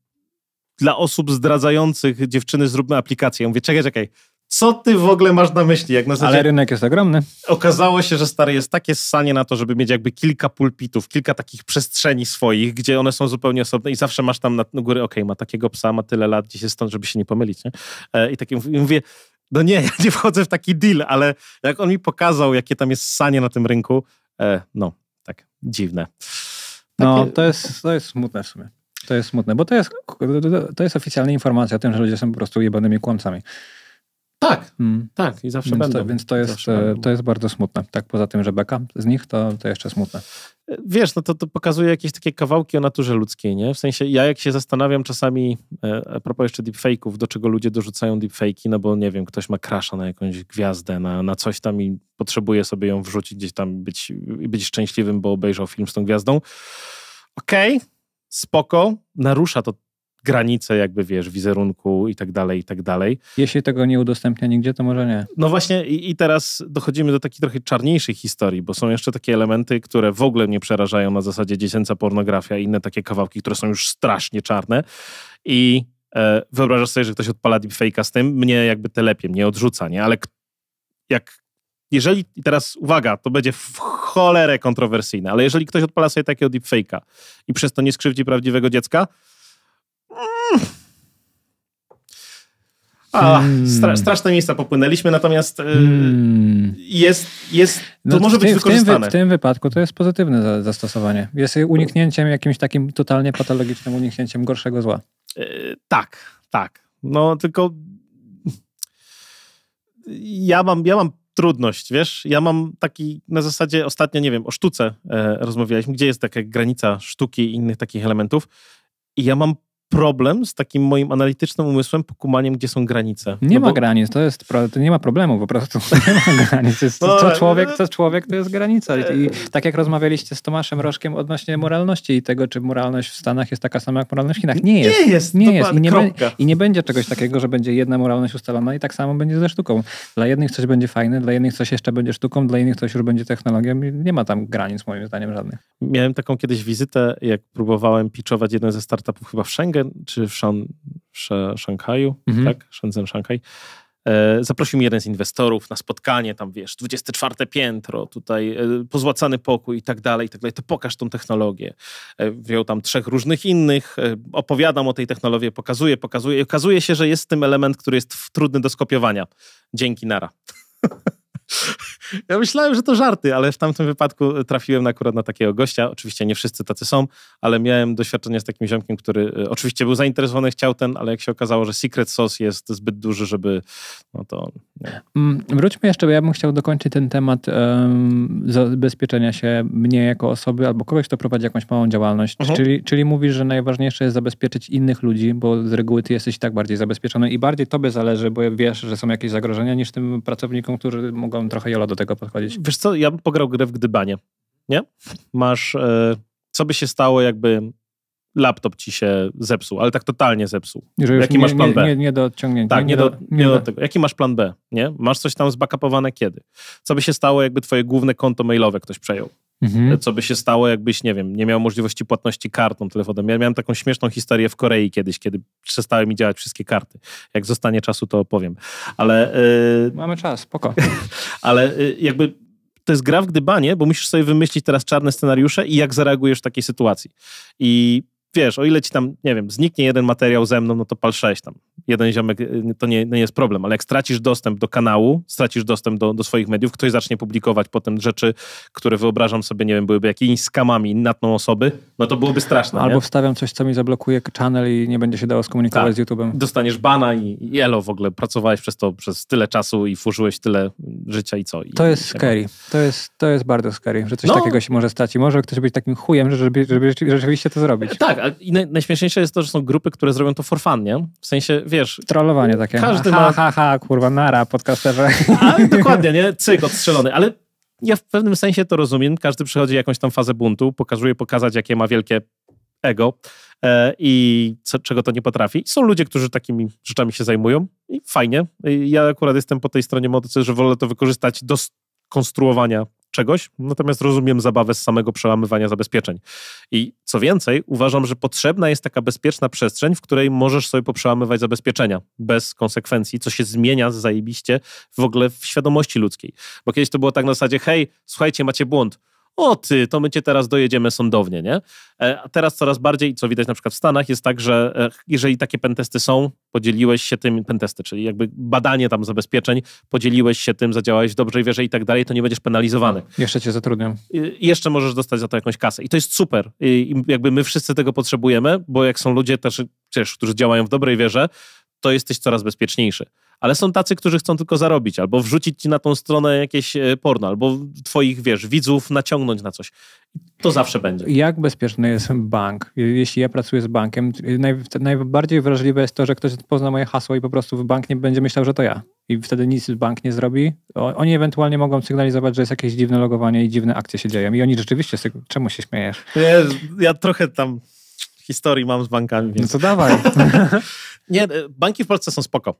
dla osób zdradzających dziewczyny, zróbmy aplikację. Ja mówię: Czekaj, czekaj. Co ty w ogóle masz na myśli? Jak na zasadzie, Ale rynek jest ogromny. Okazało się, że stary jest takie ssanie na to, żeby mieć jakby kilka pulpitów, kilka takich przestrzeni swoich, gdzie one są zupełnie osobne i zawsze masz tam na góry, okej, okay, ma takiego psa, ma tyle lat, gdzieś jest stąd, żeby się nie pomylić. Nie? E, I tak mówię, no nie, ja nie wchodzę w taki deal, ale jak on mi pokazał, jakie tam jest sanie na tym rynku, e, no, tak, dziwne. No, to jest, to jest smutne w sumie. To jest smutne, bo to jest, to jest oficjalna informacja o tym, że ludzie są po prostu jebanymi kłamcami. Tak, mm. tak i zawsze więc będą. To, więc to jest, e, to jest bardzo smutne. Tak, poza tym, że beka z nich, to, to jeszcze smutne. E, wiesz, no to, to pokazuje jakieś takie kawałki o naturze ludzkiej, nie? W sensie ja jak się zastanawiam czasami, e, a propos jeszcze deepfake'ów, do czego ludzie dorzucają deepfake'i, no bo nie wiem, ktoś ma krasza na jakąś gwiazdę, na, na coś tam i potrzebuje sobie ją wrzucić gdzieś tam być, być szczęśliwym, bo obejrzał film z tą gwiazdą. Okej, okay, spoko, narusza to granice jakby, wiesz, wizerunku i tak dalej, i tak dalej. Jeśli tego nie udostępnia nigdzie, to może nie. No właśnie i, i teraz dochodzimy do takiej trochę czarniejszej historii, bo są jeszcze takie elementy, które w ogóle mnie przerażają na zasadzie dziecięca pornografia i inne takie kawałki, które są już strasznie czarne i e, wyobrażasz sobie, że ktoś odpala deepfake'a z tym, mnie jakby te lepiej mnie odrzuca, nie? Ale jak jeżeli, i teraz uwaga, to będzie w cholerę kontrowersyjne, ale jeżeli ktoś odpala sobie takiego deepfake'a i przez to nie skrzywdzi prawdziwego dziecka, a, hmm. stra straszne miejsca popłynęliśmy, natomiast yy, jest, jest, to no, może być wykorzystane. W tym, w tym, wypadku to jest pozytywne zastosowanie. Jest uniknięciem jakimś takim totalnie patologicznym uniknięciem gorszego zła. Yy, tak, tak. No tylko ja mam, ja mam trudność, wiesz? Ja mam taki na zasadzie ostatnio, nie wiem, o sztuce e, rozmawialiśmy, gdzie jest taka granica sztuki i innych takich elementów. I ja mam problem z takim moim analitycznym umysłem, pokumaniem, gdzie są granice. Nie no ma bo... granic, to jest, to nie ma problemu po prostu. Nie ma granic. Jest, co, no, człowiek, no, co człowiek, to jest granica. I e- tak jak rozmawialiście z Tomaszem Rożkiem odnośnie moralności i tego, czy moralność w Stanach jest taka sama jak moralność w Chinach. Nie jest. Nie jest. Nie jest. I, nie be, I nie będzie czegoś takiego, że będzie jedna moralność ustalona i tak samo będzie ze sztuką. Dla jednych coś będzie fajne, dla jednych coś jeszcze będzie sztuką, dla innych coś już będzie technologią. Nie ma tam granic moim zdaniem żadnych. Miałem taką kiedyś wizytę, jak próbowałem pitchować jeden ze startupów chyba w Schengen, Szanghaju, czy w Shan, w Szanghaju, mhm. tak? Shenzhen, Szanghaj. E, zaprosił mnie jeden z inwestorów na spotkanie, tam wiesz, 24 piętro, tutaj e, pozłacany pokój i tak dalej, i tak dalej, to pokaż tą technologię. E, wziął tam trzech różnych innych, opowiadam o tej technologii, pokazuję, pokazuję i okazuje się, że jest w tym element, który jest trudny do skopiowania. Dzięki, nara. Ja myślałem, że to żarty, ale w tamtym wypadku trafiłem akurat na takiego gościa. Oczywiście nie wszyscy tacy są, ale miałem doświadczenie z takim ziomkiem, który e, oczywiście był zainteresowany, chciał ten, ale jak się okazało, że Secret Sauce jest zbyt duży, żeby. No to. Mm, wróćmy jeszcze, bo ja bym chciał dokończyć ten temat um, zabezpieczenia się mnie jako osoby albo kogoś, kto prowadzi jakąś małą działalność. Mhm. Czyli, czyli mówisz, że najważniejsze jest zabezpieczyć innych ludzi, bo z reguły ty jesteś i tak bardziej zabezpieczony i bardziej tobie zależy, bo wiesz, że są jakieś zagrożenia, niż tym pracownikom, którzy mogą trochę jolo do tego podchodzić. Wiesz co, ja bym pograł grę w gdybanie, nie? Masz, e, co by się stało, jakby laptop ci się zepsuł, ale tak totalnie zepsuł. Jaki nie, masz plan B? Nie, nie, do odciągnięcia. Tak, nie, do, nie do tego. Jaki masz plan B, nie? Masz coś tam zbakapowane kiedy? Co by się stało, jakby twoje główne konto mailowe ktoś przejął? Mhm. E, co by się stało, jakbyś, nie wiem, nie miał możliwości płatności kartą, telefonem. Ja miałem taką śmieszną historię w Korei kiedyś, kiedy przestały mi działać wszystkie karty. Jak zostanie czasu, to opowiem. Ale... Yy... Mamy czas, spoko. ale yy, jakby to jest gra w gdybanie, bo musisz sobie wymyślić teraz czarne scenariusze i jak zareagujesz w takiej sytuacji. I wiesz, o ile ci tam, nie wiem, zniknie jeden materiał ze mną, no to pal sześć tam. Jeden ziomek y, y, to nie, no nie jest problem, ale jak stracisz dostęp do kanału, stracisz dostęp do, do swoich mediów, ktoś zacznie publikować potem rzeczy, które wyobrażam sobie, nie wiem, byłyby jakimiś skamami natną osoby, no to byłoby straszne. Albo nie? wstawiam coś, co mi zablokuje channel i nie będzie się dało skomunikować tak. z YouTube'em. Dostaniesz bana i, jelo w ogóle, pracowałeś przez to przez tyle czasu i fużyłeś tyle życia i co. I, to jest i, scary, to jest, to jest bardzo scary, że coś no. takiego się może stać i może ktoś być takim chujem, żeby, żeby rzeczywiście to zrobić. Tak, i najśmieszniejsze jest to, że są grupy, które zrobią to for fun, nie? W sensie, wiesz... Trollowanie takie. Każdy ha, ma... Ha, ha, kurwa, nara, podcasterze. dokładnie, nie? Cyk odstrzelony, ale ja w pewnym sensie to rozumiem. Każdy przychodzi jakąś tam fazę buntu, pokazuje, pokazać, jakie ma wielkie ego e, i co, czego to nie potrafi. Są ludzie, którzy takimi rzeczami się zajmują i fajnie. ja akurat jestem po tej stronie mocy, że wolę to wykorzystać do konstruowania czegoś, natomiast rozumiem zabawę z samego przełamywania zabezpieczeń. I co więcej, uważam, że potrzebna jest taka bezpieczna przestrzeń, w której możesz sobie poprzełamywać zabezpieczenia bez konsekwencji, co się zmienia zajebiście w ogóle w świadomości ludzkiej. Bo kiedyś to było tak na zasadzie, hej, słuchajcie, macie błąd o ty, to my cię teraz dojedziemy sądownie, nie? E, a teraz coraz bardziej, co widać na przykład w Stanach, jest tak, że e, jeżeli takie pentesty są, podzieliłeś się tym, pentesty, czyli jakby badanie tam zabezpieczeń, podzieliłeś się tym, zadziałałeś w dobrej wierze i tak dalej, to nie będziesz penalizowany. Jeszcze cię zatrudnią. I jeszcze możesz dostać za to jakąś kasę. I to jest super. I jakby my wszyscy tego potrzebujemy, bo jak są ludzie też, którzy działają w dobrej wierze, to jesteś coraz bezpieczniejszy ale są tacy, którzy chcą tylko zarobić, albo wrzucić ci na tą stronę jakieś e, porno, albo twoich, wiesz, widzów naciągnąć na coś. To zawsze będzie. Jak bezpieczny jest bank? Jeśli ja pracuję z bankiem, naj, najbardziej wrażliwe jest to, że ktoś pozna moje hasło i po prostu w bank nie będzie myślał, że to ja. I wtedy nic bank nie zrobi. Oni ewentualnie mogą sygnalizować, że jest jakieś dziwne logowanie i dziwne akcje się dzieją. I oni rzeczywiście, czemu się śmiejesz? ja, ja trochę tam historii mam z bankami. Więc... No to dawaj. nie, e, banki w Polsce są spoko.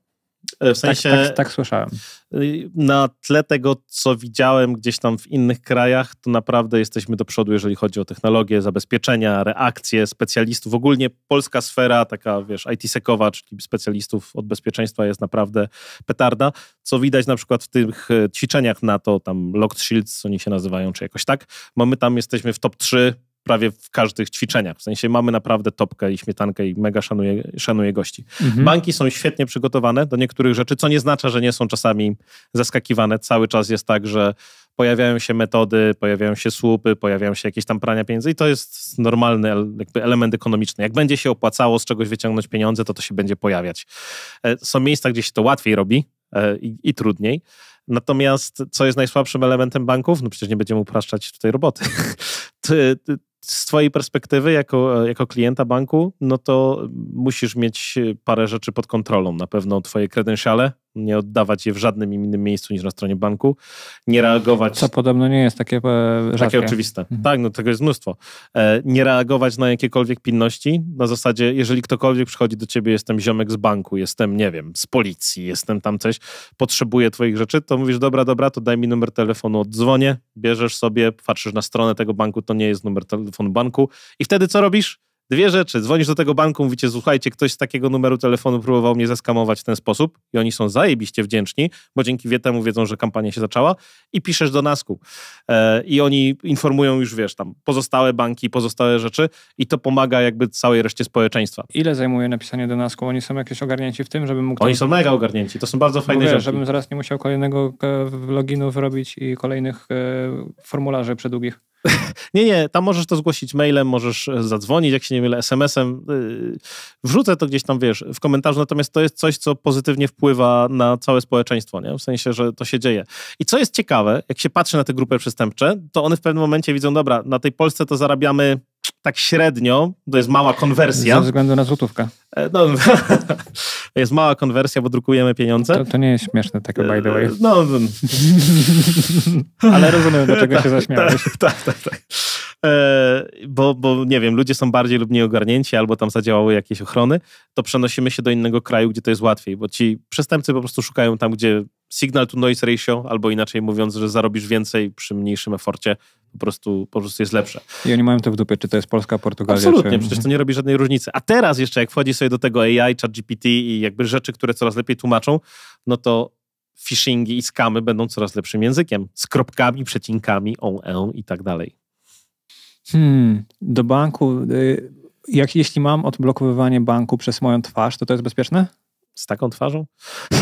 E, w sensie. Tak, tak, tak, słyszałem. Y, na tle tego, co widziałem gdzieś tam w innych krajach, to naprawdę jesteśmy do przodu, jeżeli chodzi o technologię, zabezpieczenia, reakcje specjalistów. Ogólnie polska sfera, taka wiesz, IT-sekowa, czyli specjalistów od bezpieczeństwa, jest naprawdę petarda. Co widać na przykład w tych e, ćwiczeniach NATO, tam Locked Shields, co oni się nazywają, czy jakoś tak. Mamy tam, jesteśmy w top 3 prawie w każdych ćwiczeniach. W sensie mamy naprawdę topkę i śmietankę i mega szanuję, szanuję gości. Mhm. Banki są świetnie przygotowane do niektórych rzeczy, co nie znaczy, że nie są czasami zaskakiwane. Cały czas jest tak, że pojawiają się metody, pojawiają się słupy, pojawiają się jakieś tam prania pieniędzy i to jest normalny element ekonomiczny. Jak będzie się opłacało z czegoś wyciągnąć pieniądze, to to się będzie pojawiać. E, są miejsca, gdzie się to łatwiej robi e, i, i trudniej. Natomiast co jest najsłabszym elementem banków? No przecież nie będziemy upraszczać tutaj roboty. z Twojej perspektywy, jako, e, jako klienta banku, no to musisz mieć parę rzeczy pod kontrolą. Na pewno Twoje kredensiale, nie oddawać je w żadnym innym miejscu niż na stronie banku, nie reagować... Co podobno nie jest takie e, rzadkie. Takie oczywiste. Mhm. Tak, no tego jest mnóstwo. E, nie reagować na jakiekolwiek pinności, na zasadzie, jeżeli ktokolwiek przychodzi do ciebie, jestem ziomek z banku, jestem, nie wiem, z policji, jestem tam coś, potrzebuję twoich rzeczy, to mówisz, dobra, dobra, to daj mi numer telefonu, oddzwonię, bierzesz sobie, patrzysz na stronę tego banku, to nie jest numer telefonu banku i wtedy co robisz? Dwie rzeczy. Dzwonisz do tego banku, mówicie, słuchajcie, ktoś z takiego numeru telefonu próbował mnie zaskamować w ten sposób i oni są zajebiście wdzięczni, bo dzięki temu wiedzą, że kampania się zaczęła i piszesz do nasku. E, I oni informują już, wiesz, tam pozostałe banki, pozostałe rzeczy i to pomaga jakby całej reszcie społeczeństwa. Ile zajmuje napisanie do nasku? Oni są jakieś ogarnięci w tym, żebym mógł... Oni tam... są mega ogarnięci, to są bardzo fajne rzeczy. Żebym zaraz nie musiał kolejnego e, loginu wyrobić i kolejnych e, formularzy przedługich. nie, nie, tam możesz to zgłosić mailem, możesz e, zadzwonić, jak się nie mylę, SMS-em. E, wrzucę to gdzieś tam, wiesz, w komentarzu, natomiast to jest coś, co pozytywnie wpływa na całe społeczeństwo, nie? W sensie, że to się dzieje. I co jest ciekawe, jak się patrzy na te grupy przestępcze, to one w pewnym momencie widzą, dobra, na tej Polsce to zarabiamy tak średnio, to jest mała konwersja. Ze względu na złotówkę. E, no, no jest mała konwersja, bo drukujemy pieniądze. To, to nie jest śmieszne tego tak, by the way. No, no. ale rozumiem, dlaczego się tak, zaśmiałeś. Tak, tak, tak. tak. E, bo, bo nie wiem, ludzie są bardziej lub mniej ogarnięci, albo tam zadziałały jakieś ochrony, to przenosimy się do innego kraju, gdzie to jest łatwiej, bo ci przestępcy po prostu szukają tam, gdzie signal to noise ratio, albo inaczej mówiąc, że zarobisz więcej przy mniejszym eforcie, po prostu, po prostu jest lepsze. I oni mają to w dupie, czy to jest Polska, Portugalia. Absolutnie, czy... przecież to nie robi żadnej różnicy. A teraz jeszcze, jak wchodzi sobie do tego AI, chat GPT i jakby rzeczy, które coraz lepiej tłumaczą, no to phishingi i skamy będą coraz lepszym językiem. Z kropkami, przecinkami, on, on i tak dalej. Hmm, do banku... Y, jak, jeśli mam odblokowywanie banku przez moją twarz, to to jest bezpieczne? Z taką twarzą?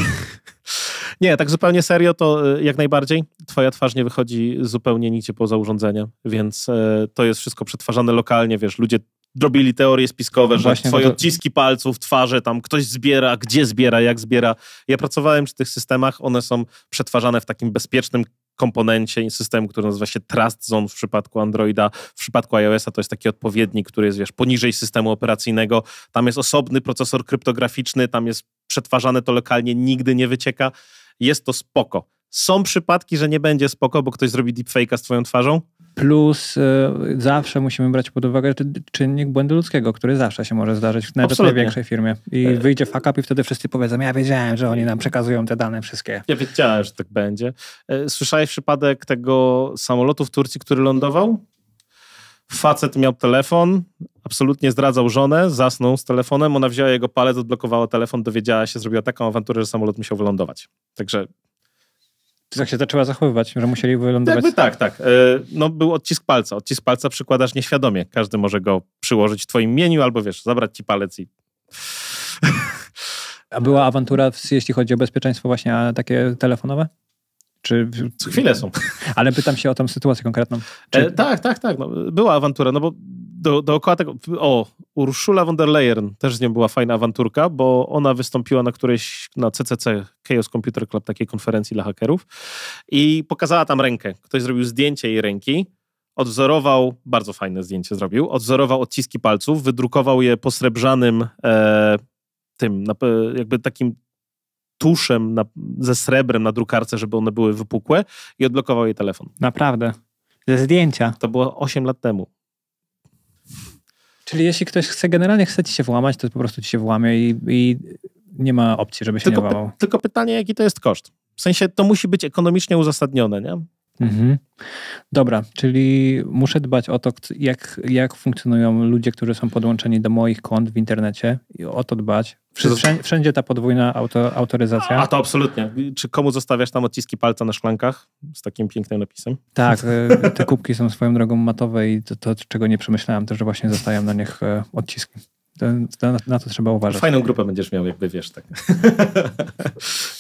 Nie, tak zupełnie serio, to y, jak najbardziej. Twoja twarz nie wychodzi zupełnie nigdzie poza urządzenie, więc e, to jest wszystko przetwarzane lokalnie, wiesz, ludzie robili teorie spiskowe, że Właśnie, twoje no to... odciski palców, twarze, tam ktoś zbiera, gdzie zbiera, jak zbiera. Ja pracowałem przy tych systemach, one są przetwarzane w takim bezpiecznym komponencie systemu, który nazywa się Trust Zone w przypadku Androida. W przypadku iOS-a to jest taki odpowiednik, który jest wiesz, poniżej systemu operacyjnego. Tam jest osobny procesor kryptograficzny, tam jest przetwarzane to lokalnie, nigdy nie wycieka jest to spoko. Są przypadki, że nie będzie spoko, bo ktoś zrobi deepfake'a z twoją twarzą? Plus y, zawsze musimy brać pod uwagę czynnik błędu ludzkiego, który zawsze się może zdarzyć nawet w największej firmie. I e, wyjdzie fuck up i wtedy wszyscy powiedzą, ja wiedziałem, że oni nam przekazują te dane wszystkie. Ja wiedziałem, że tak będzie. E, słyszałeś przypadek tego samolotu w Turcji, który lądował? Facet miał telefon, absolutnie zdradzał żonę, zasnął z telefonem, ona wzięła jego palec, odblokowała telefon, dowiedziała się, zrobiła taką awanturę, że samolot musiał wylądować. Także to tak się zaczęła zachowywać, że musieli wylądować. Jakby tak, tak. E, no, był odcisk palca. Odcisk palca przykładasz nieświadomie. Każdy może go przyłożyć w twoim imieniu albo, wiesz, zabrać ci palec i... A była awantura, jeśli chodzi o bezpieczeństwo właśnie takie telefonowe? Czy... chwilę są. Ale pytam się o tą sytuację konkretną. Czy... E, tak, tak, tak. No, była awantura, no bo do, dookoła tego, o, Urszula von der Leyen, też z nią była fajna awanturka, bo ona wystąpiła na którejś, na CCC, Chaos Computer Club, takiej konferencji dla hakerów i pokazała tam rękę. Ktoś zrobił zdjęcie jej ręki, odwzorował, bardzo fajne zdjęcie zrobił, odwzorował odciski palców, wydrukował je posrebrzanym e, tym, jakby takim tuszem na, ze srebrem na drukarce, żeby one były wypukłe i odblokował jej telefon. Naprawdę. Ze zdjęcia. To było 8 lat temu. Czyli jeśli ktoś chce, generalnie chce ci się włamać, to po prostu ci się włamie i, i nie ma opcji, żeby się tylko, nie włamał. Tylko pytanie, jaki to jest koszt? W sensie to musi być ekonomicznie uzasadnione, nie? Mhm. Dobra, czyli muszę dbać o to, jak, jak funkcjonują ludzie, którzy są podłączeni do moich kont w internecie i o to dbać, wszędzie, wszędzie, ta podwójna auto, autoryzacja. A to absolutnie. Czy komu zostawiasz tam odciski palca na szklankach z takim pięknym napisem? Tak, e, te kubki są swoją drogą matowe i to, to czego nie przemyślałem, to że właśnie zostają na nich e, odciski. To, na to trzeba uważać. Fajną grupę będziesz miał, jakby wiesz, tak.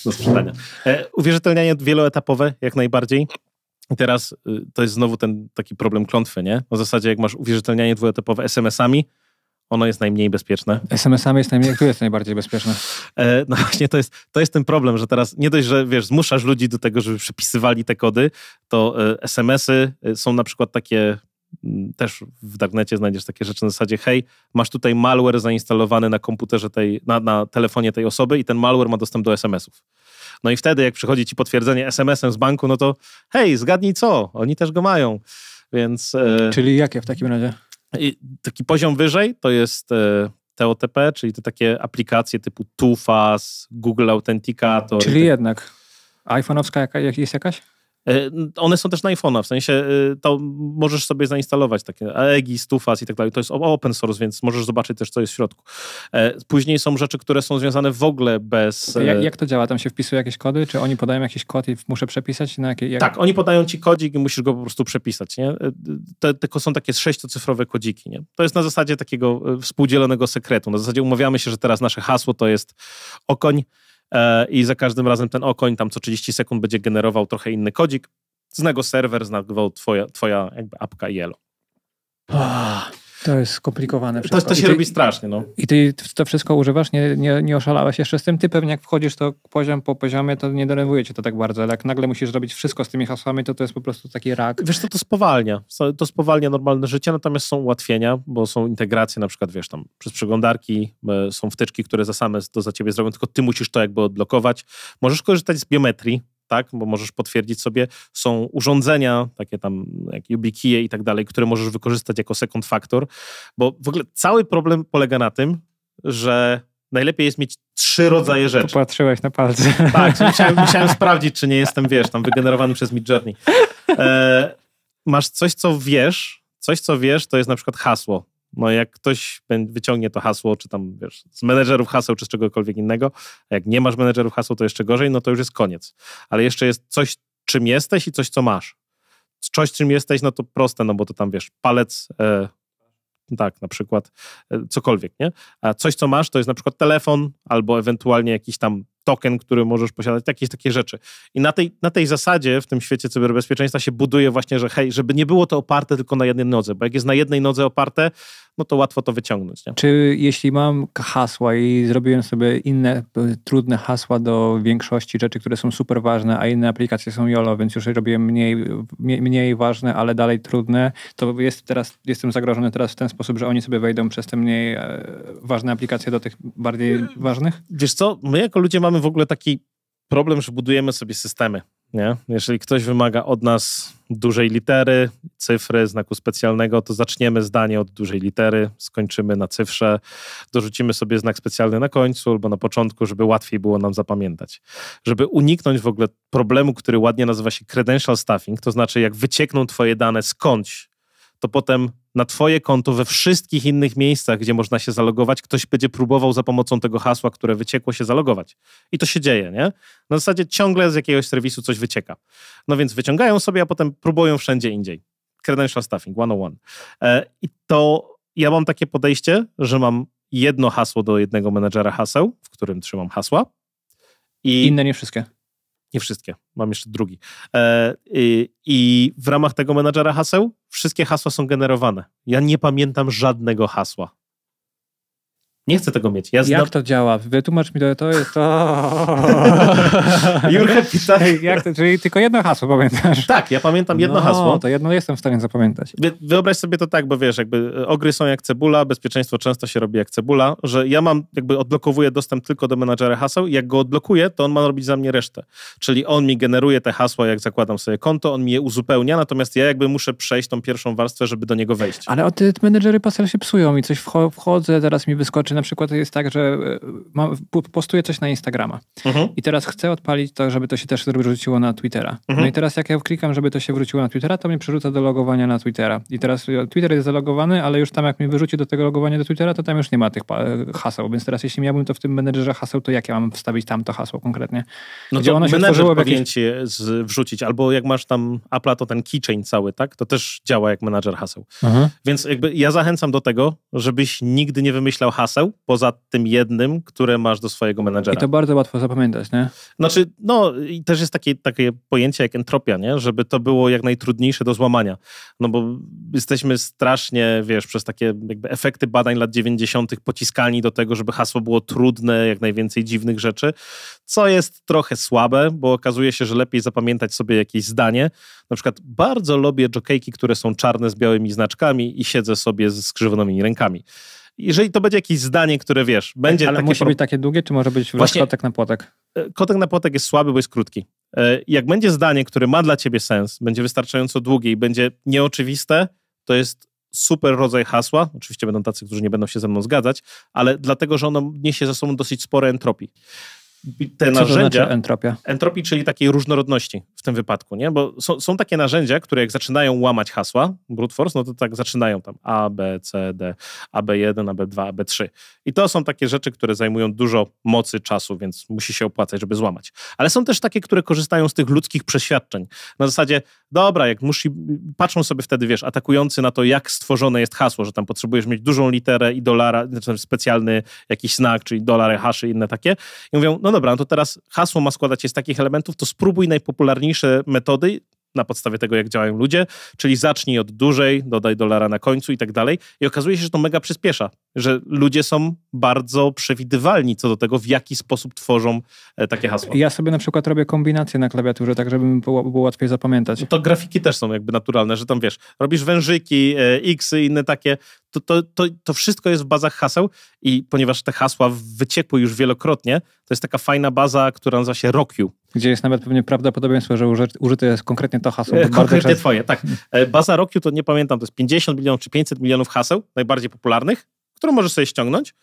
Do sprzedania. E, uwierzytelnianie wieloetapowe, jak najbardziej. I teraz y, to jest znowu ten taki problem klątwy, nie? W zasadzie, jak masz uwierzytelnianie dwuetapowe SMS-ami, ono jest najmniej bezpieczne. SMS-ami jest najmniej, tu jest najbardziej bezpieczne? E, no właśnie, to jest, to jest ten problem, że teraz nie dość, że wiesz, zmuszasz ludzi do tego, żeby przepisywali te kody, to e, SMS-y e, są na przykład takie, mm, też w darknecie znajdziesz takie rzeczy na zasadzie, hej, masz tutaj malware zainstalowany na komputerze tej, na, na telefonie tej osoby i ten malware ma dostęp do SMS-ów. No i wtedy, jak przychodzi ci potwierdzenie SMS-em z banku, no to hej, zgadnij co, oni też go mają, więc... E... Czyli jakie w takim razie? Taki poziom wyżej to jest e, TOTP, czyli te takie aplikacje typu Tufas, Google Authenticator. Czyli jednak iPhone'owska jest jakaś? E, one są też na iPhone'a, w sensie e, to możesz sobie zainstalować takie Aegis, Tufas i tak dalej. To jest open source, więc możesz zobaczyć też, co jest w środku. E, później są rzeczy, które są związane w ogóle bez... Jak, jak to działa? Tam się wpisuje jakieś kody? Czy oni podają jakiś kod i muszę przepisać? Na jakie, jak... Tak, oni podają ci kodzik i musisz go po prostu przepisać. Nie? Te, tylko są takie sześciocyfrowe kodziki. Nie? To jest na zasadzie takiego współdzielonego sekretu. Na zasadzie umawiamy się, że teraz nasze hasło to jest okoń, E, i za każdym razem ten okoń tam co 30 sekund będzie generował trochę inny kodzik. Zna go serwer, zna go twoja, twoja jakby apka Yellow. To jest skomplikowane wszystko. To, to się ty, robi strasznie, no. I ty to wszystko używasz, nie, nie, nie oszalałeś jeszcze z tym. Ty pewnie jak wchodzisz to poziom po poziomie, to nie denerwuje cię to tak bardzo, ale jak nagle musisz robić wszystko z tymi hasłami, to to jest po prostu taki rak. Wiesz co, to spowalnia. To spowalnia normalne życie, natomiast są ułatwienia, bo są integracje na przykład, wiesz, tam przez przeglądarki e, są wtyczki, które za same to za ciebie zrobią, tylko ty musisz to jakby odblokować. Możesz korzystać z biometrii, tak? Bo możesz potwierdzić sobie, są urządzenia, takie tam jak YubiKey i tak dalej, które możesz wykorzystać jako second factor, bo w ogóle cały problem polega na tym, że najlepiej jest mieć trzy rodzaje rzeczy. Popatrzyłeś na palce. Tak, musiałem, musiałem sprawdzić, czy nie jestem, wiesz, tam wygenerowany przez Midjourney. E, masz coś, co wiesz, coś, co wiesz, to jest na przykład hasło no jak ktoś wyciągnie to hasło, czy tam wiesz, z menedżerów haseł, czy z czegokolwiek innego, a jak nie masz menedżerów haseł, to jeszcze gorzej, no to już jest koniec. Ale jeszcze jest coś, czym jesteś i coś, co masz. Coś, czym jesteś, no to proste, no bo to tam wiesz, palec, e, tak, na przykład e, cokolwiek, nie? A coś, co masz, to jest na przykład telefon albo ewentualnie jakiś tam token, który możesz posiadać, jakieś takie rzeczy. I na tej, na tej zasadzie w tym świecie cyberbezpieczeństwa się buduje właśnie, że hej, żeby nie było to oparte tylko na jednej nodze, bo jak jest na jednej nodze oparte, no to łatwo to wyciągnąć. Nie? Czy jeśli mam hasła i zrobiłem sobie inne trudne hasła do większości rzeczy, które są super ważne, a inne aplikacje są YOLO, więc już robiłem mniej, mniej ważne, ale dalej trudne, to jest teraz, jestem zagrożony teraz w ten sposób, że oni sobie wejdą przez te mniej e, ważne aplikacje do tych bardziej ważnych? Wiesz co, my jako ludzie mamy mamy w ogóle taki problem, że budujemy sobie systemy. Nie? Jeżeli ktoś wymaga od nas dużej litery, cyfry, znaku specjalnego, to zaczniemy zdanie od dużej litery, skończymy na cyfrze, dorzucimy sobie znak specjalny na końcu albo na początku, żeby łatwiej było nam zapamiętać. Żeby uniknąć w ogóle problemu, który ładnie nazywa się credential stuffing, to znaczy jak wyciekną twoje dane skądś, to potem na Twoje konto we wszystkich innych miejscach, gdzie można się zalogować, ktoś będzie próbował za pomocą tego hasła, które wyciekło, się zalogować. I to się dzieje, nie? Na zasadzie ciągle z jakiegoś serwisu coś wycieka. No więc wyciągają sobie, a potem próbują wszędzie indziej. Credential Stuffing 101. one oh e, I to ja mam takie podejście, że mam jedno hasło do jednego menedżera haseł, w którym trzymam hasła. I inne nie wszystkie. Nie wszystkie, mam jeszcze drugi. E, I w ramach tego menadżera haseł wszystkie hasła są generowane. Ja nie pamiętam żadnego hasła. Nie chcę tego mieć. Ja Jak to działa? Wytłumacz mi to. to, jest to... Jurka pisał. Jak to, czyli tylko jedno hasło pamiętasz. Tak, ja pamiętam jedno no, hasło. to jedno jestem w stanie zapamiętać. Wyobraź sobie to tak, bo wiesz, jakby e, ogry są jak cebula, bezpieczeństwo często się robi jak cebula, że ja mam, jakby odblokowuję dostęp tylko do menadżera haseł i jak go odblokuję, to on ma robić za mnie resztę. Czyli on mi generuje te hasła, jak zakładam sobie konto, on mi je uzupełnia, natomiast ja jakby muszę przejść tą pierwszą warstwę, żeby do niego wejść. Ale o te menedżery pasel się psują i coś wchodzę, teraz mi wyskoczy na przykład jest tak, że e, postuję coś na Instagrama mhm. i teraz chcę odpalić to, żeby to się też wrzuciło na Twittera. No mhm. No i teraz jak ja klikam, żeby to się wróciło na Twittera, to mnie przerzuca do logowania na Twittera. I teraz e, Twitter jest zalogowany, ale już tam jak mnie wyrzuci do tego logowania do Twittera, to tam już nie ma tych e, haseł. Więc teraz jeśli miałbym to w tym menedżerze haseł, to jakie ja mam wstawić tam to hasło konkretnie? No Gdzie to ono się tworzyło powinien jakieś... ci wrzucić. Albo jak masz tam Apple'a, to ten keychain cały, tak? To też działa jak menedżer haseł. Mhm. Więc jakby ja zachęcam do tego, żebyś nigdy nie wymyślał haseł, poza tym jednym, które masz do swojego menedżera. I to bardzo łatwo zapamiętać, nie? Znaczy, no i też jest takie, takie pojęcie jak entropia, nie? Żeby to było jak najtrudniejsze do złamania. No bo jesteśmy strasznie, wiesz, przez takie jakby efekty badań lat 90. pociskani do tego, żeby hasło było trudne, jak najwięcej dziwnych rzeczy, co jest trochę słabe, bo okazuje się, że lepiej zapamiętać sobie jakieś zdanie. Na przykład bardzo lubię jokejki, które są czarne z białymi znaczkami i siedzę sobie z skrzywionymi rękami jeżeli to będzie jakieś zdanie, które wiesz, będzie Ale takie musi być takie długie, czy może być Właśnie, kotek na płotek? E, kotek na płotek jest słaby, bo jest krótki. E, jak będzie zdanie, które ma dla ciebie sens, będzie wystarczająco długie i będzie nieoczywiste, to jest super rodzaj hasła. Oczywiście będą tacy, którzy nie będą się ze mną zgadzać, ale dlatego, że ono niesie ze sobą dosyć spore entropii te Co narzędzia. To znaczy entropia? Entropii, czyli takiej różnorodności w tym wypadku, nie? Bo są, są, takie narzędzia, które jak zaczynają łamać hasła, brute force, no to tak zaczynają tam A, B, C, D, AB1, AB2, AB3. I to są takie rzeczy, które zajmują dużo mocy, czasu, więc musi się opłacać, żeby złamać. Ale są też takie, które korzystają z tych ludzkich przeświadczeń. Na zasadzie dobra, jak musi, patrzą sobie wtedy, wiesz, atakujący na to, jak stworzone jest hasło, że tam potrzebujesz mieć dużą literę i dolara, znaczy specjalny jakiś znak, czyli dolary, haszy i inne takie. I mówią, no dobra, no to teraz hasło ma składać się z takich elementów, to spróbuj najpopularniejsze metody na podstawie tego, jak działają ludzie, czyli zacznij od dużej, dodaj dolara na końcu i tak dalej. I okazuje się, że to mega przyspiesza, że ludzie są bardzo przewidywalni co do tego, w jaki sposób tworzą e, takie hasła. Ja sobie na przykład robię kombinacje na klawiaturze, tak żeby było, było łatwiej zapamiętać. No to grafiki też są jakby naturalne, że tam wiesz, robisz wężyki, e, x y, inne takie, to, to, to, to, wszystko jest w bazach haseł i ponieważ te hasła wyciekły już wielokrotnie, to jest taka fajna baza, która nazywa się Rockyu. Gdzie jest nawet pewnie prawdopodobieństwo, że użyte jest konkretnie to hasło. E, konkretnie twoje, tak. E, Baza Rokiu to nie pamiętam, to jest 50 milionów czy 500 milionów haseł najbardziej popularnych, które możesz sobie ściągnąć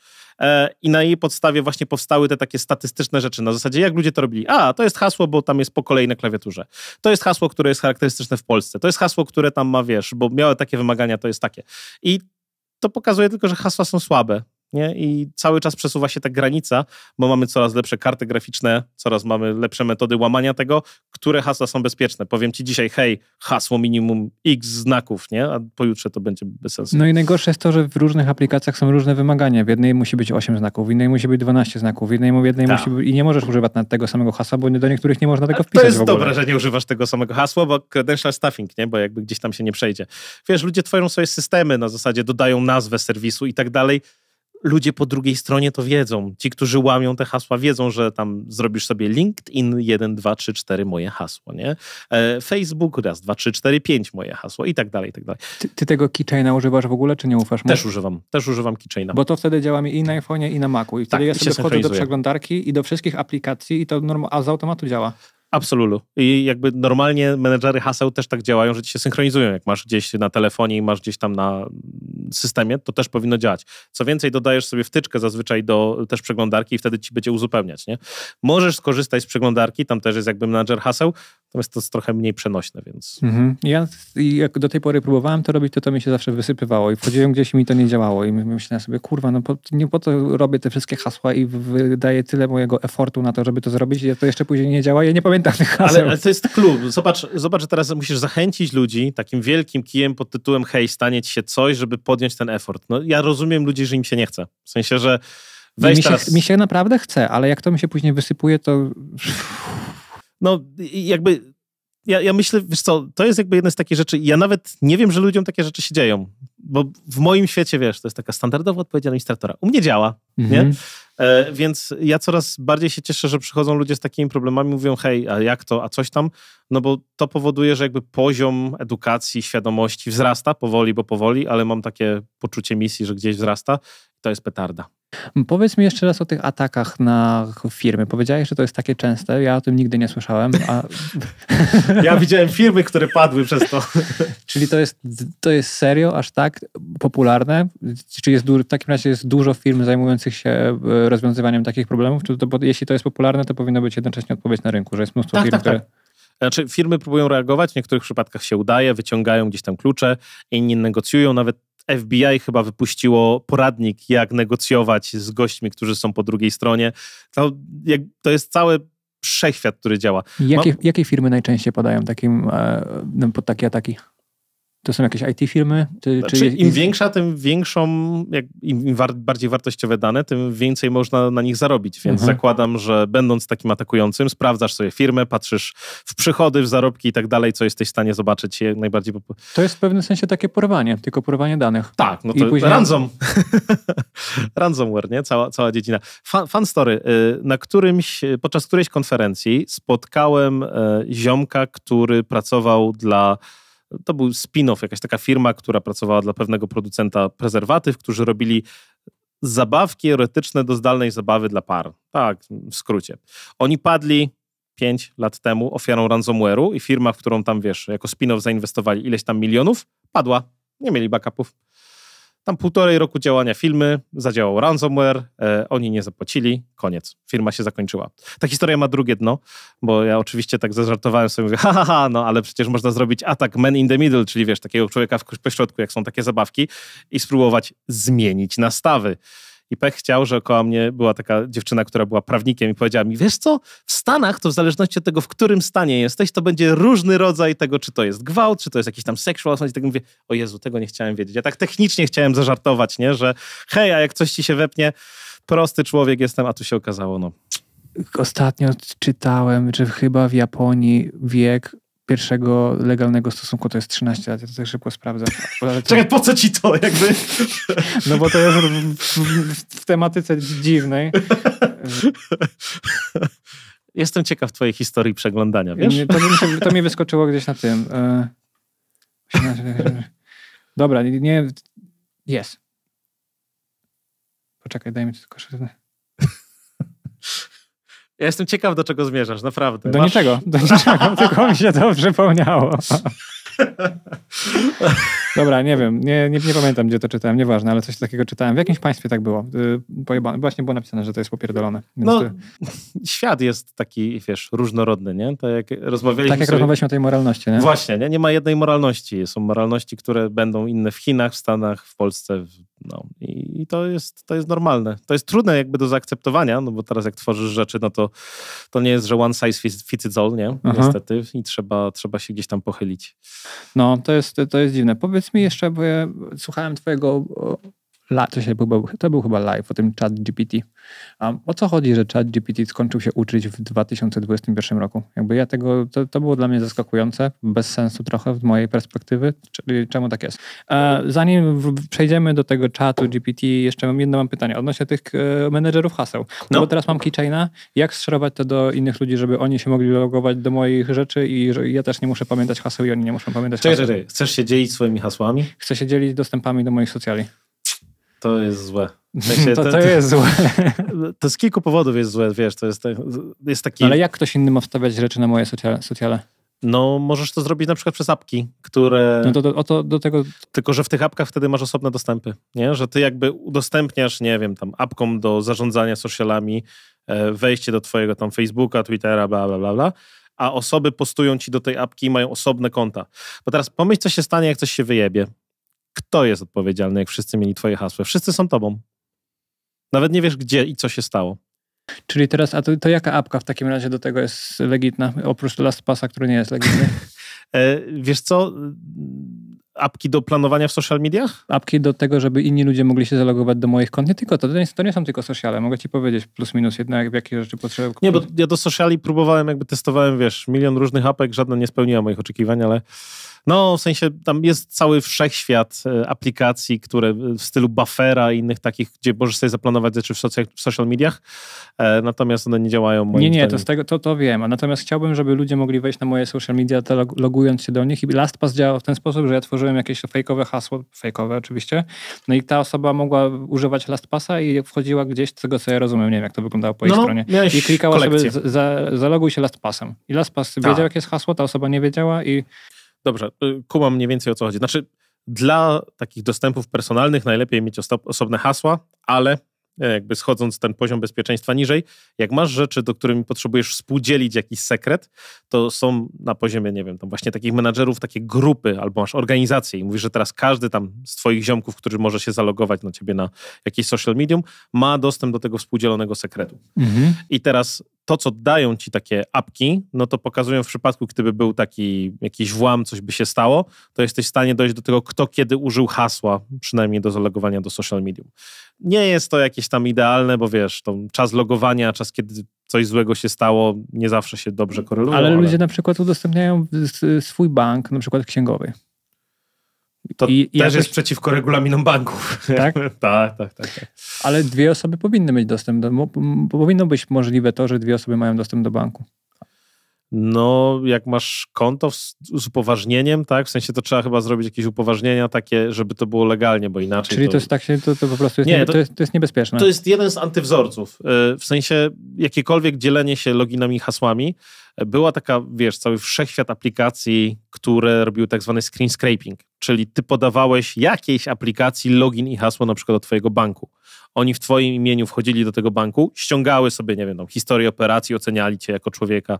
e, i na jej podstawie właśnie powstały te takie statystyczne rzeczy na zasadzie, jak ludzie to robili. A, to jest hasło, bo tam jest po kolei na klawiaturze. To jest hasło, które jest charakterystyczne w Polsce. To jest hasło, które tam ma, wiesz, bo miały takie wymagania, to jest takie. I to pokazuje tylko, że hasła są słabe. Nie? I cały czas przesuwa się ta granica, bo mamy coraz lepsze karty graficzne, coraz mamy lepsze metody łamania tego, które hasła są bezpieczne. Powiem ci dzisiaj, hej, hasło minimum x znaków, nie? a pojutrze to będzie bez sensu. No i najgorsze jest to, że w różnych aplikacjach są różne wymagania. W jednej musi być 8 znaków, w innej musi być 12 znaków, w jednej, w jednej tak. musi być... i nie możesz używać tego samego hasła, bo do niektórych nie można tego wpisać. To jest dobre, że nie używasz tego samego hasła, bo credential stuffing, nie? bo jakby gdzieś tam się nie przejdzie. Wiesz, ludzie tworzą swoje systemy na zasadzie, dodają nazwę serwisu i tak dalej ludzie po drugiej stronie to wiedzą. Ci, którzy łamią te hasła, wiedzą, że tam zrobisz sobie LinkedIn 1, 2, 3, 4 moje hasło, nie? E, Facebook raz, 2, 3, 4, 5 moje hasło i tak dalej, i tak dalej. Ty, ty tego keychaina używasz w ogóle, czy nie ufasz mu? Też używam, też używam keychaina. Bo to wtedy działa mi i na iPhone'ie, i na Macu. I wtedy tak, ja sobie wchodzę do przeglądarki i do wszystkich aplikacji i to norm- a z automatu działa. Absolulu. I jakby normalnie menedżery haseł też tak działają, że ci się synchronizują. Jak masz gdzieś na telefonie i masz gdzieś tam na systemie, to też powinno działać. Co więcej, dodajesz sobie wtyczkę zazwyczaj do też przeglądarki i wtedy ci będzie uzupełniać. Nie? Możesz skorzystać z przeglądarki, tam też jest jakby menedżer haseł natomiast to jest trochę mniej przenośne, więc... Mhm. Ja jak do tej pory próbowałem to robić, to to mi się zawsze wysypywało i wchodziłem gdzieś i mi to nie działało i myślałem sobie, kurwa, no po, nie po to robię te wszystkie hasła i wydaję tyle mojego efortu na to, żeby to zrobić i to jeszcze później nie działa, ja nie pamiętam tych haseł. Ale, ale to jest klub. Zobacz, zobacz, że teraz musisz zachęcić ludzi takim wielkim kijem pod tytułem hej, stanie ci się coś, żeby podjąć ten effort. No ja rozumiem ludzi, że im się nie chce. W sensie, że Weź mi, teraz. mi się naprawdę chce, ale jak to mi się później wysypuje, to no jakby ja, ja, myślę, wiesz co, to jest jakby jedna z takich rzeczy. Ja nawet nie wiem, że ludziom takie rzeczy się dzieją, bo w moim świecie, wiesz, to jest taka standardowa odpowiedzialność startora. U mnie działa, mhm. nie? E, więc ja coraz bardziej się cieszę, że przychodzą ludzie z takimi problemami, mówią, hej, a jak to, a coś tam, no bo to powoduje, że jakby poziom edukacji, świadomości wzrasta powoli, bo powoli, ale mam takie poczucie misji, że gdzieś wzrasta. To jest petarda. Powiedz mi jeszcze raz o tych atakach na firmy. Powiedziałeś, że to jest takie częste. Ja o tym nigdy nie słyszałem. A... ja widziałem firmy, które padły przez to. Czyli to jest, to jest serio aż tak popularne? Czy jest w takim razie jest dużo firm zajmujących się e, rozwiązywaniem takich problemów? Czy to, jeśli to jest popularne, to powinno być jednocześnie odpowiedź na rynku, że jest mnóstwo tak, firm, tak, które... Tak. Znaczy, firmy próbują reagować, w niektórych przypadkach się udaje, wyciągają gdzieś tam klucze, inni negocjują, nawet FBI chyba wypuściło poradnik, jak negocjować z gośćmi, którzy są po drugiej stronie. To, to jest cały wszechświat, który działa. Jakie, Mam... jakie firmy najczęściej podają takim, e, no, pod takie ataki? To są jakieś IT firmy? Ty, znaczy, czy... Im większa, tym większą, jak, im war, bardziej wartościowe dane, tym więcej można na nich zarobić. Więc mhm. zakładam, że będąc takim atakującym, sprawdzasz sobie firmę, patrzysz w przychody, w zarobki i tak dalej, co jesteś w stanie zobaczyć jak najbardziej. To jest w pewnym sensie takie porwanie, tylko porwanie danych. Tak, no to I później... ransom. Ransomware, nie? Cała, cała dziedzina. Fun, story. Y, na którymś, podczas którejś konferencji spotkałem e, ziomka, który pracował dla to był spin-off, jakaś taka firma, która pracowała dla pewnego producenta prezerwatyw, którzy robili zabawki erotyczne do zdalnej zabawy dla par. Tak, w skrócie. Oni padli 5 lat temu ofiarą ransomware'u i firma, w którą tam, wiesz, jako spin-off zainwestowali ileś tam milionów, padła. Nie mieli backupów. Tam półtorej roku działania filmy zadziałał ransomware, e, oni nie zapłacili, koniec. Firma się zakończyła. Ta historia ma drugie dno, bo ja oczywiście tak zażartowałem sobie, mówię, ha, ha, ha, no ale przecież można zrobić atak man in the middle, czyli wiesz, takiego człowieka w pośrodku, jak są takie zabawki i spróbować zmienić nastawy. I pech chciał, że koło mnie była taka dziewczyna, która była prawnikiem i powiedziała mi, wiesz co, w Stanach to w zależności od tego, w którym stanie jesteś, to będzie różny rodzaj tego, czy to jest gwałt, czy to jest jakiś tam sexual assault. I tak mówię, o Jezu, tego nie chciałem wiedzieć. Ja tak technicznie chciałem zażartować, nie, że hej, a jak coś ci się wepnie, prosty człowiek jestem, a tu się okazało, no. Ostatnio czytałem, że chyba w Japonii wiek pierwszego legalnego stosunku to jest 13 lat, ja to tak szybko sprawdzam. Czekaj, po co ci to jakby? No bo to jest w, w, tematyce dziwnej. Jestem ciekaw twojej historii przeglądania, wiesz? To, to, to mi wyskoczyło gdzieś na tym. E, Dobra, nie... Jest. Poczekaj, daj mi tylko szybko. Ja jestem ciekaw, do czego zmierzasz, naprawdę. Do Masz... No. niczego, do niczego, tylko mi się to przypomniało. Dobra, nie wiem, nie, nie, nie, pamiętam, gdzie to czytałem, nieważne, ale coś takiego czytałem. W jakimś państwie tak było. Y, pojebane. Właśnie było napisane, że to jest popierdolone. No, ty... Świat jest taki, wiesz, różnorodny, nie? Tak jak rozmawialiśmy tak jak sobie... rozmawialiśmy o tej moralności, nie? Właśnie, nie? nie ma jednej moralności. Są moralności, które będą inne w Chinach, w Stanach, w Polsce, w no, i, i, to, jest, to jest normalne. To jest trudne jakby do zaakceptowania, no bo teraz jak tworzysz rzeczy, no to, to nie jest, że one size fits it all, nie? Aha. Niestety. I trzeba, trzeba się gdzieś tam pochylić. No, to jest, to jest dziwne. Powiedz mi jeszcze, bo ja słuchałem twojego to, się był, to był chyba live o tym chat GPT. Um, o co chodzi, że chat GPT skończył się uczyć w 2021 roku? Jakby ja tego, to, to było dla mnie zaskakujące, bez sensu trochę w mojej perspektywy, czyli czemu tak jest. E, zanim w, przejdziemy do tego czatu GPT, jeszcze mam jedno mam pytanie odnośnie tych e, menedżerów haseł. No, no. Bo teraz mam keychaina, jak strzerować to do innych ludzi, żeby oni się mogli logować do moich rzeczy i że ja też nie muszę pamiętać haseł i oni nie muszą pamiętać czekaj, haseł. Czekaj, chcesz się dzielić swoimi hasłami? Chcę się dzielić dostępami do moich socjali to jest złe. W sensie to, to jest złe. To z kilku powodów jest złe, wiesz, to jest, tak- jest taki... No ale jak ktoś inny ma wstawiać rzeczy na moje socjale? socjale? No, możesz to zrobić na przykład przez apki, które. No to, to, to, do tego. Tylko, że w tych apkach wtedy masz osobne dostępy, nie? Że ty jakby udostępniasz, nie wiem, tam apkom do zarządzania socialami, e, wejście do twojego tam Facebooka, Twittera, bla, bla, bla, bla, a osoby postują ci do tej apki i mają osobne konta. Bo teraz pomyśl, co się stanie, jak coś się wyjebie kto jest odpowiedzialny, jak wszyscy mieli twoje hasło. Wszyscy są tobą. Nawet nie wiesz, gdzie i co się stało. Czyli teraz, a to, to jaka apka w takim razie do tego jest legitna, oprócz LastPassa, który nie jest legitny? E, wiesz co? apki do planowania w social mediach? Apki do tego, żeby inni ludzie mogli się zalogować do moich kont. Nie tylko to, to nie, to nie są tylko sociale. Mogę ci powiedzieć plus minus jednak, jakie rzeczy potrzeba. Nie, bo ja do sociali próbowałem, jakby testowałem, wiesz, milion różnych apek, żadna nie spełniła moich oczekiwań, ale no, w sensie tam jest cały wszechświat e, aplikacji, które e, w stylu buffera i innych takich, gdzie możesz sobie zaplanować rzeczy w, w social mediach, e, natomiast one nie działają moim Nie, nie, zdaniem. to, z tego, to, to wiem, a natomiast chciałbym, żeby ludzie mogli wejść na moje social media, logując się do nich i LastPass działał w ten sposób, że ja tworzyłem jakieś fejkowe hasło, fejkowe oczywiście, no i ta osoba mogła używać LastPassa i wchodziła gdzieś z tego, co ja rozumiem, nie wiem, jak to wyglądało po jej no, no, stronie. I klikała kolekcję. za, zaloguj się LastPassem. I LastPass tak. wiedział, jakie jest hasło, ta osoba nie wiedziała i Dobrze, y, kumam mniej więcej o co chodzi. Znaczy, dla takich dostępów personalnych najlepiej mieć osobne hasła, ale e, jakby schodząc ten poziom bezpieczeństwa niżej, jak masz rzeczy, do którymi potrzebujesz współdzielić jakiś sekret, to są na poziomie, nie wiem, tam właśnie takich menadżerów, takie grupy, albo masz organizację i mówisz, że teraz każdy tam z twoich ziomków, który może się zalogować na ciebie na jakieś social medium, ma dostęp do tego współdzielonego sekretu. Mhm. I teraz to, co dają ci takie apki, no to pokazują w przypadku, gdyby był taki jakiś włam, coś by się stało, to jesteś w stanie dojść do tego, kto kiedy użył hasła, przynajmniej do zalogowania do social medium. Nie jest to jakieś tam idealne, bo wiesz, to czas logowania, czas kiedy coś złego się stało, nie zawsze się dobrze koreluje. Ale, ale ludzie na przykład udostępniają swój bank, na przykład księgowy. To I, też jest przeciwko regulaminom banków. Tak? tak, tak, tak, tak. Ale dwie osoby powinny mieć dostęp do... Powinno być możliwe to, że dwie osoby mają dostęp do banku no jak masz konto z, upoważnieniem, tak? W sensie to trzeba chyba zrobić jakieś upoważnienia takie, żeby to było legalnie, bo inaczej... Czyli to, to jest tak, to, to po prostu jest, nie, niebe, to, to, jest, to jest niebezpieczne. To jest jeden z antywzorców. Y, w sensie jakiekolwiek dzielenie się loginami i hasłami, y, była taka, wiesz, cały wszechświat aplikacji, które robiły tak zwany screen scraping, czyli ty podawałeś jakiejś aplikacji login i hasło na przykład do twojego banku. Oni w twoim imieniu wchodzili do tego banku, ściągały sobie, nie wiem, historię operacji, oceniali cię jako człowieka,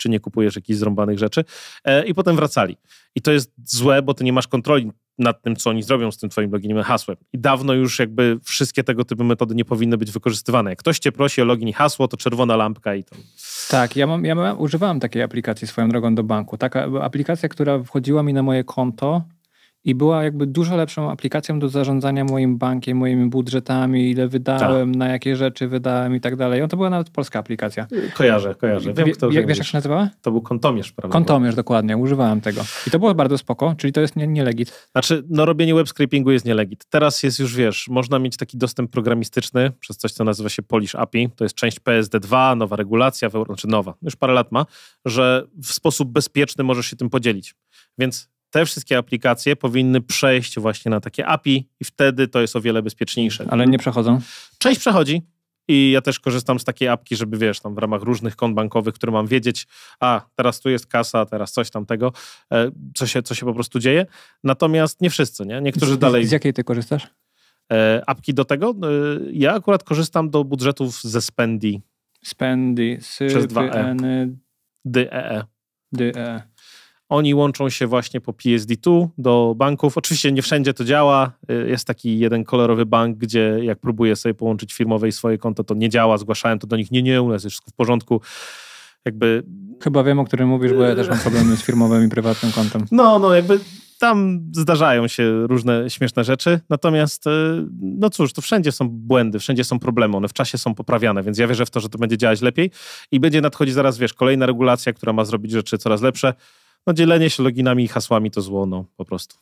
czy nie kupujesz jakichś zrąbanych rzeczy e, i potem wracali. I to jest złe, bo ty nie masz kontroli nad tym, co oni zrobią z tym twoim loginem i hasłem. I dawno już jakby wszystkie tego typu metody nie powinny być wykorzystywane. Jak ktoś cię prosi o login i hasło, to czerwona lampka i to. Tak, ja, mam, ja mam, takiej aplikacji swoją drogą do banku. Taka aplikacja, która wchodziła mi na moje konto i była jakby dużo lepszą aplikacją do zarządzania moim bankiem, moimi budżetami, ile wydałem, tak. na jakie rzeczy wydałem i tak dalej. No to była nawet polska aplikacja. Kojarzę, kojarzę. Wiem, kto jak, wiesz, jak się nazywała? To był kontomierz, prawda? Kontomierz, dokładnie. Używałem tego. I to było bardzo spoko, czyli to jest nie, nielegit. Znaczy, no robienie web scrapingu jest nielegit. Teraz jest już, wiesz, można mieć taki dostęp programistyczny przez coś, co nazywa się Polish API. To jest część PSD2, nowa regulacja, w, znaczy nowa, już parę lat ma, że w sposób bezpieczny możesz się tym podzielić. Więc te wszystkie aplikacje powinny przejść właśnie na takie API i wtedy to jest o wiele bezpieczniejsze. Ale nie przechodzą? Część przechodzi. I ja też korzystam z takiej apki, żeby wiesz, tam w ramach różnych kont bankowych, które mam wiedzieć, a teraz tu jest kasa, teraz coś tamtego, e, co się, co się po prostu dzieje. Natomiast nie wszyscy, nie? Niektórzy z, dalej. Z jakiej ty korzystasz? E, apki do tego? E, ja akurat korzystam do budżetów ze Spendi. Spendi, Przez dwa e. Y. e e. Oni łączą się właśnie po PSD2 do banków. Oczywiście nie wszędzie to działa. Y, jest taki jeden kolorowy bank, gdzie jak próbuję sobie połączyć firmowe i swoje konto, to nie działa. Zgłaszałem to do nich, nie, nie, u nas jest wszystko w porządku. Jakby... Chyba wiem, o którym mówisz, bo ja też mam y, problemy z firmowym i prywatnym kontem. No, no jakby tam zdarzają się różne śmieszne rzeczy, natomiast y, no cóż, to wszędzie są błędy, wszędzie są problemy, one w czasie są poprawiane, więc ja wierzę w to, że to będzie działać lepiej i będzie nadchodzić zaraz, wiesz, kolejna regulacja, która ma zrobić rzeczy coraz lepsze no dzielenie się loginami i hasłami to zło, no po prostu.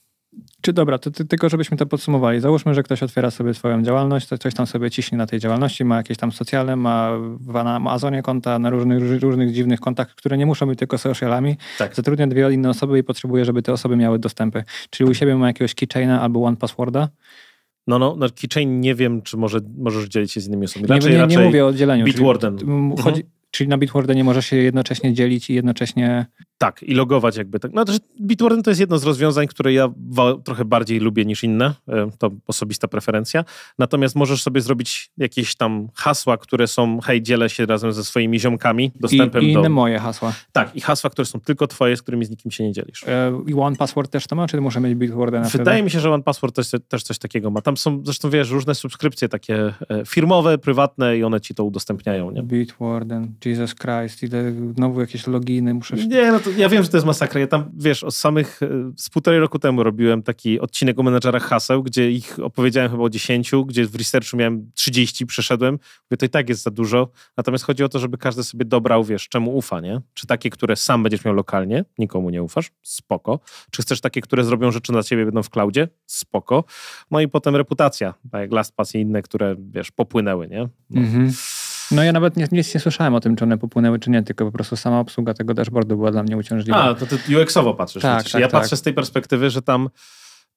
Czy dobra, to ty, tylko żebyśmy to podsumowali. Załóżmy, że ktoś otwiera sobie swoją działalność, to coś tam sobie ciśnie na tej działalności, ma jakieś tam socjale, ma na Amazonie konta, na różnych, różnych dziwnych kontach, które nie muszą być tylko socialami. Tak. Zatrudnia dwie inne osoby i potrzebuje, żeby te osoby miały dostępy. Czyli u tak. siebie ma jakiegoś keychaina albo one passworda, no, no, na no, keychain nie wiem, czy może, możesz dzielić się z innymi osobami. Raczej, nie, nie, nie mówię o dzieleniu. Bitwarden. Czyli, mhm. chodzi, mhm. czyli na Bitwarden nie możesz się jednocześnie dzielić i jednocześnie tak, i logować jakby tak. No, to, Bitwarden to jest jedno z rozwiązań, które ja trochę bardziej lubię niż inne. E, to osobista preferencja. Natomiast możesz sobie zrobić jakieś tam hasła, które są hej, dzielę się razem ze swoimi ziomkami, dostępem I, i inne do... moje hasła. Tak, i hasła, które są tylko twoje, z którymi z nikim się nie dzielisz. E, I One Password też to ma, czy muszę mieć Bitwarden. Wydaje mi się, że One Password też, też coś takiego ma. Tam są, zresztą wiesz, różne subskrypcje takie e, firmowe, prywatne i one ci to udostępniają, nie? Bitwarden, Jesus Christ, ile znowu jakieś loginy muszę... Nie, no to to, ja wiem, że to jest masakra. Ja tam, wiesz, od samych, e, z półtorej roku temu robiłem taki odcinek o menedżerach haseł, gdzie ich opowiedziałem chyba o 10, gdzie w researchu miałem 30, przeszedłem. Mówię, to i tak jest za dużo. Natomiast chodzi o to, żeby każdy sobie dobrał, wiesz, czemu ufa, nie? Czy takie, które sam będziesz miał lokalnie, nikomu nie ufasz, spoko. Czy chcesz takie, które zrobią rzeczy na ciebie, będą w cloudzie, spoko. No i potem reputacja, tak jak LastPass i inne, które, wiesz, popłynęły, nie? No. Mhm. No ja nawet nic, nic nie słyszałem o tym, czy one popłynęły, czy nie, tylko po prostu sama obsługa tego dashboardu była dla mnie uciążliwa. A, to ty UX-owo patrzysz. Tak, tak ja tak. patrzę z tej perspektywy, że tam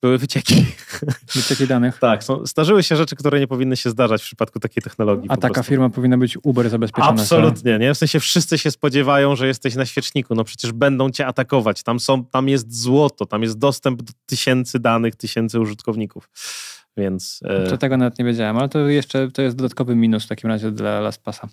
były wycieki. Wycieki danych. Tak, są, zdarzyły się rzeczy, które nie powinny się zdarzać w przypadku takiej technologii. A taka prostu. firma powinna być uber zabezpieczona. Absolutnie, nie? W sensie wszyscy się spodziewają, że jesteś na świeczniku, no przecież będą cię atakować. Tam, są, tam jest złoto, tam jest dostęp do tysięcy danych, tysięcy użytkowników. Więc, no, e, to tego nawet nie wiedziałem, ale to jeszcze to jest dodatkowy minus w takim razie dla LastPassa.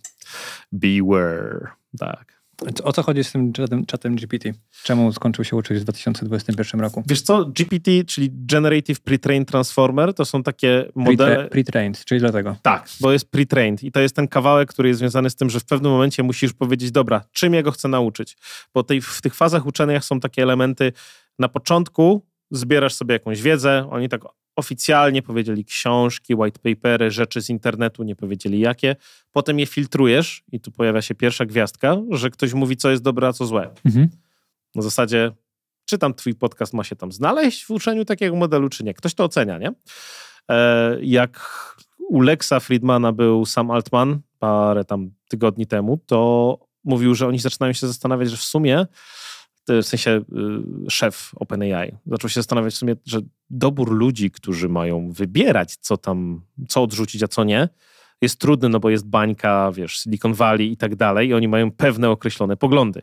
Beware, tak. O co chodzi z tym czatem, czatem, GPT? Czemu skończył się uczyć w 2021 roku? Wiesz co, GPT, czyli Generative Pre-trained Transformer, to są takie modele... Pre-trained, czyli dlatego. Tak, bo jest pre-trained i to jest ten kawałek, który jest związany z tym, że w pewnym momencie musisz powiedzieć, dobra, czym jego chcę nauczyć? Bo tej, w tych fazach uczeniach są takie elementy, na początku zbierasz sobie jakąś wiedzę, oni tak oficjalnie powiedzieli książki, white papery, rzeczy z internetu, nie powiedzieli jakie. Potem je filtrujesz i tu pojawia się pierwsza gwiazdka, że ktoś mówi, co jest dobre, a co złe. Mhm. Na zasadzie, czy tam twój podcast ma się tam znaleźć w uczeniu takiego modelu, czy nie. Ktoś to ocenia, nie? E, jak u Lexa Friedmana był Sam Altman parę tam tygodni temu, to mówił, że oni zaczynają się zastanawiać, że w sumie w sensie y, szef OpenAI, zaczął się zastanawiać w sumie, że dobór ludzi, którzy mają wybierać, co tam, co odrzucić, a co nie, jest trudny, no bo jest bańka, wiesz, Silicon Valley i tak dalej, i oni mają pewne określone poglądy.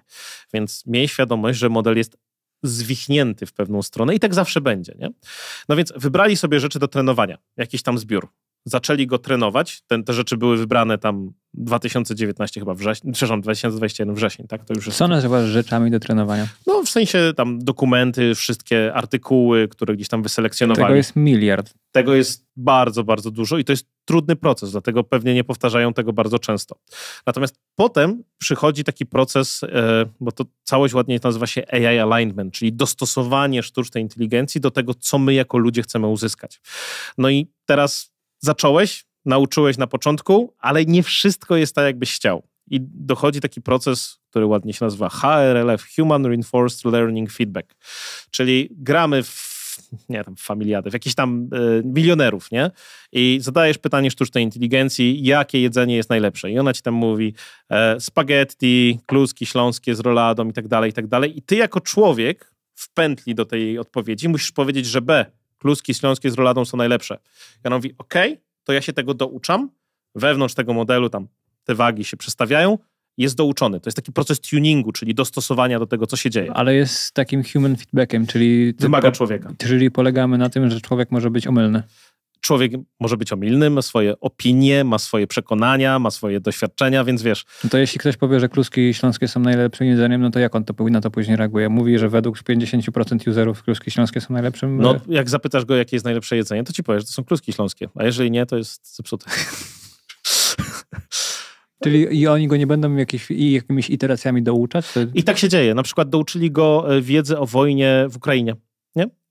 Więc miej świadomość, że model jest zwichnięty w pewną stronę i tak zawsze będzie, nie? No więc wybrali sobie rzeczy do trenowania, jakiś tam zbiór zaczęli go trenować. Ten, te rzeczy były wybrane tam 2019 chyba wrzesień, przepraszam, 2021 wrzesień, tak? To już jest... Co nazywasz rzeczami do trenowania? No w sensie tam dokumenty, wszystkie artykuły, które gdzieś tam wyselekcjonowali. Tego jest miliard. Tego jest bardzo, bardzo dużo i to jest trudny proces, dlatego pewnie nie powtarzają tego bardzo często. Natomiast potem przychodzi taki proces, e, bo to całość ładnie nazywa się AI alignment, czyli dostosowanie sztucznej inteligencji do tego, co my jako ludzie chcemy uzyskać. No i teraz zacząłeś, nauczyłeś na początku, ale nie wszystko jest tak, jakbyś chciał. I dochodzi taki proces, który ładnie się nazywa HRLF Human Reinforced Learning Feedback. Czyli gramy w nie tam familiady, w jakichś tam y, milionerów, nie? I zadajesz pytanie sztucznej inteligencji, jakie jedzenie jest najlepsze. I ona ci tam mówi e, spaghetti, kluski śląskie z roladą i tak dalej, i tak dalej. I ty jako człowiek w pętli do tej odpowiedzi musisz powiedzieć, że B kluski śląskie z roladą są najlepsze. Janowi, mówi, ok, to ja się tego douczam, wewnątrz tego modelu tam te wagi się przestawiają, jest douczony. To jest taki proces tuningu, czyli dostosowania do tego, co się dzieje. Ale jest takim human feedbackiem, czyli... Wymaga człowieka. Czyli polegamy na tym, że człowiek może być omylny człowiek może być omylny, ma swoje opinie, ma swoje przekonania, ma swoje doświadczenia, więc wiesz. No to jeśli ktoś powie, że kluski śląskie są najlepszym jedzeniem, no to jak on to na to później reaguje? Mówi, że według 50% userów kluski śląskie są najlepszym. No, e, jak zapytasz go, jakie jest najlepsze jedzenie, to ci powiesz, że to są kluski śląskie, a jeżeli nie, to jest zepsute. Czyli i oni go nie będą jakieś i jakimiś iteracjami douczać? I tak się dzieje. Na przykład douczyli go e, wiedzy o wojnie w Ukrainie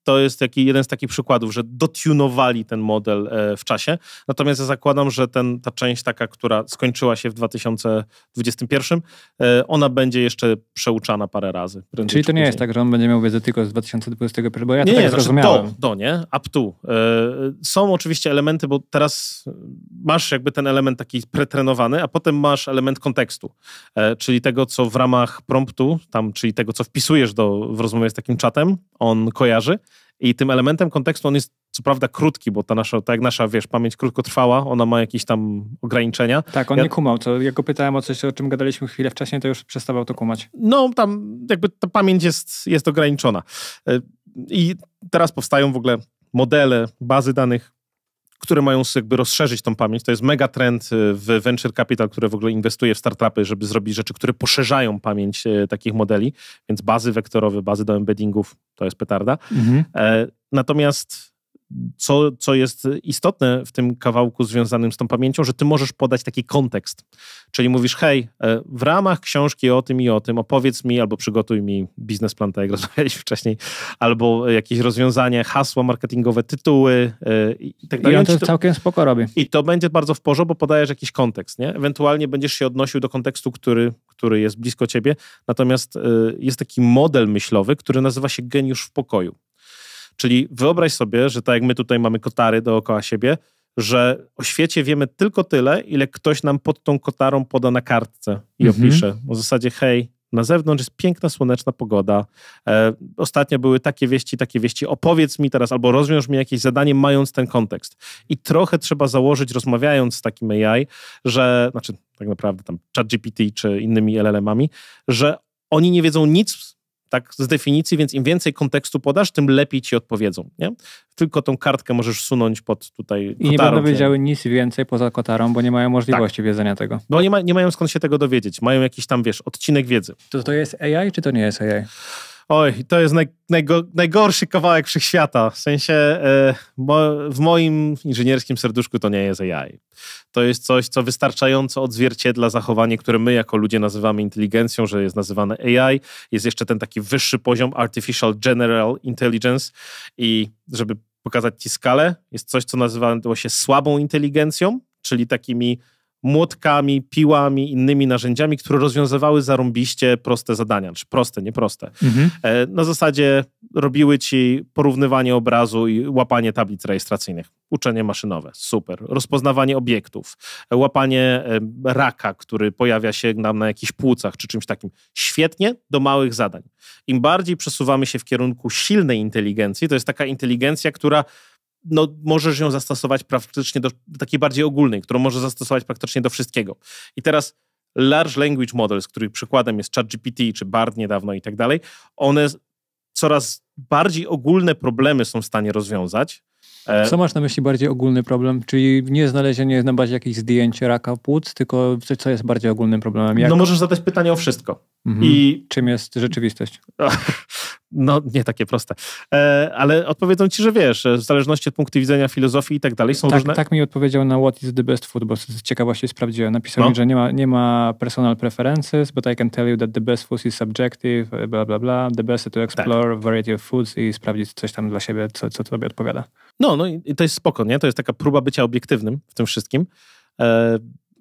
to jest taki, jeden z takich przykładów, że dotunowali ten model e, w czasie. Natomiast ja zakładam, że ten, ta część taka, która skończyła się w 2021, e, ona będzie jeszcze przeuczana parę razy. Czyli to nie jest tak, że on będzie miał wiedzę tylko z 2021, bo ja to nie, tak nie, znaczy, zrozumiałem. Znaczy do, do, nie? Up to. E, są oczywiście elementy, bo teraz masz jakby ten element taki pretrenowany, a potem masz element kontekstu, czyli tego, co w ramach promptu, tam, czyli tego, co wpisujesz do, w rozmowie z takim czatem, on kojarzy, i tym elementem kontekstu on jest co prawda krótki, bo ta nasza, tak jak nasza, wiesz, pamięć krótkotrwała, ona ma jakieś tam ograniczenia. Tak, on ja... nie kumał. To jak go pytałem o coś, o czym gadaliśmy chwilę wcześniej, to już przestawał to kumać. No, tam jakby ta pamięć jest, jest ograniczona. Y, I teraz powstają w ogóle modele, bazy danych które mają jakby rozszerzyć tą pamięć. To jest mega trend y, w venture capital, które w ogóle inwestuje w startupy, żeby zrobić rzeczy, które poszerzają pamięć y, takich modeli, więc bazy wektorowe, bazy do embeddingów, to jest petarda. Mhm. E, natomiast co, co jest istotne w tym kawałku związanym z tą pamięcią, że ty możesz podać taki kontekst. Czyli mówisz, hej, e, w ramach książki o tym i o tym opowiedz mi albo przygotuj mi biznesplan, tak jak rozmawialiśmy wcześniej, albo jakieś rozwiązanie, hasła marketingowe, tytuły e, i tak dalej. I on to całkiem spoko robi. I to będzie bardzo w porządku, bo podajesz jakiś kontekst, nie? Ewentualnie będziesz się odnosił do kontekstu, który, który jest blisko ciebie. Natomiast e, jest taki model myślowy, który nazywa się geniusz w pokoju. Czyli wyobraź sobie, że tak jak my tutaj mamy kotary dookoła siebie, że o świecie wiemy tylko tyle, ile ktoś nam pod tą kotarą poda na kartce i mhm. opisze. W zasadzie, hej, na zewnątrz jest piękna, słoneczna pogoda. E, ostatnio były takie wieści, takie wieści. Opowiedz mi teraz albo rozwiąż mi jakieś zadanie, mając ten kontekst. I trochę trzeba założyć, rozmawiając z takim AI, że, znaczy tak naprawdę tam ChatGPT czy innymi LLM-ami, że oni nie wiedzą nic tak z definicji, więc im więcej kontekstu podasz, tym lepiej ci odpowiedzą, nie? Tylko tą kartkę możesz sunąć pod tutaj kotarą, I nie będą wiedziały nic więcej poza kotarą, bo nie mają możliwości tak. wiedzenia tego. Bo no, nie, ma, nie mają skąd się tego dowiedzieć. Mają jakiś tam, wiesz, odcinek wiedzy. To to jest AI, czy to nie jest AI? Oj, to jest naj, najgo, najgorszy kawałek wszechświata. W sensie e, w moim inżynierskim serduszku to nie jest AI. To jest coś, co wystarczająco odzwierciedla zachowanie, które my jako ludzie nazywamy inteligencją, że jest nazywane AI. Jest jeszcze ten taki wyższy poziom Artificial General Intelligence i żeby pokazać ci skalę, jest coś, co nazywało się słabą inteligencją, czyli takimi młotkami, piłami, innymi narzędziami, które rozwiązywały zarąbiście proste zadania, czy proste, nieproste. Mhm. E, na zasadzie robiły ci porównywanie obrazu i łapanie tablic rejestracyjnych. Uczenie maszynowe, super. Rozpoznawanie obiektów, e, łapanie e, raka, który pojawia się nam na jakichś płucach czy czymś takim. Świetnie do małych zadań. Im bardziej przesuwamy się w kierunku silnej inteligencji, to jest taka inteligencja, która no, możesz ją zastosować praktycznie do takiej bardziej ogólnej, którą możesz zastosować praktycznie do wszystkiego. I teraz large language models, których przykładem jest ChatGPT czy Bard niedawno i tak dalej, one coraz bardziej ogólne problemy są w stanie rozwiązać, E, co masz na myśli bardziej ogólny problem? Czyli nie znalezienie na bazie jakichś zdjęć raka płuc, tylko coś, co jest bardziej ogólnym problemem. Jak... No możesz zadać pytanie o wszystko. Mhm. I Czym jest rzeczywistość? No, nie takie proste. E, ale odpowiedzą ci, że wiesz, w zależności od punktu widzenia filozofii i tak dalej są tak, różne... Tak mi odpowiedział na What is the best food, bo z ciekawości sprawdziłem. Napisał no. mi, że nie ma, nie ma personal preferences, but I can tell you that the best food is subjective, bla, bla, bla. The best to tak. explore tak. variety of foods i sprawdzić coś tam dla siebie, co, co tobie odpowiada. No, no i to jest spoko, nie? To jest taka próba bycia obiektywnym w tym wszystkim. E,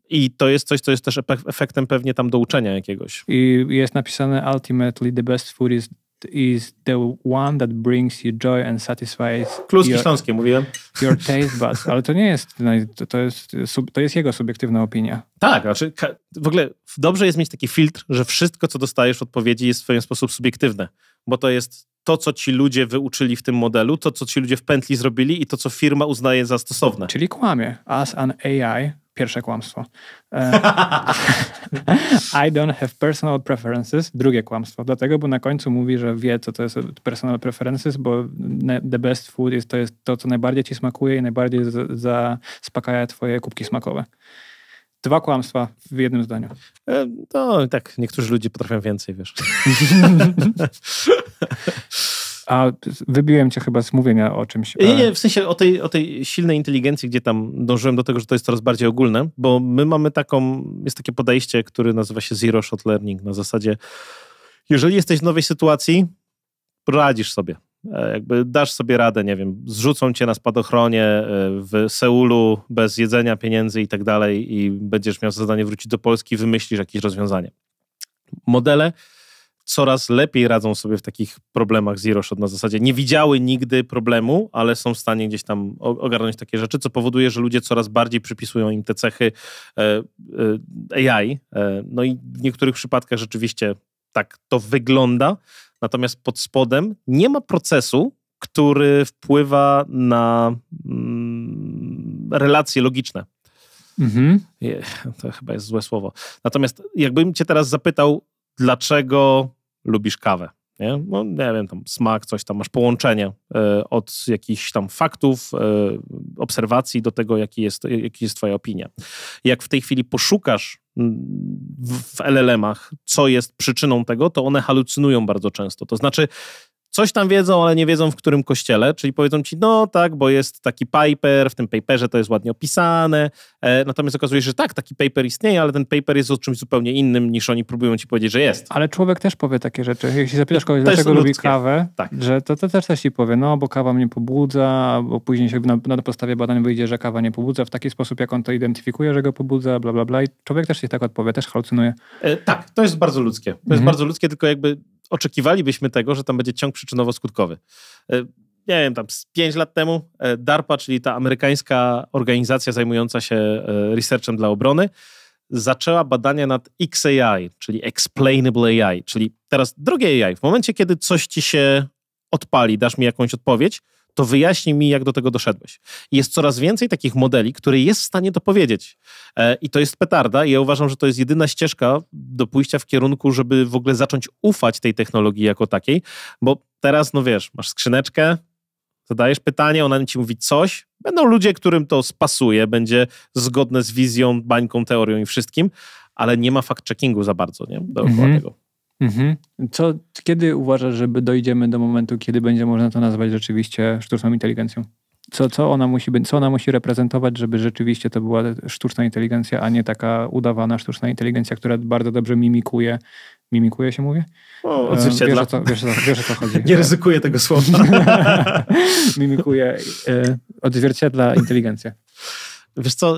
I to jest coś, co jest też efektem pewnie tam do uczenia jakiegoś. I jest napisane ultimately the best food is is the one that brings you joy and satisfies. Kluski your, śląskie mówiłem. Your taste buds. Ale to nie jest, no, to jest, to jest jego subiektywna opinia. Tak, znaczy w ogóle dobrze jest mieć taki filtr, że wszystko, co dostajesz w odpowiedzi, jest w pewien sposób subiektywne, bo to jest to, co ci ludzie wyuczyli w tym modelu, to, co ci ludzie w pętli zrobili i to, co firma uznaje za stosowne. Czyli kłamie. As an AI, pierwsze kłamstwo. E, I don't have personal preferences, drugie kłamstwo. Dlatego, bo na końcu mówi, że wie, co to jest personal preferences, bo the best food jest, to jest to, co najbardziej ci smakuje i najbardziej zaspokaja twoje kubki smakowe. Dwa kłamstwa w jednym zdaniu. No, tak, niektórzy ludzie potrafią więcej, wiesz. A wybiłem cię chyba z mówienia o czymś. Nie, e, nie, w sensie o tej, o tej silnej inteligencji, gdzie tam dążyłem do tego, że to jest coraz bardziej ogólne, bo my mamy taką, jest takie podejście, które nazywa się zero shot learning na zasadzie, jeżeli jesteś w nowej sytuacji, radzisz sobie. E, jakby dasz sobie radę, nie wiem, zrzucą cię na spadochronie e, w Seulu bez jedzenia, pieniędzy i tak dalej, i będziesz miał zadanie wrócić do Polski, wymyślisz jakieś rozwiązanie. Modele coraz lepiej radzą sobie w takich problemach Zero Shot na zasadzie. Nie widziały nigdy problemu, ale są w stanie gdzieś tam ogarnąć takie rzeczy, co powoduje, że ludzie coraz bardziej przypisują im te cechy e, AI. No i w niektórych przypadkach rzeczywiście tak to wygląda, natomiast pod spodem nie ma procesu, który wpływa na mm, relacje logiczne. Mhm. To chyba jest złe słowo. Natomiast jakbym cię teraz zapytał, dlaczego lubisz kawę? Nie? No, nie wiem, tam smak, coś tam, masz połączenie y, od jakichś tam faktów, y, obserwacji do tego, jaki jest, jaki jest twoja opinia. Jak w tej chwili poszukasz w LLM-ach, co jest przyczyną tego, to one halucynują bardzo często. To znaczy, coś tam wiedzą, ale nie wiedzą w którym kościele, czyli powiedzą ci, no tak, bo jest taki paper, w tym paperze to jest ładnie opisane, e, natomiast okazuje się, że tak, taki paper istnieje, ale ten paper jest o czymś zupełnie innym niż oni próbują ci powiedzieć, że jest. Ale człowiek też powie takie rzeczy. Jeśli zapytasz kogoś, dlaczego lubi kawę, tak. że to, to też też ci powie, no bo kawa mnie pobudza, bo później się na, na podstawie badań wyjdzie, że kawa nie pobudza w taki sposób, jak on to identyfikuje, że go pobudza, bla, bla, bla. I człowiek też się tak odpowie, też halucynuje. E, tak, to jest bardzo ludzkie. To mhm. jest bardzo ludzkie, tylko jakby oczekiwalibyśmy tego, że tam będzie ciąg przyczynowo-skutkowy. E, nie wiem, tam z 5 lat temu e, DARPA, czyli ta amerykańska organizacja zajmująca się e, researchem dla obrony, zaczęła badania nad XAI, czyli Explainable AI, czyli teraz drugie AI, w momencie, kiedy coś ci się odpali, dasz mi jakąś odpowiedź, to wyjaśnij mi, jak do tego doszedłeś. Jest coraz więcej takich modeli, które jest w stanie to powiedzieć. E, I to jest petarda. I ja uważam, że to jest jedyna ścieżka do pójścia w kierunku, żeby w ogóle zacząć ufać tej technologii jako takiej, bo teraz, no wiesz, masz skrzyneczkę, zadajesz pytanie, ona ci mówi coś, będą ludzie, którym to spasuje, będzie zgodne z wizją, bańką, teorią i wszystkim, ale nie ma fact-checkingu za bardzo, nie? do mhm. tego. Mhm. Co, kiedy uważasz, żeby dojdziemy do momentu, kiedy będzie można to nazwać rzeczywiście sztuczną inteligencją? Co, co, ona musi, co ona musi reprezentować, żeby rzeczywiście to była sztuczna inteligencja, a nie taka udawana sztuczna inteligencja, która bardzo dobrze mimikuje mimikuje się mówię? O, e, odzwierciedla. Wiesz, o to, wiesz, o to, wiesz, o to chodzi. Nie ryzykuję tego słowa. mimikuje, e, odzwierciedla inteligencję. Wiesz co,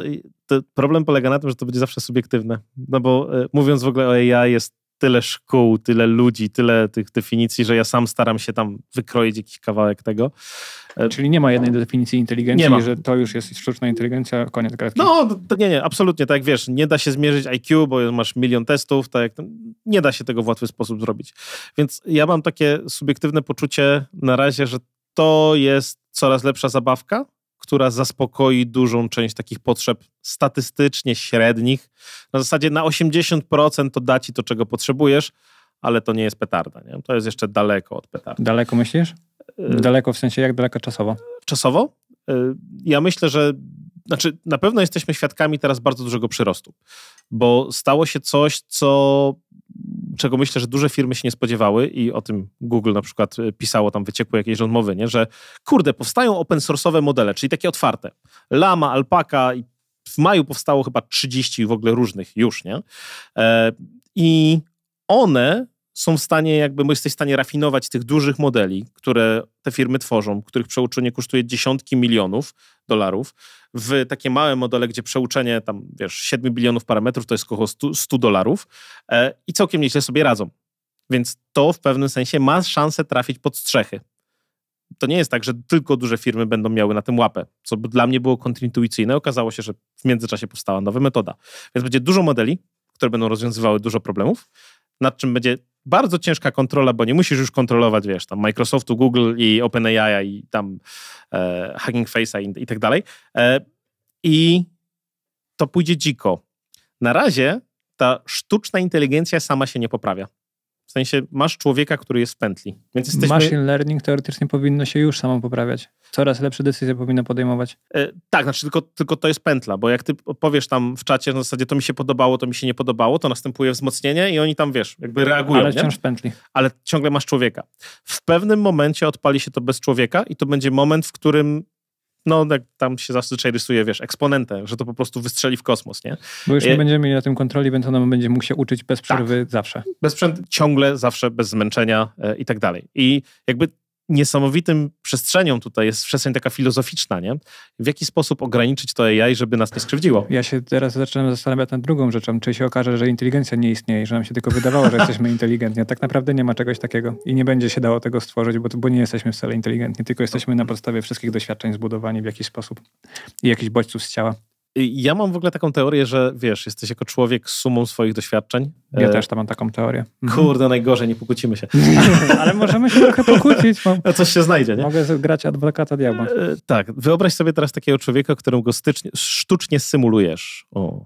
problem polega na tym, że to będzie zawsze subiektywne. No bo e, mówiąc w ogóle o AI jest tyle szkół, tyle ludzi, tyle tych definicji, że ja sam staram się tam wykroić jakiś kawałek tego. E, Czyli nie ma jednej definicji inteligencji, że to już jest sztuczna inteligencja, koniec kredki. No, to nie, nie, absolutnie, tak jak wiesz, nie da się zmierzyć IQ, bo masz milion testów, tak nie da się tego w łatwy sposób zrobić. Więc ja mam takie subiektywne poczucie na razie, że to jest coraz lepsza zabawka, która zaspokoi dużą część takich potrzeb statystycznie średnich. Na zasadzie na 80% to da ci to, czego potrzebujesz, ale to nie jest petarda. Nie? To jest jeszcze daleko od petardy. Daleko myślisz? Y, daleko w sensie jak daleko czasowo? Czasowo? Y, ja myślę, że znaczy na pewno jesteśmy świadkami teraz bardzo dużego przyrostu, bo stało się coś, co, czego myślę, że duże firmy się nie spodziewały i o tym Google na przykład e, pisało, tam wyciekły jakieś rozmowy, nie? że kurde, powstają open source'owe modele, czyli takie otwarte. Lama, Alpaka i w maju powstało chyba 30 w ogóle różnych już, nie? E, I one są w stanie, jakby jesteś w stanie rafinować tych dużych modeli, które te firmy tworzą, których przeuczenie kosztuje dziesiątki milionów dolarów, w takie małe modele, gdzie przeuczenie tam, wiesz, 7 bilionów parametrów to jest około 100 dolarów e, i całkiem nieźle sobie radzą. Więc to w pewnym sensie ma szansę trafić pod strzechy. To nie jest tak, że tylko duże firmy będą miały na tym łapę, co dla mnie było kontrintuicyjne. Okazało się, że w międzyczasie powstała nowa metoda. Więc będzie dużo modeli, które będą rozwiązywały dużo problemów, nad czym będzie bardzo ciężka kontrola, bo nie musisz już kontrolować, wiesz, tam Microsoftu, Google i OpenAI i tam e, Hugging Face'a i, i, tak dalej. E, I to pójdzie dziko. Na razie ta sztuczna inteligencja sama się nie poprawia. W sensie masz człowieka, który jest w pętli. Więc jesteśmy... Machine learning teoretycznie powinno się już samo poprawiać. Coraz lepsze decyzje powinno podejmować. E, tak, znaczy tylko, tylko to jest pętla, bo jak ty powiesz tam w czacie na zasadzie to mi się podobało, to mi się nie podobało, to następuje wzmocnienie i oni tam, wiesz, jakby reagują. Ale wciąż nie? w pętli. Ale ciągle masz człowieka. W pewnym momencie odpali się to bez człowieka i to będzie moment, w którym no jak tam się zazwyczaj rysuje, wiesz, eksponentę, że to po prostu wystrzeli w kosmos, nie? Bo już nie e, będziemy mieli na tym kontroli, więc ona będzie mógł się uczyć bez tak. przerwy tak. zawsze. Bez przerwy, ciągle, zawsze, bez zmęczenia e, i tak dalej. I jakby niesamowitym przestrzenią tutaj jest przestrzeń taka filozoficzna, nie? W jaki sposób ograniczyć to AI, żeby nas nie skrzywdziło? Ja się teraz zaczynam zastanawiać nad drugą rzeczą, czy się okaże, że inteligencja nie istnieje, że nam się tylko wydawało, że jesteśmy inteligentni, a tak naprawdę nie ma czegoś takiego i nie będzie się dało tego stworzyć, bo, bo nie jesteśmy wcale inteligentni, tylko jesteśmy na podstawie wszystkich doświadczeń zbudowani w jakiś sposób i jakichś bodźców z ciała. Y, ja mam w ogóle taką teorię, że wiesz, jesteś jako człowiek sumą swoich doświadczeń. Ja y, też tam mam taką teorię. Mhm. Kurde, najgorzej, nie pokłócimy się. Ale możemy się trochę pokłócić. Mam... Coś się znajdzie, nie? Mogę grać adwokata diabła. Y, tak, wyobraź sobie teraz takiego człowieka, którego stycznie, sztucznie symulujesz. O.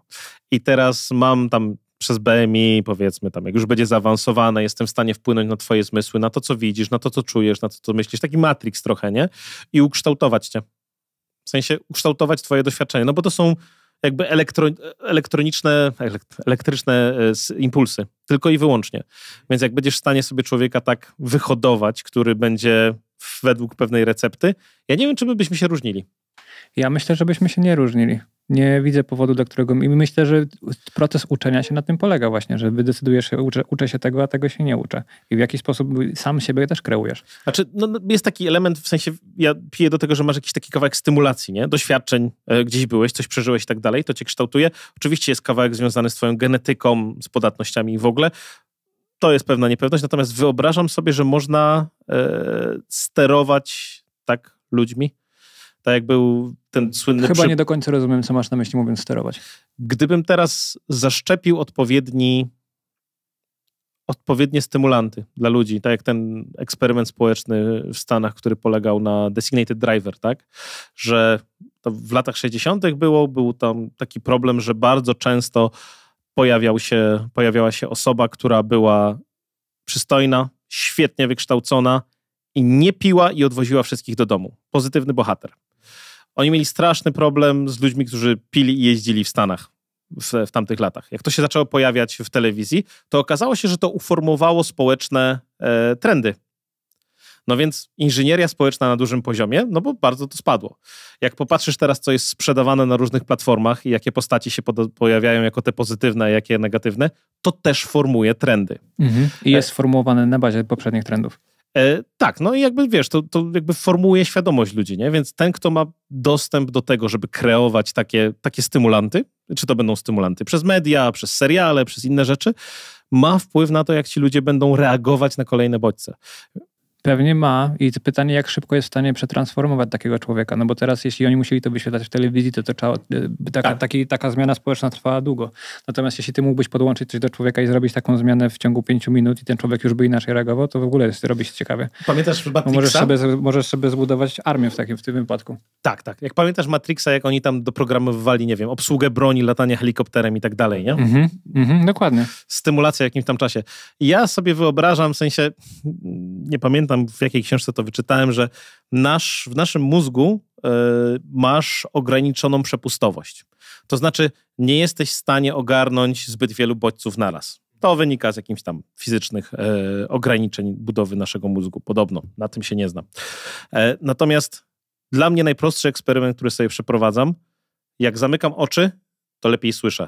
I teraz mam tam przez BMI, powiedzmy tam, jak już będzie zaawansowane, jestem w stanie wpłynąć na twoje zmysły, na to, co widzisz, na to, co czujesz, na to, co myślisz. Taki Matrix trochę, nie? I ukształtować cię. W sensie ukształtować twoje doświadczenie, no bo to są jakby elektro, elektroniczne, elektryczne e, impulsy, tylko i wyłącznie. Więc jak będziesz w stanie sobie człowieka tak wyhodować, który będzie według pewnej recepty, ja nie wiem, czy my byśmy się różnili. Ja myślę, żebyśmy się nie różnili. Nie widzę powodu, dla którego. I myślę, że proces uczenia się na tym polega właśnie, że decydujesz się, uczę, uczę, się tego, a tego się nie uczę. I w jakiś sposób sam siebie też kreujesz. Znaczy, no, no, jest taki element, w sensie, ja piję do tego, że masz jakiś taki kawałek stymulacji, nie? Doświadczeń, e, gdzieś byłeś, coś przeżyłeś i tak dalej, to cię kształtuje. Oczywiście jest kawałek związany z twoją genetyką, z podatnościami i w ogóle. To jest pewna niepewność, natomiast wyobrażam sobie, że można e, sterować tak ludźmi tak jak był ten słynny... Chyba przy... nie do końca rozumiem, co masz na myśli, mówiąc sterować. Gdybym teraz zaszczepił odpowiedni odpowiednie stymulanty dla ludzi, tak jak ten eksperyment społeczny w Stanach, który polegał na designated driver, tak? Że w latach 60. było, był tam taki problem, że bardzo często pojawiał się, pojawiała się osoba, która była przystojna, świetnie wykształcona i nie piła i odwoziła wszystkich do domu. Pozytywny bohater. Oni mieli straszny problem z ludźmi, którzy pili i jeździli w Stanach w, w tamtych latach. Jak to się zaczęło pojawiać w telewizji, to okazało się, że to uformowało społeczne e, trendy. No więc inżynieria społeczna na dużym poziomie, no bo bardzo to spadło. Jak popatrzysz teraz, co jest sprzedawane na różnych platformach i jakie postaci się pojawiają jako te pozytywne, a jakie negatywne, to też formuje trendy. Mhm. I jest e- formułowane na bazie poprzednich trendów. E, tak, no i jakby wiesz, to, to jakby formułuje świadomość ludzi, nie? Więc ten, kto ma dostęp do tego, żeby kreować takie, takie stymulanty, czy to będą stymulanty przez media, przez seriale, przez inne rzeczy, ma wpływ na to, jak ci ludzie będą reagować na kolejne bodźce. Pewnie ma i to pytanie, jak szybko jest w stanie przetransformować takiego człowieka, no bo teraz jeśli oni musieli to wyświetlać w telewizji, to, to trzeba, e, taka, tak. taki, taka zmiana społeczna trwała długo. Natomiast jeśli ty mógłbyś podłączyć coś do człowieka i zrobić taką zmianę w ciągu pięciu minut i ten człowiek już by inaczej reagował, to w ogóle jest, robi się ciekawie. Pamiętasz Matrixa? możesz sobie, możesz sobie zbudować armię w takim w tym wypadku. Tak, tak. Jak pamiętasz Matrixa, jak oni tam doprogramowywali, nie wiem, obsługę broni, latanie helikopterem i tak dalej, nie? Mhm, mhm, dokładnie. Stymulacja w jakimś tam czasie. Ja sobie wyobrażam, w sensie, nie pamiętam pamiętam w jakiej książce to wyczytałem, że nasz, w naszym mózgu y, masz ograniczoną przepustowość. To znaczy, nie jesteś w stanie ogarnąć zbyt wielu bodźców naraz. To wynika z jakimś tam fizycznych e, ograniczeń budowy naszego mózgu. Podobno, na tym się nie znam. E, natomiast dla mnie najprostszy eksperyment, który sobie przeprowadzam, jak zamykam oczy, to lepiej słyszę.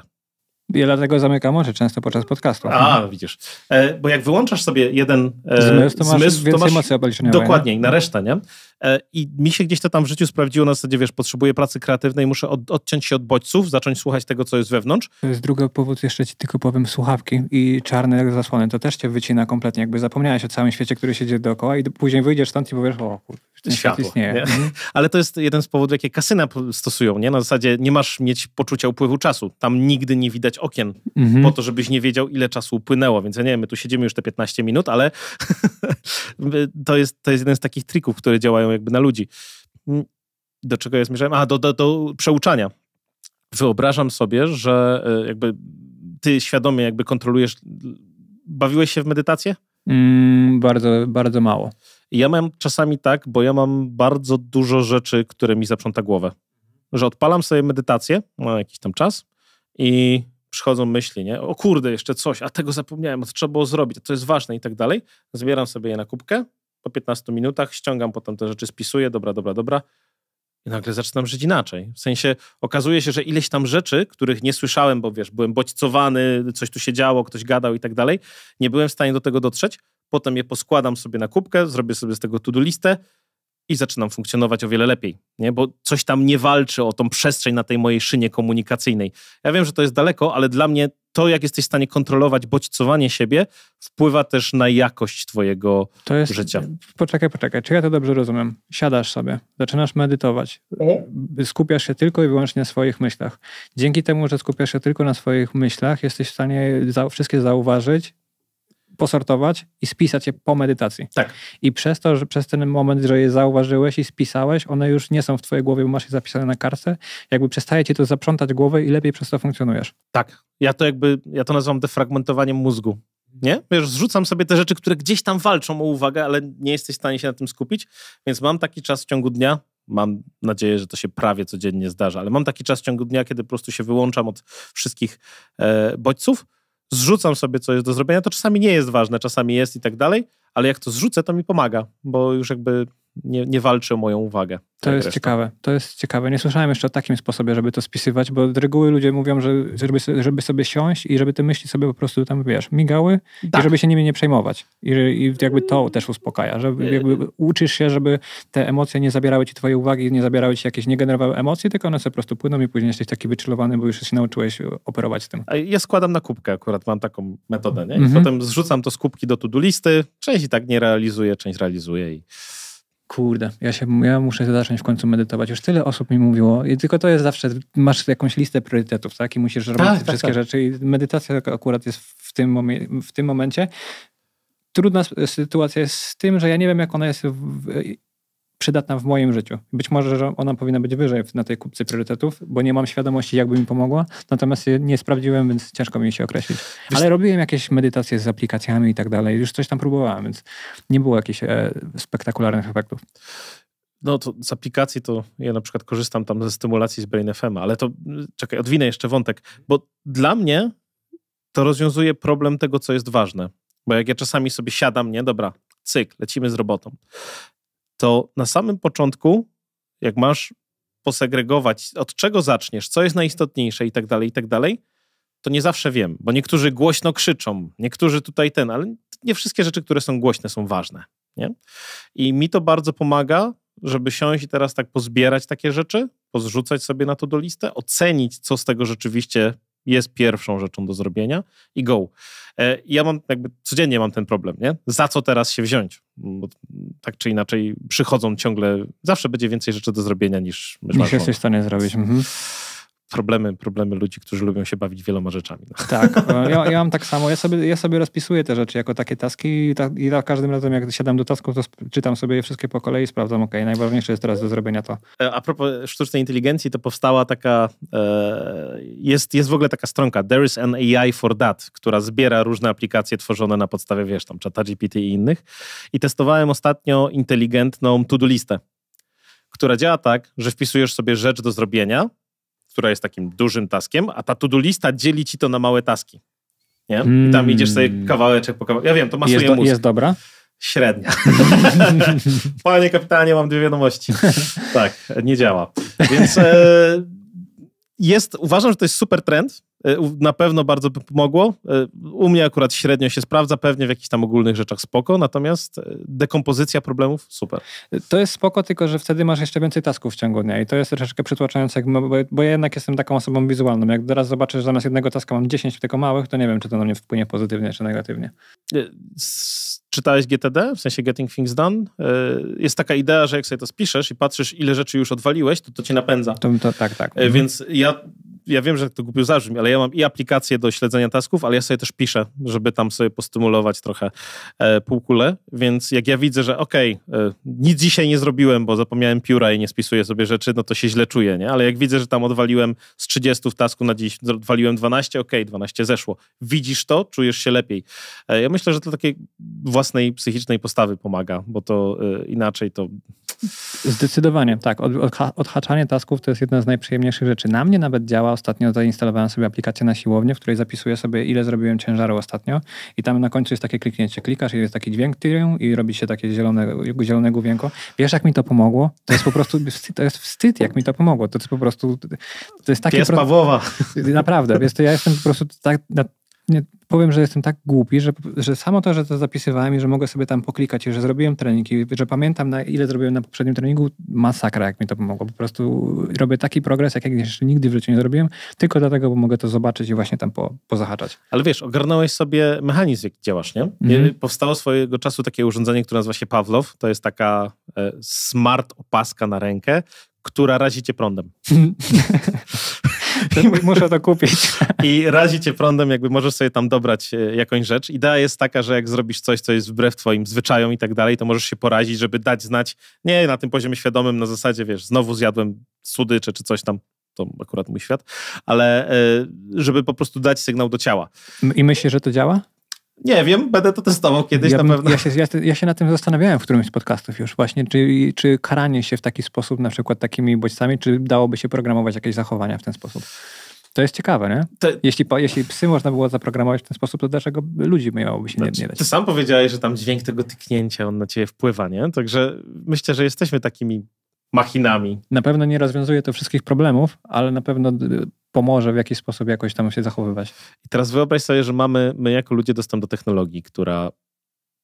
Ja dlatego zamykam oczy często podczas podcastu. A, widzisz. E, bo jak wyłączasz sobie jeden e, zmysł, to masz zmysł, więcej to masz, mocy Dokładnie, na resztę, nie? E, I mi się gdzieś to tam w życiu sprawdziło na zasadzie, wiesz, potrzebuję pracy kreatywnej, muszę od, odciąć się od bodźców, zacząć słuchać tego, co jest wewnątrz. To jest drugi powód, jeszcze ci tylko powiem, słuchawki i czarne zasłony, to też cię wycina kompletnie, jakby zapomniałeś o całym świecie, który się dzieje dookoła i później wyjdziesz stąd i powiesz, o kurde, świat istnieje. Nie? Mhm. Ale to jest jeden z powodów, jakie kasyna stosują, nie? Na zasadzie nie masz mieć poczucia upływu czasu, tam nigdy nie widać okien, mhm. po to, żebyś nie wiedział, ile czasu upłynęło, więc ja nie wiem, my tu siedzimy już te 15 minut, ale to, jest, to jest jeden z takich trików, które działają jakby na ludzi. Do czego ja zmierzałem? A, do, do, do przeuczania. Wyobrażam sobie, że e, jakby ty świadomie jakby kontrolujesz... Bawiłeś się w medytację? Mm, bardzo, bardzo mało. Ja mam czasami tak, bo ja mam bardzo dużo rzeczy, które mi zaprząta głowę. Że odpalam sobie medytację na no, jakiś tam czas i przychodzą myśli, nie? O kurde, jeszcze coś, a tego zapomniałem, a to trzeba było zrobić, a to jest ważne i tak dalej. Zbieram sobie je na kubkę, po 15 minutach ściągam potem te rzeczy, spisuję, dobra, dobra, dobra. I nagle zaczynam żyć inaczej. W sensie okazuje się, że ileś tam rzeczy, których nie słyszałem, bo wiesz, byłem bodźcowany, coś tu się działo, ktoś gadał i tak dalej, nie byłem w stanie do tego dotrzeć. Potem je poskładam sobie na kubkę, zrobię sobie z tego to-do listę i zaczynam funkcjonować o wiele lepiej, nie? bo coś tam nie walczy o tą przestrzeń na tej mojej szynie komunikacyjnej. Ja wiem, że to jest daleko, ale dla mnie to, jak jesteś w stanie kontrolować bodźcowanie siebie, wpływa też na jakość twojego to jest, życia. Poczekaj, poczekaj, czy ja to dobrze rozumiem? Siadasz sobie, zaczynasz medytować, mhm. skupiasz się tylko i wyłącznie na swoich myślach. Dzięki temu, że skupiasz się tylko na swoich myślach, jesteś w stanie za, wszystkie zauważyć, posortować i spisać je po medytacji. Tak. I przez to, że przez ten moment, że je zauważyłeś i spisałeś, one już nie są w twojej głowie, bo masz je zapisane na kartce, jakby przestaje ci to zaprzątać głowę i lepiej przez to funkcjonujesz. Tak. Ja to jakby, ja to nazywam defragmentowaniem mózgu. Nie? Już zrzucam sobie te rzeczy, które gdzieś tam walczą o uwagę, ale nie jesteś w stanie się na tym skupić, więc mam taki czas w ciągu dnia, mam nadzieję, że to się prawie codziennie zdarza, ale mam taki czas w ciągu dnia, kiedy po prostu się wyłączam od wszystkich e, bodźców, zrzucam sobie, co jest do zrobienia, to czasami nie jest ważne, czasami jest i tak dalej, ale jak to zrzucę, to mi pomaga, bo już jakby nie, nie walczy o moją uwagę. To tak, jest ciekawe. To jest ciekawe. Nie słyszałem jeszcze o takim sposobie, żeby to spisywać, bo z reguły ludzie mówią, że żeby, żeby sobie siąść i żeby te myśli sobie po prostu tam, wiesz, migały tak. i żeby się nimi nie przejmować. I, I, jakby to też uspokaja, że jakby uczysz się, żeby te emocje nie zabierały ci twojej uwagi, nie zabierały ci jakieś, nie generowały emocji, tylko one sobie po prostu płyną i później jesteś taki wyczylowany, bo już się nauczyłeś operować z tym. Ja składam na kubkę akurat, mam taką metodę, nie? I mhm. potem zrzucam to z kubki do to-do listy. Część i tak nie realizuję, część realizuję i kurde, ja, się, ja muszę zacząć w końcu medytować. Już tyle osób mi mówiło, I tylko to jest zawsze, masz jakąś listę priorytetów, tak? I musisz robić tak, te tak, wszystkie tak. rzeczy. I medytacja tak akurat jest w tym, w tym momencie. Trudna sytuacja jest z tym, że ja nie wiem, jak ona jest przydatna w moim życiu. Być może, że ona powinna być wyżej na tej kupce priorytetów, bo nie mam świadomości, jakby mi pomogła, natomiast nie sprawdziłem, więc ciężko mi się określić. Ale robiłem jakieś medytacje z aplikacjami i tak dalej, już coś tam próbowałem, więc nie było jakichś e, spektakularnych efektów. No to z aplikacji to ja na przykład korzystam tam ze stymulacji z Brain FM, ale to mm, czekaj, odwinę jeszcze wątek, bo dla mnie to rozwiązuje problem tego, co jest ważne. Bo jak ja czasami sobie siadam, nie, dobra, cyk, lecimy z robotą to na samym początku, jak masz posegregować, od czego zaczniesz, co jest najistotniejsze i tak dalej, i tak dalej, to nie zawsze wiem, bo niektórzy głośno krzyczą, niektórzy tutaj ten, ale nie wszystkie rzeczy, które są głośne, są ważne. Nie? I mi to bardzo pomaga, żeby siąść i teraz tak pozbierać takie rzeczy, pozrzucać sobie na to do listę, ocenić, co z tego rzeczywiście jest pierwszą rzeczą do zrobienia i go. E, ja mam jakby codziennie mam ten problem, nie? Za co teraz się wziąć? Bo tak czy inaczej przychodzą ciągle, zawsze będzie więcej rzeczy do zrobienia niż myślę. Niż jesteś w stanie zrobić. Mhm problemy, problemy ludzi, którzy lubią się bawić wieloma rzeczami. No. Tak, no, ja, ja mam tak samo. Ja sobie, ja sobie rozpisuję te rzeczy jako takie taski i, ta, i za każdym razem, jak siadam do tasków, to czytam sobie je wszystkie po kolei i sprawdzam, ok, najważniejsze jest teraz do zrobienia to. E, a propos sztucznej inteligencji, to powstała taka, e, jest, jest w ogóle taka stronka, There is an AI for that, która zbiera różne aplikacje tworzone na podstawie, wiesz, tam czata GPT i innych. I testowałem ostatnio inteligentną to-do listę, która działa tak, że wpisujesz sobie rzecz do zrobienia, która jest takim dużym taskiem, a ta to-do lista dzieli ci to na małe taski. Nie? I tam hmm. idziesz sobie kawałeczek po kawałeczek. Ja wiem, to masuje jest, do, mózg. Jest dobra? Średnia. Panie kapitanie, mam dwie wiadomości. tak, nie działa. Więc e, jest, uważam, że to jest super trend, E, na pewno bardzo by pomogło. E, u mnie akurat średnio się sprawdza, pewnie w jakichś tam ogólnych rzeczach spoko, natomiast e, dekompozycja problemów super. To jest spoko, tylko że wtedy masz jeszcze więcej tasków w ciągu dnia i to jest troszeczkę przytłaczające, bo, ja jednak jestem taką osobą wizualną. Jak teraz zobaczysz, że zamiast jednego taska mam 10 tylko małych, to nie wiem, czy to na mnie wpłynie pozytywnie, czy negatywnie. Czytałeś GTD, w sensie Getting Things Done? Jest taka idea, że jak sobie to spiszesz i patrzysz, ile rzeczy już odwaliłeś, to to cię napędza. To, to tak, tak. Mhm. Więc ja ja wiem, że to głupio zabrzmi, ale ja mam i aplikację do śledzenia tasków, ale ja sobie też piszę, żeby tam sobie postymulować trochę e, półkulę, więc jak ja widzę, że okej, okay, e, nic dzisiaj nie zrobiłem, bo zapomniałem pióra i nie spisuję sobie rzeczy, no to się źle czuję, nie? Ale jak widzę, że tam odwaliłem z 30 w tasku na dziś, odwaliłem 12, okej, okay, 12 zeszło. Widzisz to, czujesz się lepiej. E, ja myślę, że to takiej własnej psychicznej postawy pomaga, bo to e, inaczej to... Zdecydowanie, tak. Od, odhaczanie tasków to jest jedna z najprzyjemniejszych rzeczy. Na mnie nawet działa Ostatnio zainstalowałem sobie aplikację na siłownię, w której zapisuję sobie, ile zrobiłem ciężaru ostatnio. I tam na końcu jest takie kliknięcie. Klikasz i jest taki dźwięk i robi się takie zielone, zielone główienko. Wiesz, jak mi to pomogło? To jest po prostu wstyd, to jest wstyd, jak mi to pomogło. To jest po prostu... To jest takie Pies pro... Pawłowa. Naprawdę. Jest to, ja jestem po prostu tak, nie, powiem, że jestem tak głupi, że, że samo to, że to zapisywałem i że mogę sobie tam poklikać i że zrobiłem trening i że pamiętam na ile zrobiłem na poprzednim treningu, masakra jak mi to pomogło. Po prostu robię taki progres, jak jeszcze nigdy w życiu nie zrobiłem, tylko dlatego, bo mogę to zobaczyć i właśnie tam po, pozahaczać. Ale wiesz, ogarnąłeś sobie mechanizm, jak działasz, nie? Mhm. Powstało swojego czasu takie urządzenie, które nazywa się Pawlow. To jest taka e, smart opaska na rękę, która razi cię prądem. Muszę to kupić. I razi cię prądem, jakby możesz sobie tam dobrać e, jakąś rzecz. Idea jest taka, że jak zrobisz coś, co jest wbrew twoim zwyczajom i tak dalej, to możesz się porazić, żeby dać znać, nie, na tym poziomie świadomym, na zasadzie, wiesz, znowu zjadłem słodycze czy coś tam, to akurat mój świat, ale e, żeby po prostu dać sygnał do ciała. I myślisz, że to działa? Nie wiem, będę to testował kiedyś ja, na pewno. Ja się, ja, ja się na tym zastanawiałem w którymś z podcastów już właśnie, czy, czy karanie się w taki sposób, na przykład takimi bodźcami, czy dałoby się programować jakieś zachowania w ten sposób. To jest ciekawe, nie? Jeśli, jeśli psy można było zaprogramować w ten sposób, to dlaczego ludzi miałoby się znaczy, nie, nie dać? Ty sam powiedziałeś, że tam dźwięk tego tyknięcia, on na ciebie wpływa, nie? Także myślę, że jesteśmy takimi machinami. Na pewno nie rozwiązuje to wszystkich problemów, ale na pewno pomoże w jakiś sposób jakoś tam się zachowywać. I teraz wyobraź sobie, że mamy my jako ludzie dostęp do technologii, która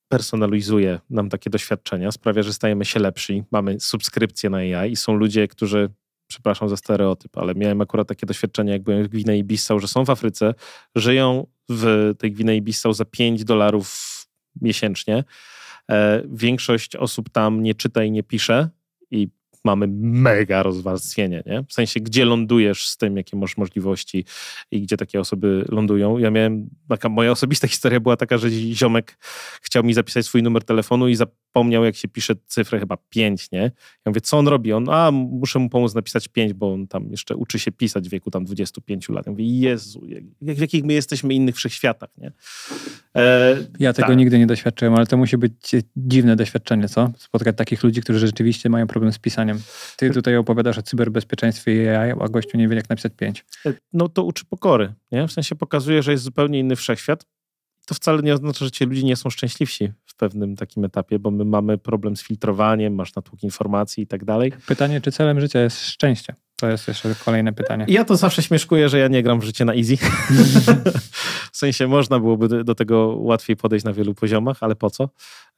personalizuje nam takie doświadczenia, sprawia, że stajemy się lepsi, mamy subskrypcję na AI i są ludzie, którzy przepraszam za stereotyp, ale miałem akurat takie doświadczenie, jak byłem w Gwinei Bissau, że są w Afryce, żyją w tej Gwinei Bissau za 5 dolarów miesięcznie. E, większość osób tam nie czyta i nie pisze i mamy mega rozwarstwienie, nie? W sensie, gdzie lądujesz z tym, jakie masz możliwości i gdzie takie osoby lądują. Ja miałem, taka moja osobista historia była taka, że ziomek chciał mi zapisać swój numer telefonu i zapomniał, jak się pisze cyfrę, chyba 5, nie? Ja mówię, co on robi? On, a, muszę mu pomóc napisać 5, bo on tam jeszcze uczy się pisać w wieku tam 25 lat. Ja mówię, Jezu, jak, w jakich my jesteśmy innych wszechświatach, nie? E, ja tego tak. nigdy nie doświadczyłem, ale to musi być dziwne doświadczenie, co? Spotkać takich ludzi, którzy rzeczywiście mają problem z pisaniem. Ty tutaj opowiadasz o cyberbezpieczeństwie AI, a gościu nie wie, jak napisać pięć. E, no to uczy pokory, nie? W sensie pokazuje, że jest zupełnie inny wszechświat. To wcale nie oznacza, że ci ludzie nie są szczęśliwsi w pewnym takim etapie, bo my mamy problem z filtrowaniem, masz natłok informacji i tak dalej. Pytanie, czy celem życia jest szczęście? To jest jeszcze kolejne pytanie. Ja to zawsze śmieszkuję, że ja nie gram w życie na easy. w sensie można byłoby do tego łatwiej podejść na wielu poziomach, ale po co?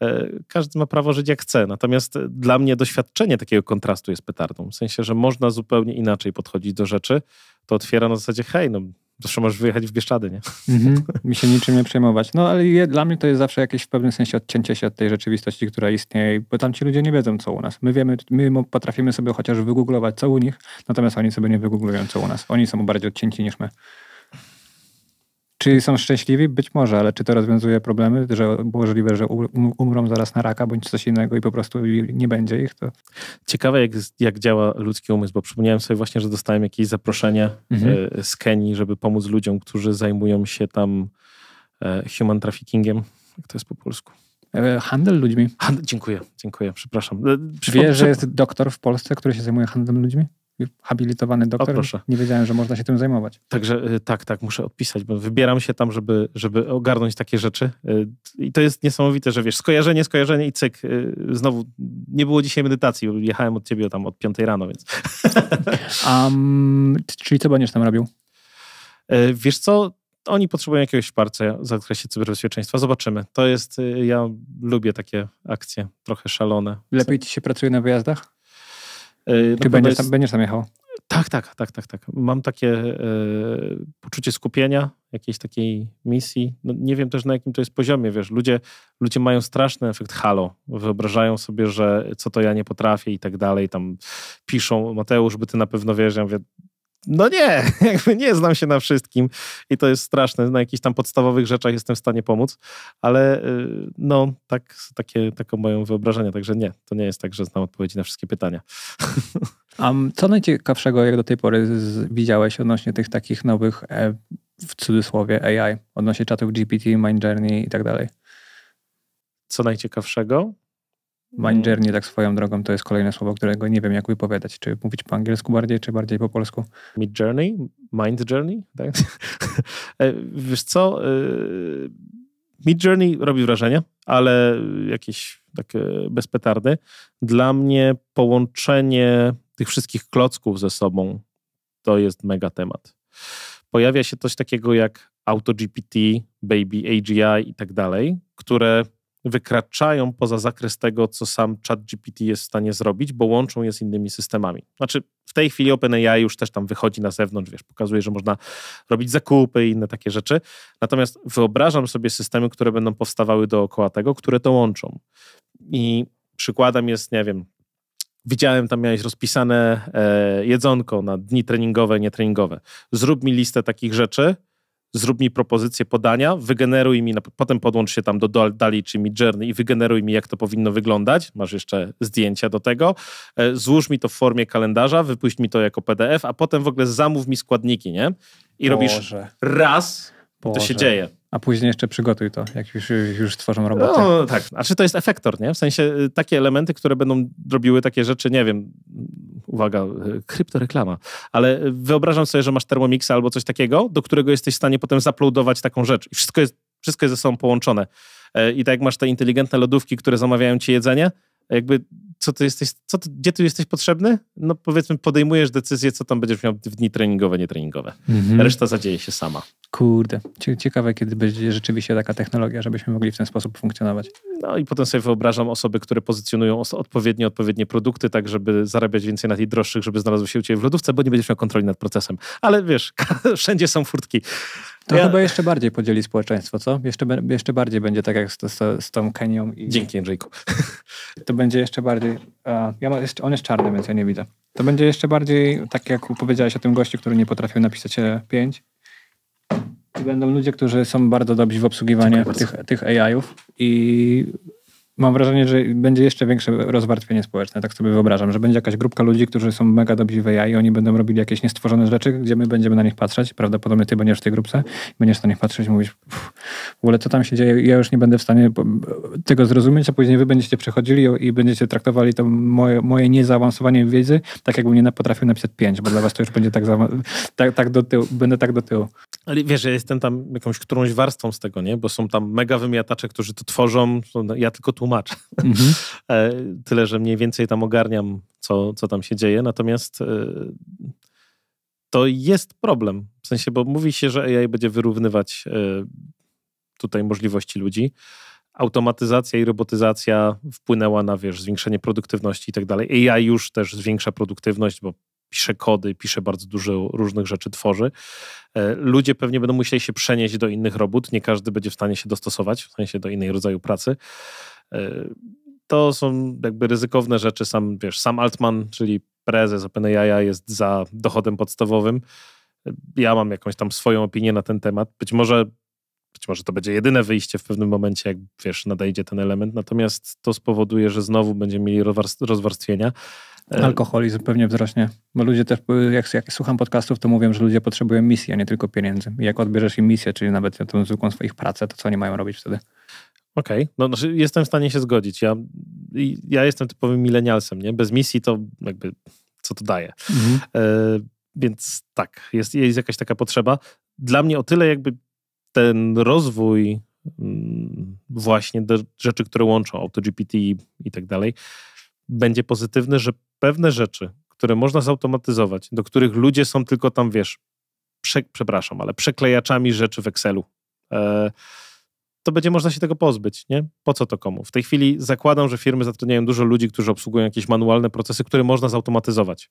E, każdy ma prawo żyć jak chce. Natomiast dla mnie doświadczenie takiego kontrastu jest petardą. W sensie, że można zupełnie inaczej podchodzić do rzeczy. To otwiera na zasadzie, hej, no Zawsze możesz wyjechać w Bieszczady, nie? Mhm. Mi się niczym nie przejmować. No ale je, dla mnie to jest zawsze jakieś w pewnym sensie odcięcie się od tej rzeczywistości, która istnieje, bo tam ci ludzie nie wiedzą, co u nas. My wiemy, my potrafimy sobie chociaż wygooglować, co u nich, natomiast oni sobie nie wygooglują, co u nas. Oni są bardziej odcięci niż my. Czyli są szczęśliwi? Być może, ale czy to rozwiązuje problemy, że możliwe, że um, umrą zaraz na raka bądź coś innego i po prostu nie będzie ich? To... Ciekawe, jak, jak działa ludzki umysł, bo przypomniałem sobie właśnie, że dostałem jakieś zaproszenie mhm. E, z Kenii, żeby pomóc ludziom, którzy zajmują się tam e, human traffickingiem. Jak to jest po polsku? E, handel ludźmi. Handel, dziękuję, dziękuję, przepraszam. Przypom- Wie, że jest doktor w Polsce, który się zajmuje handlem ludźmi? habilitowany doktor. O, Nie wiedziałem, że można się tym zajmować. Także y, tak, tak, muszę odpisać, bo wybieram się tam, żeby, żeby ogarnąć takie rzeczy. Y, I to jest niesamowite, że wiesz, skojarzenie, skojarzenie i cyk. Y, znowu, nie było dzisiaj medytacji, bo jechałem od ciebie tam od 5 rano, więc... Um, czyli co będziesz tam robił? Wiesz co, oni potrzebują jakiegoś wsparcia w zakresie cyberbezpieczeństwa. Zobaczymy. To jest, ja lubię takie akcje, trochę szalone. Lepiej ci się pracuje na wyjazdach? Czy e, będziesz, jest... tam, będziesz tam jechał? Tak, tak, tak, tak, tak. Mam takie e, poczucie skupienia, jakiejś takiej misji. No, nie wiem też na jakim to jest poziomie, wiesz, ludzie, ludzie mają straszny efekt halo. Wyobrażają sobie, że co to ja nie potrafię i tak dalej. Tam piszą, Mateusz, by ty na pewno wiesz, ja mówię, no nie, jakby nie znam się na wszystkim i to jest straszne. Na jakichś tam podstawowych rzeczach jestem w stanie pomóc, ale y, no, tak, takie, taką moją wyobrażenie. Także nie, to nie jest tak, że znam odpowiedzi na wszystkie pytania. A co najciekawszego, jak do tej pory widziałeś odnośnie tych takich nowych, e, w cudzysłowie, AI, odnośnie czatów GPT, Mind Journey i tak dalej? Co najciekawszego? Mind journey, tak swoją drogą, to jest kolejne słowo, którego nie wiem, jak wypowiadać. Czy mówić po angielsku bardziej, czy bardziej po polsku? Mid journey? Mind journey? Tak? E, wiesz co? E, Mid journey robi wrażenie, ale jakieś takie bez petardy. Dla mnie połączenie tych wszystkich klocków ze sobą to jest mega temat. Pojawia się coś takiego jak AutoGPT, Baby AGI i tak dalej, które wykraczają poza zakres tego, co sam ChatGPT jest w stanie zrobić, bo łączą je z innymi systemami. Znaczy, w tej chwili OpenAI już też tam wychodzi na zewnątrz, wiesz, pokazuje, że można robić zakupy i inne takie rzeczy. Natomiast wyobrażam sobie systemy, które będą powstawały dookoła tego, które to łączą. I przykładem jest, nie wiem, Widziałem, tam miałeś rozpisane e, jedzonko na dni treningowe, nietreningowe. Zrób mi listę takich rzeczy, zrób mi propozycję podania, wygeneruj mi, potem podłącz się tam do Dali czy Midjourney i wygeneruj mi, jak to powinno wyglądać. Masz jeszcze zdjęcia do tego. E, złóż mi to w formie kalendarza, wypuść mi to jako PDF, a potem w ogóle zamów mi składniki, nie? I Boże. robisz raz, Boże. to się dzieje a później jeszcze przygotuj to, jak już, już tworzą roboty. No tak, a czy to jest efektor, nie? W sensie y, takie elementy, które będą robiły takie rzeczy, nie wiem, uwaga, y, kryptoreklama, ale y, wyobrażam sobie, że masz termomixa albo coś takiego, do którego jesteś w stanie potem zapludować taką rzecz i wszystko jest, wszystko jest ze sobą połączone. E, I tak jak masz te inteligentne lodówki, które zamawiają ci jedzenie, jakby co ty jesteś, co ty, gdzie ty jesteś potrzebny? No powiedzmy, podejmujesz decyzję, co tam będziesz miał w dni treningowe, nietreningowe. Mhm. Reszta zadzieje się sama. Kurde, ciekawe, kiedy będzie rzeczywiście taka technologia, żebyśmy mogli w ten sposób funkcjonować. No i potem sobie wyobrażam osoby, które pozycjonują odpowiednie, odpowiednie produkty, tak żeby zarabiać więcej na tych droższych, żeby znalazły się u ciebie w lodówce, bo nie będziesz miał kontroli nad procesem. Ale wiesz, wszędzie są furtki. To ja... chyba jeszcze bardziej podzieli społeczeństwo, co? Jeszcze, jeszcze bardziej będzie tak jak z, z, z tą Kenią. I... Dzięki, Andrzejku. To będzie jeszcze bardziej... ja mam, on jest czarny, więc ja nie widzę. To będzie jeszcze bardziej, tak jak powiedziałeś o tym gościu, który nie potrafił napisać 5. E, I będą ludzie, którzy są bardzo dobrzy w obsługiwaniu tych, tych AI-ów i Mam wrażenie, że będzie jeszcze większe rozwarstwienie społeczne, tak sobie wyobrażam, że będzie jakaś grupka ludzi, którzy są mega dobrzy w AI i oni będą robili jakieś niestworzone rzeczy, gdzie my będziemy na nich patrzeć, prawdopodobnie ty będziesz w tej grupce, będziesz na nich patrzeć i mówić, w ogóle co tam się dzieje, ja już nie będę w stanie tego zrozumieć, a później wy będziecie przechodzili i będziecie traktowali to moje, moje niezaawansowanie wiedzy, tak jakbym nie potrafił napisać pięć, bo dla was to już będzie tak, za, tak, tak do tyłu, będę tak do tyłu. Ale wiesz, ja jestem tam jakąś którąś warstwą z tego, nie? Bo są tam mega wymiatacze, którzy to tworzą, ja tylko tłumaczę. Mhm. E, tyle, że mniej więcej tam ogarniam, co, co tam się dzieje. Natomiast e, to jest problem. W sensie, bo mówi się, że AI będzie wyrównywać e, tutaj możliwości ludzi. Automatyzacja i robotyzacja wpłynęła na, wiesz, zwiększenie produktywności i tak dalej. AI już też zwiększa produktywność, bo pisze kody, pisze bardzo dużo różnych rzeczy, tworzy. E, ludzie pewnie będą musieli się przenieść do innych robót, nie każdy będzie w stanie się dostosować, w sensie do innej rodzaju pracy. E, to są jakby ryzykowne rzeczy. Sam, wiesz, sam Altman, czyli prezes OpenAI jest za dochodem podstawowym. E, ja mam jakąś tam swoją opinię na ten temat. Być może być może to będzie jedyne wyjście w pewnym momencie, jak wiesz, nadejdzie ten element, natomiast to spowoduje, że znowu będziemy mieli rozwarstwienia. E, Alkoholizm pewnie wzrośnie, bo ludzie też, jak, jak, słucham podcastów, to mówią, że ludzie potrzebują misji, a nie tylko pieniędzy. I jak odbierzesz im misję, czyli nawet tą zwykłą swoich pracę, to co oni mają robić wtedy? Okej, okay. no znaczy jestem w stanie się zgodzić. Ja, ja jestem typowym milenialsem, nie? Bez misji to jakby, co to daje? Mhm. E, więc tak, jest, jest jakaś taka potrzeba. Dla mnie o tyle jakby ten rozwój mm, właśnie rzeczy, które łączą AutoGPT i tak dalej, będzie pozytywne, że pewne rzeczy, które można zautomatyzować, do których ludzie są tylko tam, wiesz, prze, przepraszam, ale przeklejaczami rzeczy w Excelu, e, to będzie można się tego pozbyć, nie? Po co to komu? W tej chwili zakładam, że firmy zatrudniają dużo ludzi, którzy obsługują jakieś manualne procesy, które można zautomatyzować.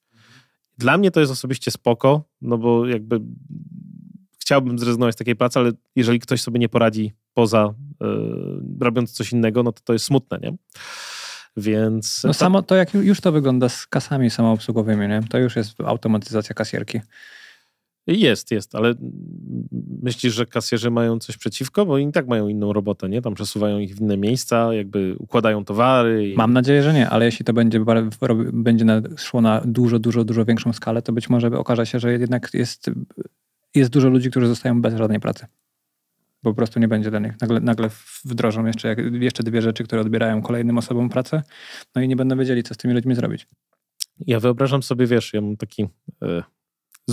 Dla mnie to jest osobiście spoko, no bo jakby chciałbym zrezygnować z takiej pracy, ale jeżeli ktoś sobie nie poradzi poza y, robiąc coś innego, no to to jest smutne, nie? Więc. No tak. samo to, jak już to wygląda z kasami samoobsługowymi, nie? To już jest automatyzacja kasierki. Jest, jest, ale myślisz, że kasjerzy mają coś przeciwko? Bo oni tak mają inną robotę, nie? Tam przesuwają ich w inne miejsca, jakby układają towary. I... Mam nadzieję, że nie, ale jeśli to będzie, będzie szło na dużo, dużo, dużo większą skalę, to być może okaże się, że jednak jest, jest dużo ludzi, którzy zostają bez żadnej pracy po prostu nie będzie dla nich. Nagle, nagle wdrożą jeszcze, jeszcze dwie rzeczy, które odbierają kolejnym osobom pracę, no i nie będą wiedzieli, co z tymi ludźmi zrobić. Ja wyobrażam sobie, wiesz, ja mam taki e,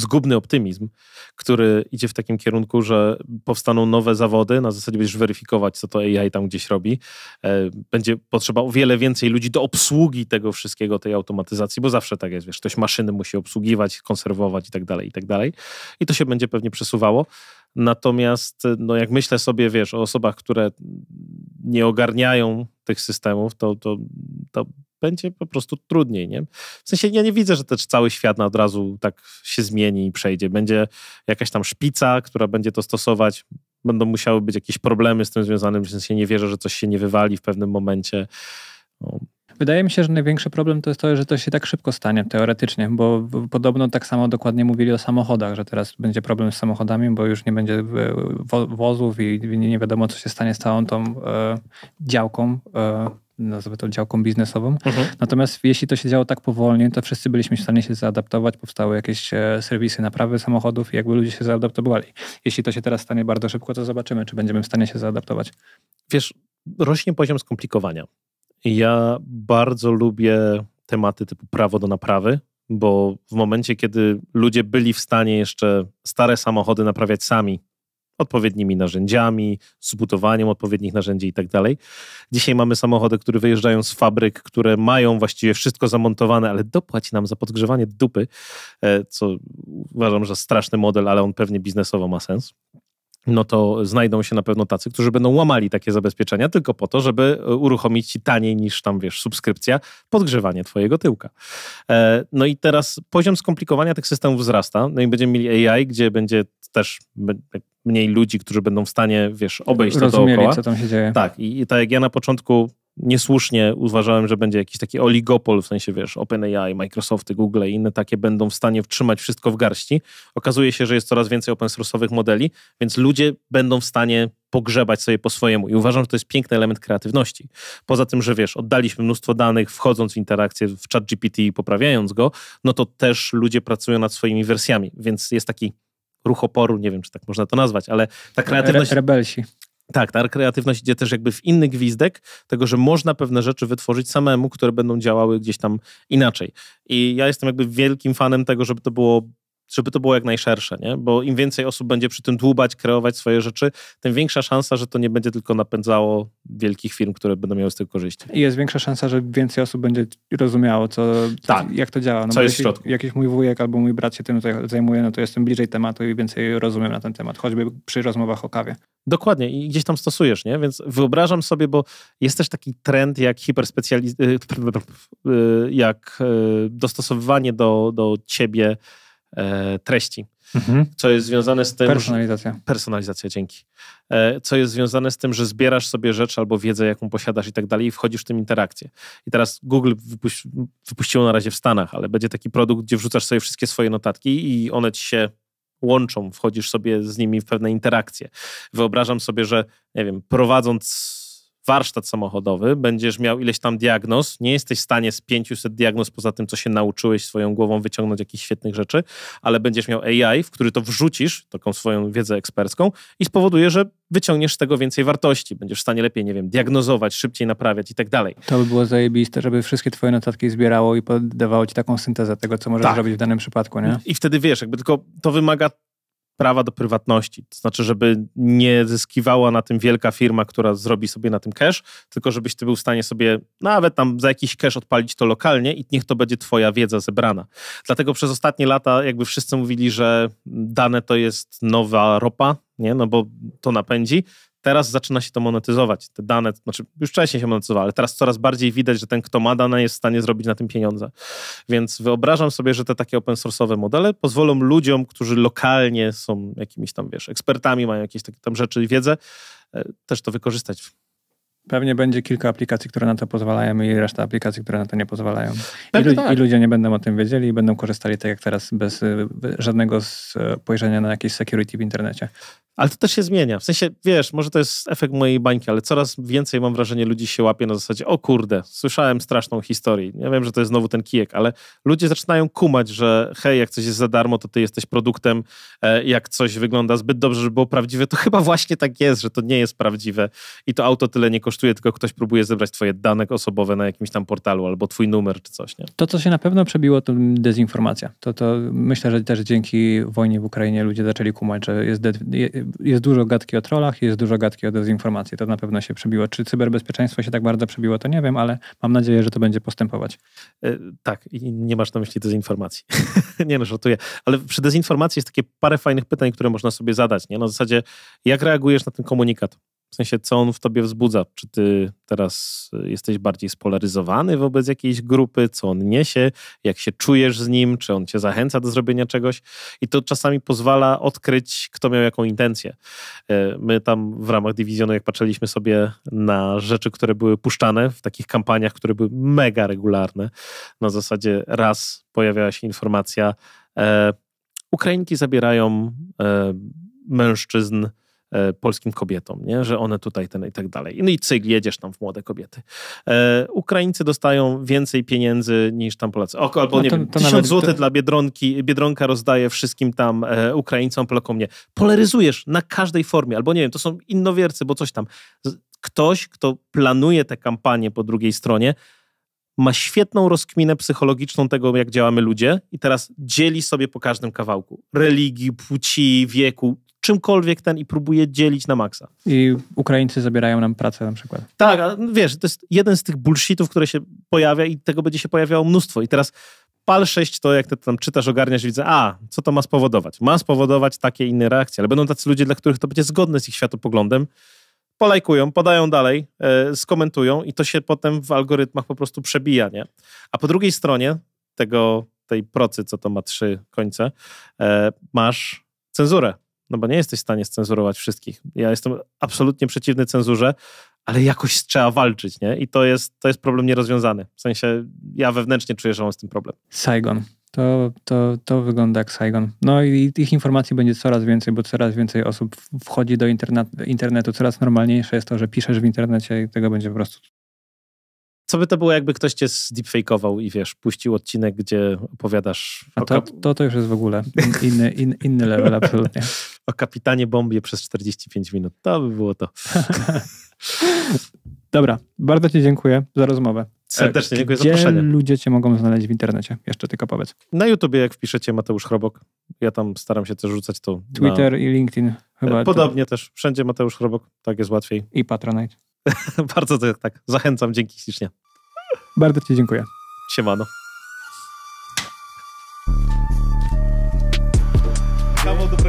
zgubny optymizm, który idzie w takim kierunku, że powstaną nowe zawody, na zasadzie będziesz weryfikować, co to AI tam gdzieś robi. E, będzie potrzeba o wiele więcej ludzi do obsługi tego wszystkiego, tej automatyzacji, bo zawsze tak jest, wiesz, ktoś maszyny musi obsługiwać, konserwować i tak dalej, i tak dalej. I to się będzie pewnie przesuwało. Natomiast e, no jak myślę sobie, wiesz, o osobach, które nie ogarniają tych systemów, to, to, to będzie po prostu trudniej, nie? W sensie ja nie widzę, że też cały świat na od razu tak się zmieni i przejdzie. Będzie jakaś tam szpica, która będzie to stosować, będą musiały być jakieś problemy z tym związane, w sensie nie wierzę, że coś się nie wywali w pewnym momencie. No. Wydaje mi się, że największy problem to jest to, że to się tak szybko stanie teoretycznie, bo podobno tak samo dokładnie mówili o samochodach, że teraz będzie problem z samochodami, bo już nie będzie e, wo wozów i nie wiadomo, co się stanie z całą tą e, działką e, nazwę to działką biznesową. Mhm. Natomiast jeśli to się działo tak powolnie, to wszyscy byliśmy w stanie się zaadaptować, powstały jakieś e, serwisy naprawy samochodów i jakby ludzie się zaadaptowali. Jeśli to się teraz stanie bardzo szybko, to zobaczymy, czy będziemy w stanie się zaadaptować. Wiesz, rośnie poziom skomplikowania. Ja bardzo lubię tematy typu prawo do naprawy, bo w momencie, kiedy ludzie byli w stanie jeszcze stare samochody naprawiać sami, odpowiednimi narzędziami, z odpowiednich narzędzi i tak dalej. Dzisiaj mamy samochody, które wyjeżdżają z fabryk, które mają właściwie wszystko zamontowane, ale dopłaci nam za podgrzewanie dupy, e, co uważam, że straszny model, ale on pewnie biznesowo ma sens no to znajdą się na pewno tacy, którzy będą łamali takie zabezpieczenia tylko po to, żeby e, uruchomić ci taniej niż tam, wiesz, subskrypcja, podgrzewanie twojego tyłka. E, no i teraz poziom skomplikowania tych systemów wzrasta, no i będziemy mieli AI, gdzie będzie też mniej ludzi, którzy będą w stanie, wiesz, obejść Rozumieli, to dookoła. co tam się dzieje. Tak, i, i tak jak ja na początku niesłusznie uważałem, że będzie jakiś taki oligopol, w sensie, wiesz, OpenAI, Microsofty, Google i inne takie będą w stanie wtrzymać wszystko w garści. Okazuje się, że jest coraz więcej open source'owych modeli, więc ludzie będą w stanie pogrzebać sobie po swojemu. I uważam, że to jest piękny element kreatywności. Poza tym, że wiesz, oddaliśmy mnóstwo danych, wchodząc w interakcję w chat GPT i poprawiając go, no to też ludzie pracują nad swoimi wersjami, więc jest taki ruch oporu, nie wiem, czy tak można to nazwać, ale ta kreatywność... Re rebelsi. Tak, ta kreatywność idzie też jakby w inny gwizdek tego, że można pewne rzeczy wytworzyć samemu, które będą działały gdzieś tam inaczej. I ja jestem jakby wielkim fanem tego, żeby to było żeby to było jak najszersze, nie? bo im więcej osób będzie przy tym dłubać, kreować swoje rzeczy, tym większa szansa, że to nie będzie tylko napędzało wielkich firm, które będą miały z tego korzyści. I jest większa szansa, że więcej osób będzie rozumiało, co, tak. jak to działa. No co jest jeśli w środku. Jakiś mój wujek albo mój brat się tym zajmuje, no to jestem bliżej tematu i więcej rozumiem na ten temat, choćby przy rozmowach o kawie. Dokładnie i gdzieś tam stosujesz, nie? Więc wyobrażam sobie, bo jest też taki trend jak hiperspecjaliz... Y, y, jak y, dostosowywanie do, do ciebie E, treści. Mhm. Co jest związane z tym. Personalizacja. Że, personalizacja, dzięki. E, co jest związane z tym, że zbierasz sobie rzecz albo wiedzę, jaką posiadasz i tak dalej, i wchodzisz w tym interakcję. I teraz Google wypuś, wypuściło na razie w Stanach, ale będzie taki produkt, gdzie wrzucasz sobie wszystkie swoje notatki i one ci się łączą, wchodzisz sobie z nimi w pewne interakcje. Wyobrażam sobie, że, nie wiem, prowadząc warsztat samochodowy, będziesz miał ileś tam diagnoz, nie jesteś w stanie z 500 diagnoz poza tym, co się nauczyłeś swoją głową, wyciągnąć jakichś świetnych rzeczy, ale będziesz miał AI, w który to wrzucisz, taką swoją wiedzę ekspercką i spowoduje, że wyciągniesz z tego więcej wartości, będziesz w stanie lepiej, nie wiem, diagnozować, szybciej naprawiać i tak dalej. To by było zajebiste, żeby wszystkie twoje notatki zbierało i podawało ci taką syntezę tego, co możesz tak. robić w danym przypadku, nie? I wtedy wiesz, jakby tylko to wymaga prawa do prywatności. To znaczy, żeby nie zyskiwała na tym wielka firma, która zrobi sobie na tym cash, tylko żebyś ty był w stanie sobie nawet tam za jakiś cash odpalić to lokalnie i niech to będzie twoja wiedza zebrana. Dlatego przez ostatnie lata jakby wszyscy mówili, że dane to jest nowa ropa, nie? no bo to napędzi teraz zaczyna się to monetyzować. Te dane, znaczy już wcześniej się monetyzowało, ale teraz coraz bardziej widać, że ten, kto ma dane, jest w stanie zrobić na tym pieniądze. Więc wyobrażam sobie, że te takie open source'owe modele pozwolą ludziom, którzy lokalnie są jakimiś tam, wiesz, ekspertami, mają jakieś takie tam rzeczy i wiedzę, e, też to wykorzystać. Pewnie będzie kilka aplikacji, które na to pozwalają i reszta aplikacji, które na to nie pozwalają. I, lu tak. I, ludzie nie będą o tym wiedzieli i będą korzystali tak jak teraz, bez e, żadnego e, spojrzenia na jakieś security w internecie. Ale to też się zmienia. W sensie, wiesz, może to jest efekt mojej bańki, ale coraz więcej mam wrażenie ludzi się łapie na zasadzie, o kurde, słyszałem straszną historię. Ja wiem, że to jest znowu ten kijek, ale ludzie zaczynają kumać, że hej, jak coś jest za darmo, to ty jesteś produktem, e, jak coś wygląda zbyt dobrze, żeby było prawdziwe, to chyba właśnie tak jest, że to nie jest prawdziwe i to auto tyle nie kosztuje, tylko ktoś próbuje zebrać twoje dane osobowe na jakimś tam portalu albo twój numer czy coś, nie? To, co się na pewno przebiło, to dezinformacja. To, to myślę, że też dzięki wojnie w Ukrainie ludzie zaczęli kumać, że jest jest dużo gadki o trollach, jest dużo gadki o dezinformacji. To na pewno się przebiło. Czy cyberbezpieczeństwo się tak bardzo przebiło, to nie wiem, ale mam nadzieję, że to będzie postępować. E, tak, i nie masz na myśli dezinformacji. nie no, żartuję. Ale przy dezinformacji jest takie parę fajnych pytań, które można sobie zadać. Nie? Na zasadzie, jak reagujesz na ten komunikat? W sensie, co on w tobie wzbudza? Czy ty teraz jesteś bardziej spolaryzowany wobec jakiejś grupy, co on niesie, jak się czujesz z nim, czy on cię zachęca do zrobienia czegoś? I to czasami pozwala odkryć, kto miał jaką intencję. E, my tam w ramach Dywizjonu, jak patrzyliśmy sobie na rzeczy, które były puszczane w takich kampaniach, które były mega regularne, na zasadzie raz pojawiała się informacja, e, Ukrainki zabierają e, mężczyzn E, polskim kobietom, nie? że one tutaj ten i tak dalej. No i cygl, jedziesz tam w młode kobiety. E, Ukraińcy dostają więcej pieniędzy niż tam Polacy. O, albo no nie to, wiem, to nawet... zł dla Biedronki, Biedronka rozdaje wszystkim tam e, Ukraińcom, Polakom nie. Polaryzujesz na każdej formie, albo nie wiem, to są innowiercy, bo coś tam. Ktoś, kto planuje tę kampanię po drugiej stronie, ma świetną rozkminę psychologiczną tego, jak działamy ludzie i teraz dzieli sobie po każdym kawałku. Religii, płci, wieku, czymkolwiek ten i próbuje dzielić na maksa. I Ukraińcy zabierają nam pracę na przykład. Tak, a wiesz, to jest jeden z tych bullshitów, które się pojawia i tego będzie się pojawiało mnóstwo. I teraz pal 6 to jak ty tam czytasz, ogarniasz i widzę, a, co to ma spowodować? Ma spowodować takie inne reakcje, ale będą tacy ludzie, dla których to będzie zgodne z ich światopoglądem, polajkują, podają dalej, yy, skomentują i to się potem w algorytmach po prostu przebija, nie? A po drugiej stronie tego, tej procy, co to ma trzy końce, yy, masz cenzurę no bo nie jesteś w stanie scenzurować wszystkich. Ja jestem absolutnie przeciwny cenzurze, ale jakoś trzeba walczyć, nie? I to jest, to jest problem nierozwiązany. W sensie ja wewnętrznie czuję, że mam z tym problem. Saigon. To, to, to wygląda jak Saigon. No i tych informacji będzie coraz więcej, bo coraz więcej osób wchodzi do internetu. Coraz normalniejsze jest to, że piszesz w internecie i tego będzie po prostu co by to było, jakby ktoś cię zdeepfakeował i wiesz, puścił odcinek, gdzie opowiadasz. A to, to, to już jest w ogóle inny, inny level, absolutnie. o kapitanie bombie przez 45 minut. To by było to. Dobra, bardzo Ci dziękuję za rozmowę. Serdecznie e, dziękuję Gdzie za zaproszenie. ludzie Cię mogą znaleźć w internecie? Jeszcze tylko powiedz. Na YouTubie, jak wpiszecie Mateusz Chrobok, ja tam staram się też rzucać to. Twitter na... i LinkedIn chyba. E, podobnie to... też, wszędzie Mateusz Chrobok, tak jest łatwiej. I Patronite. bardzo tak, zachęcam, dzięki ślicznie. Bardzo Ci dziękuję. Siemano.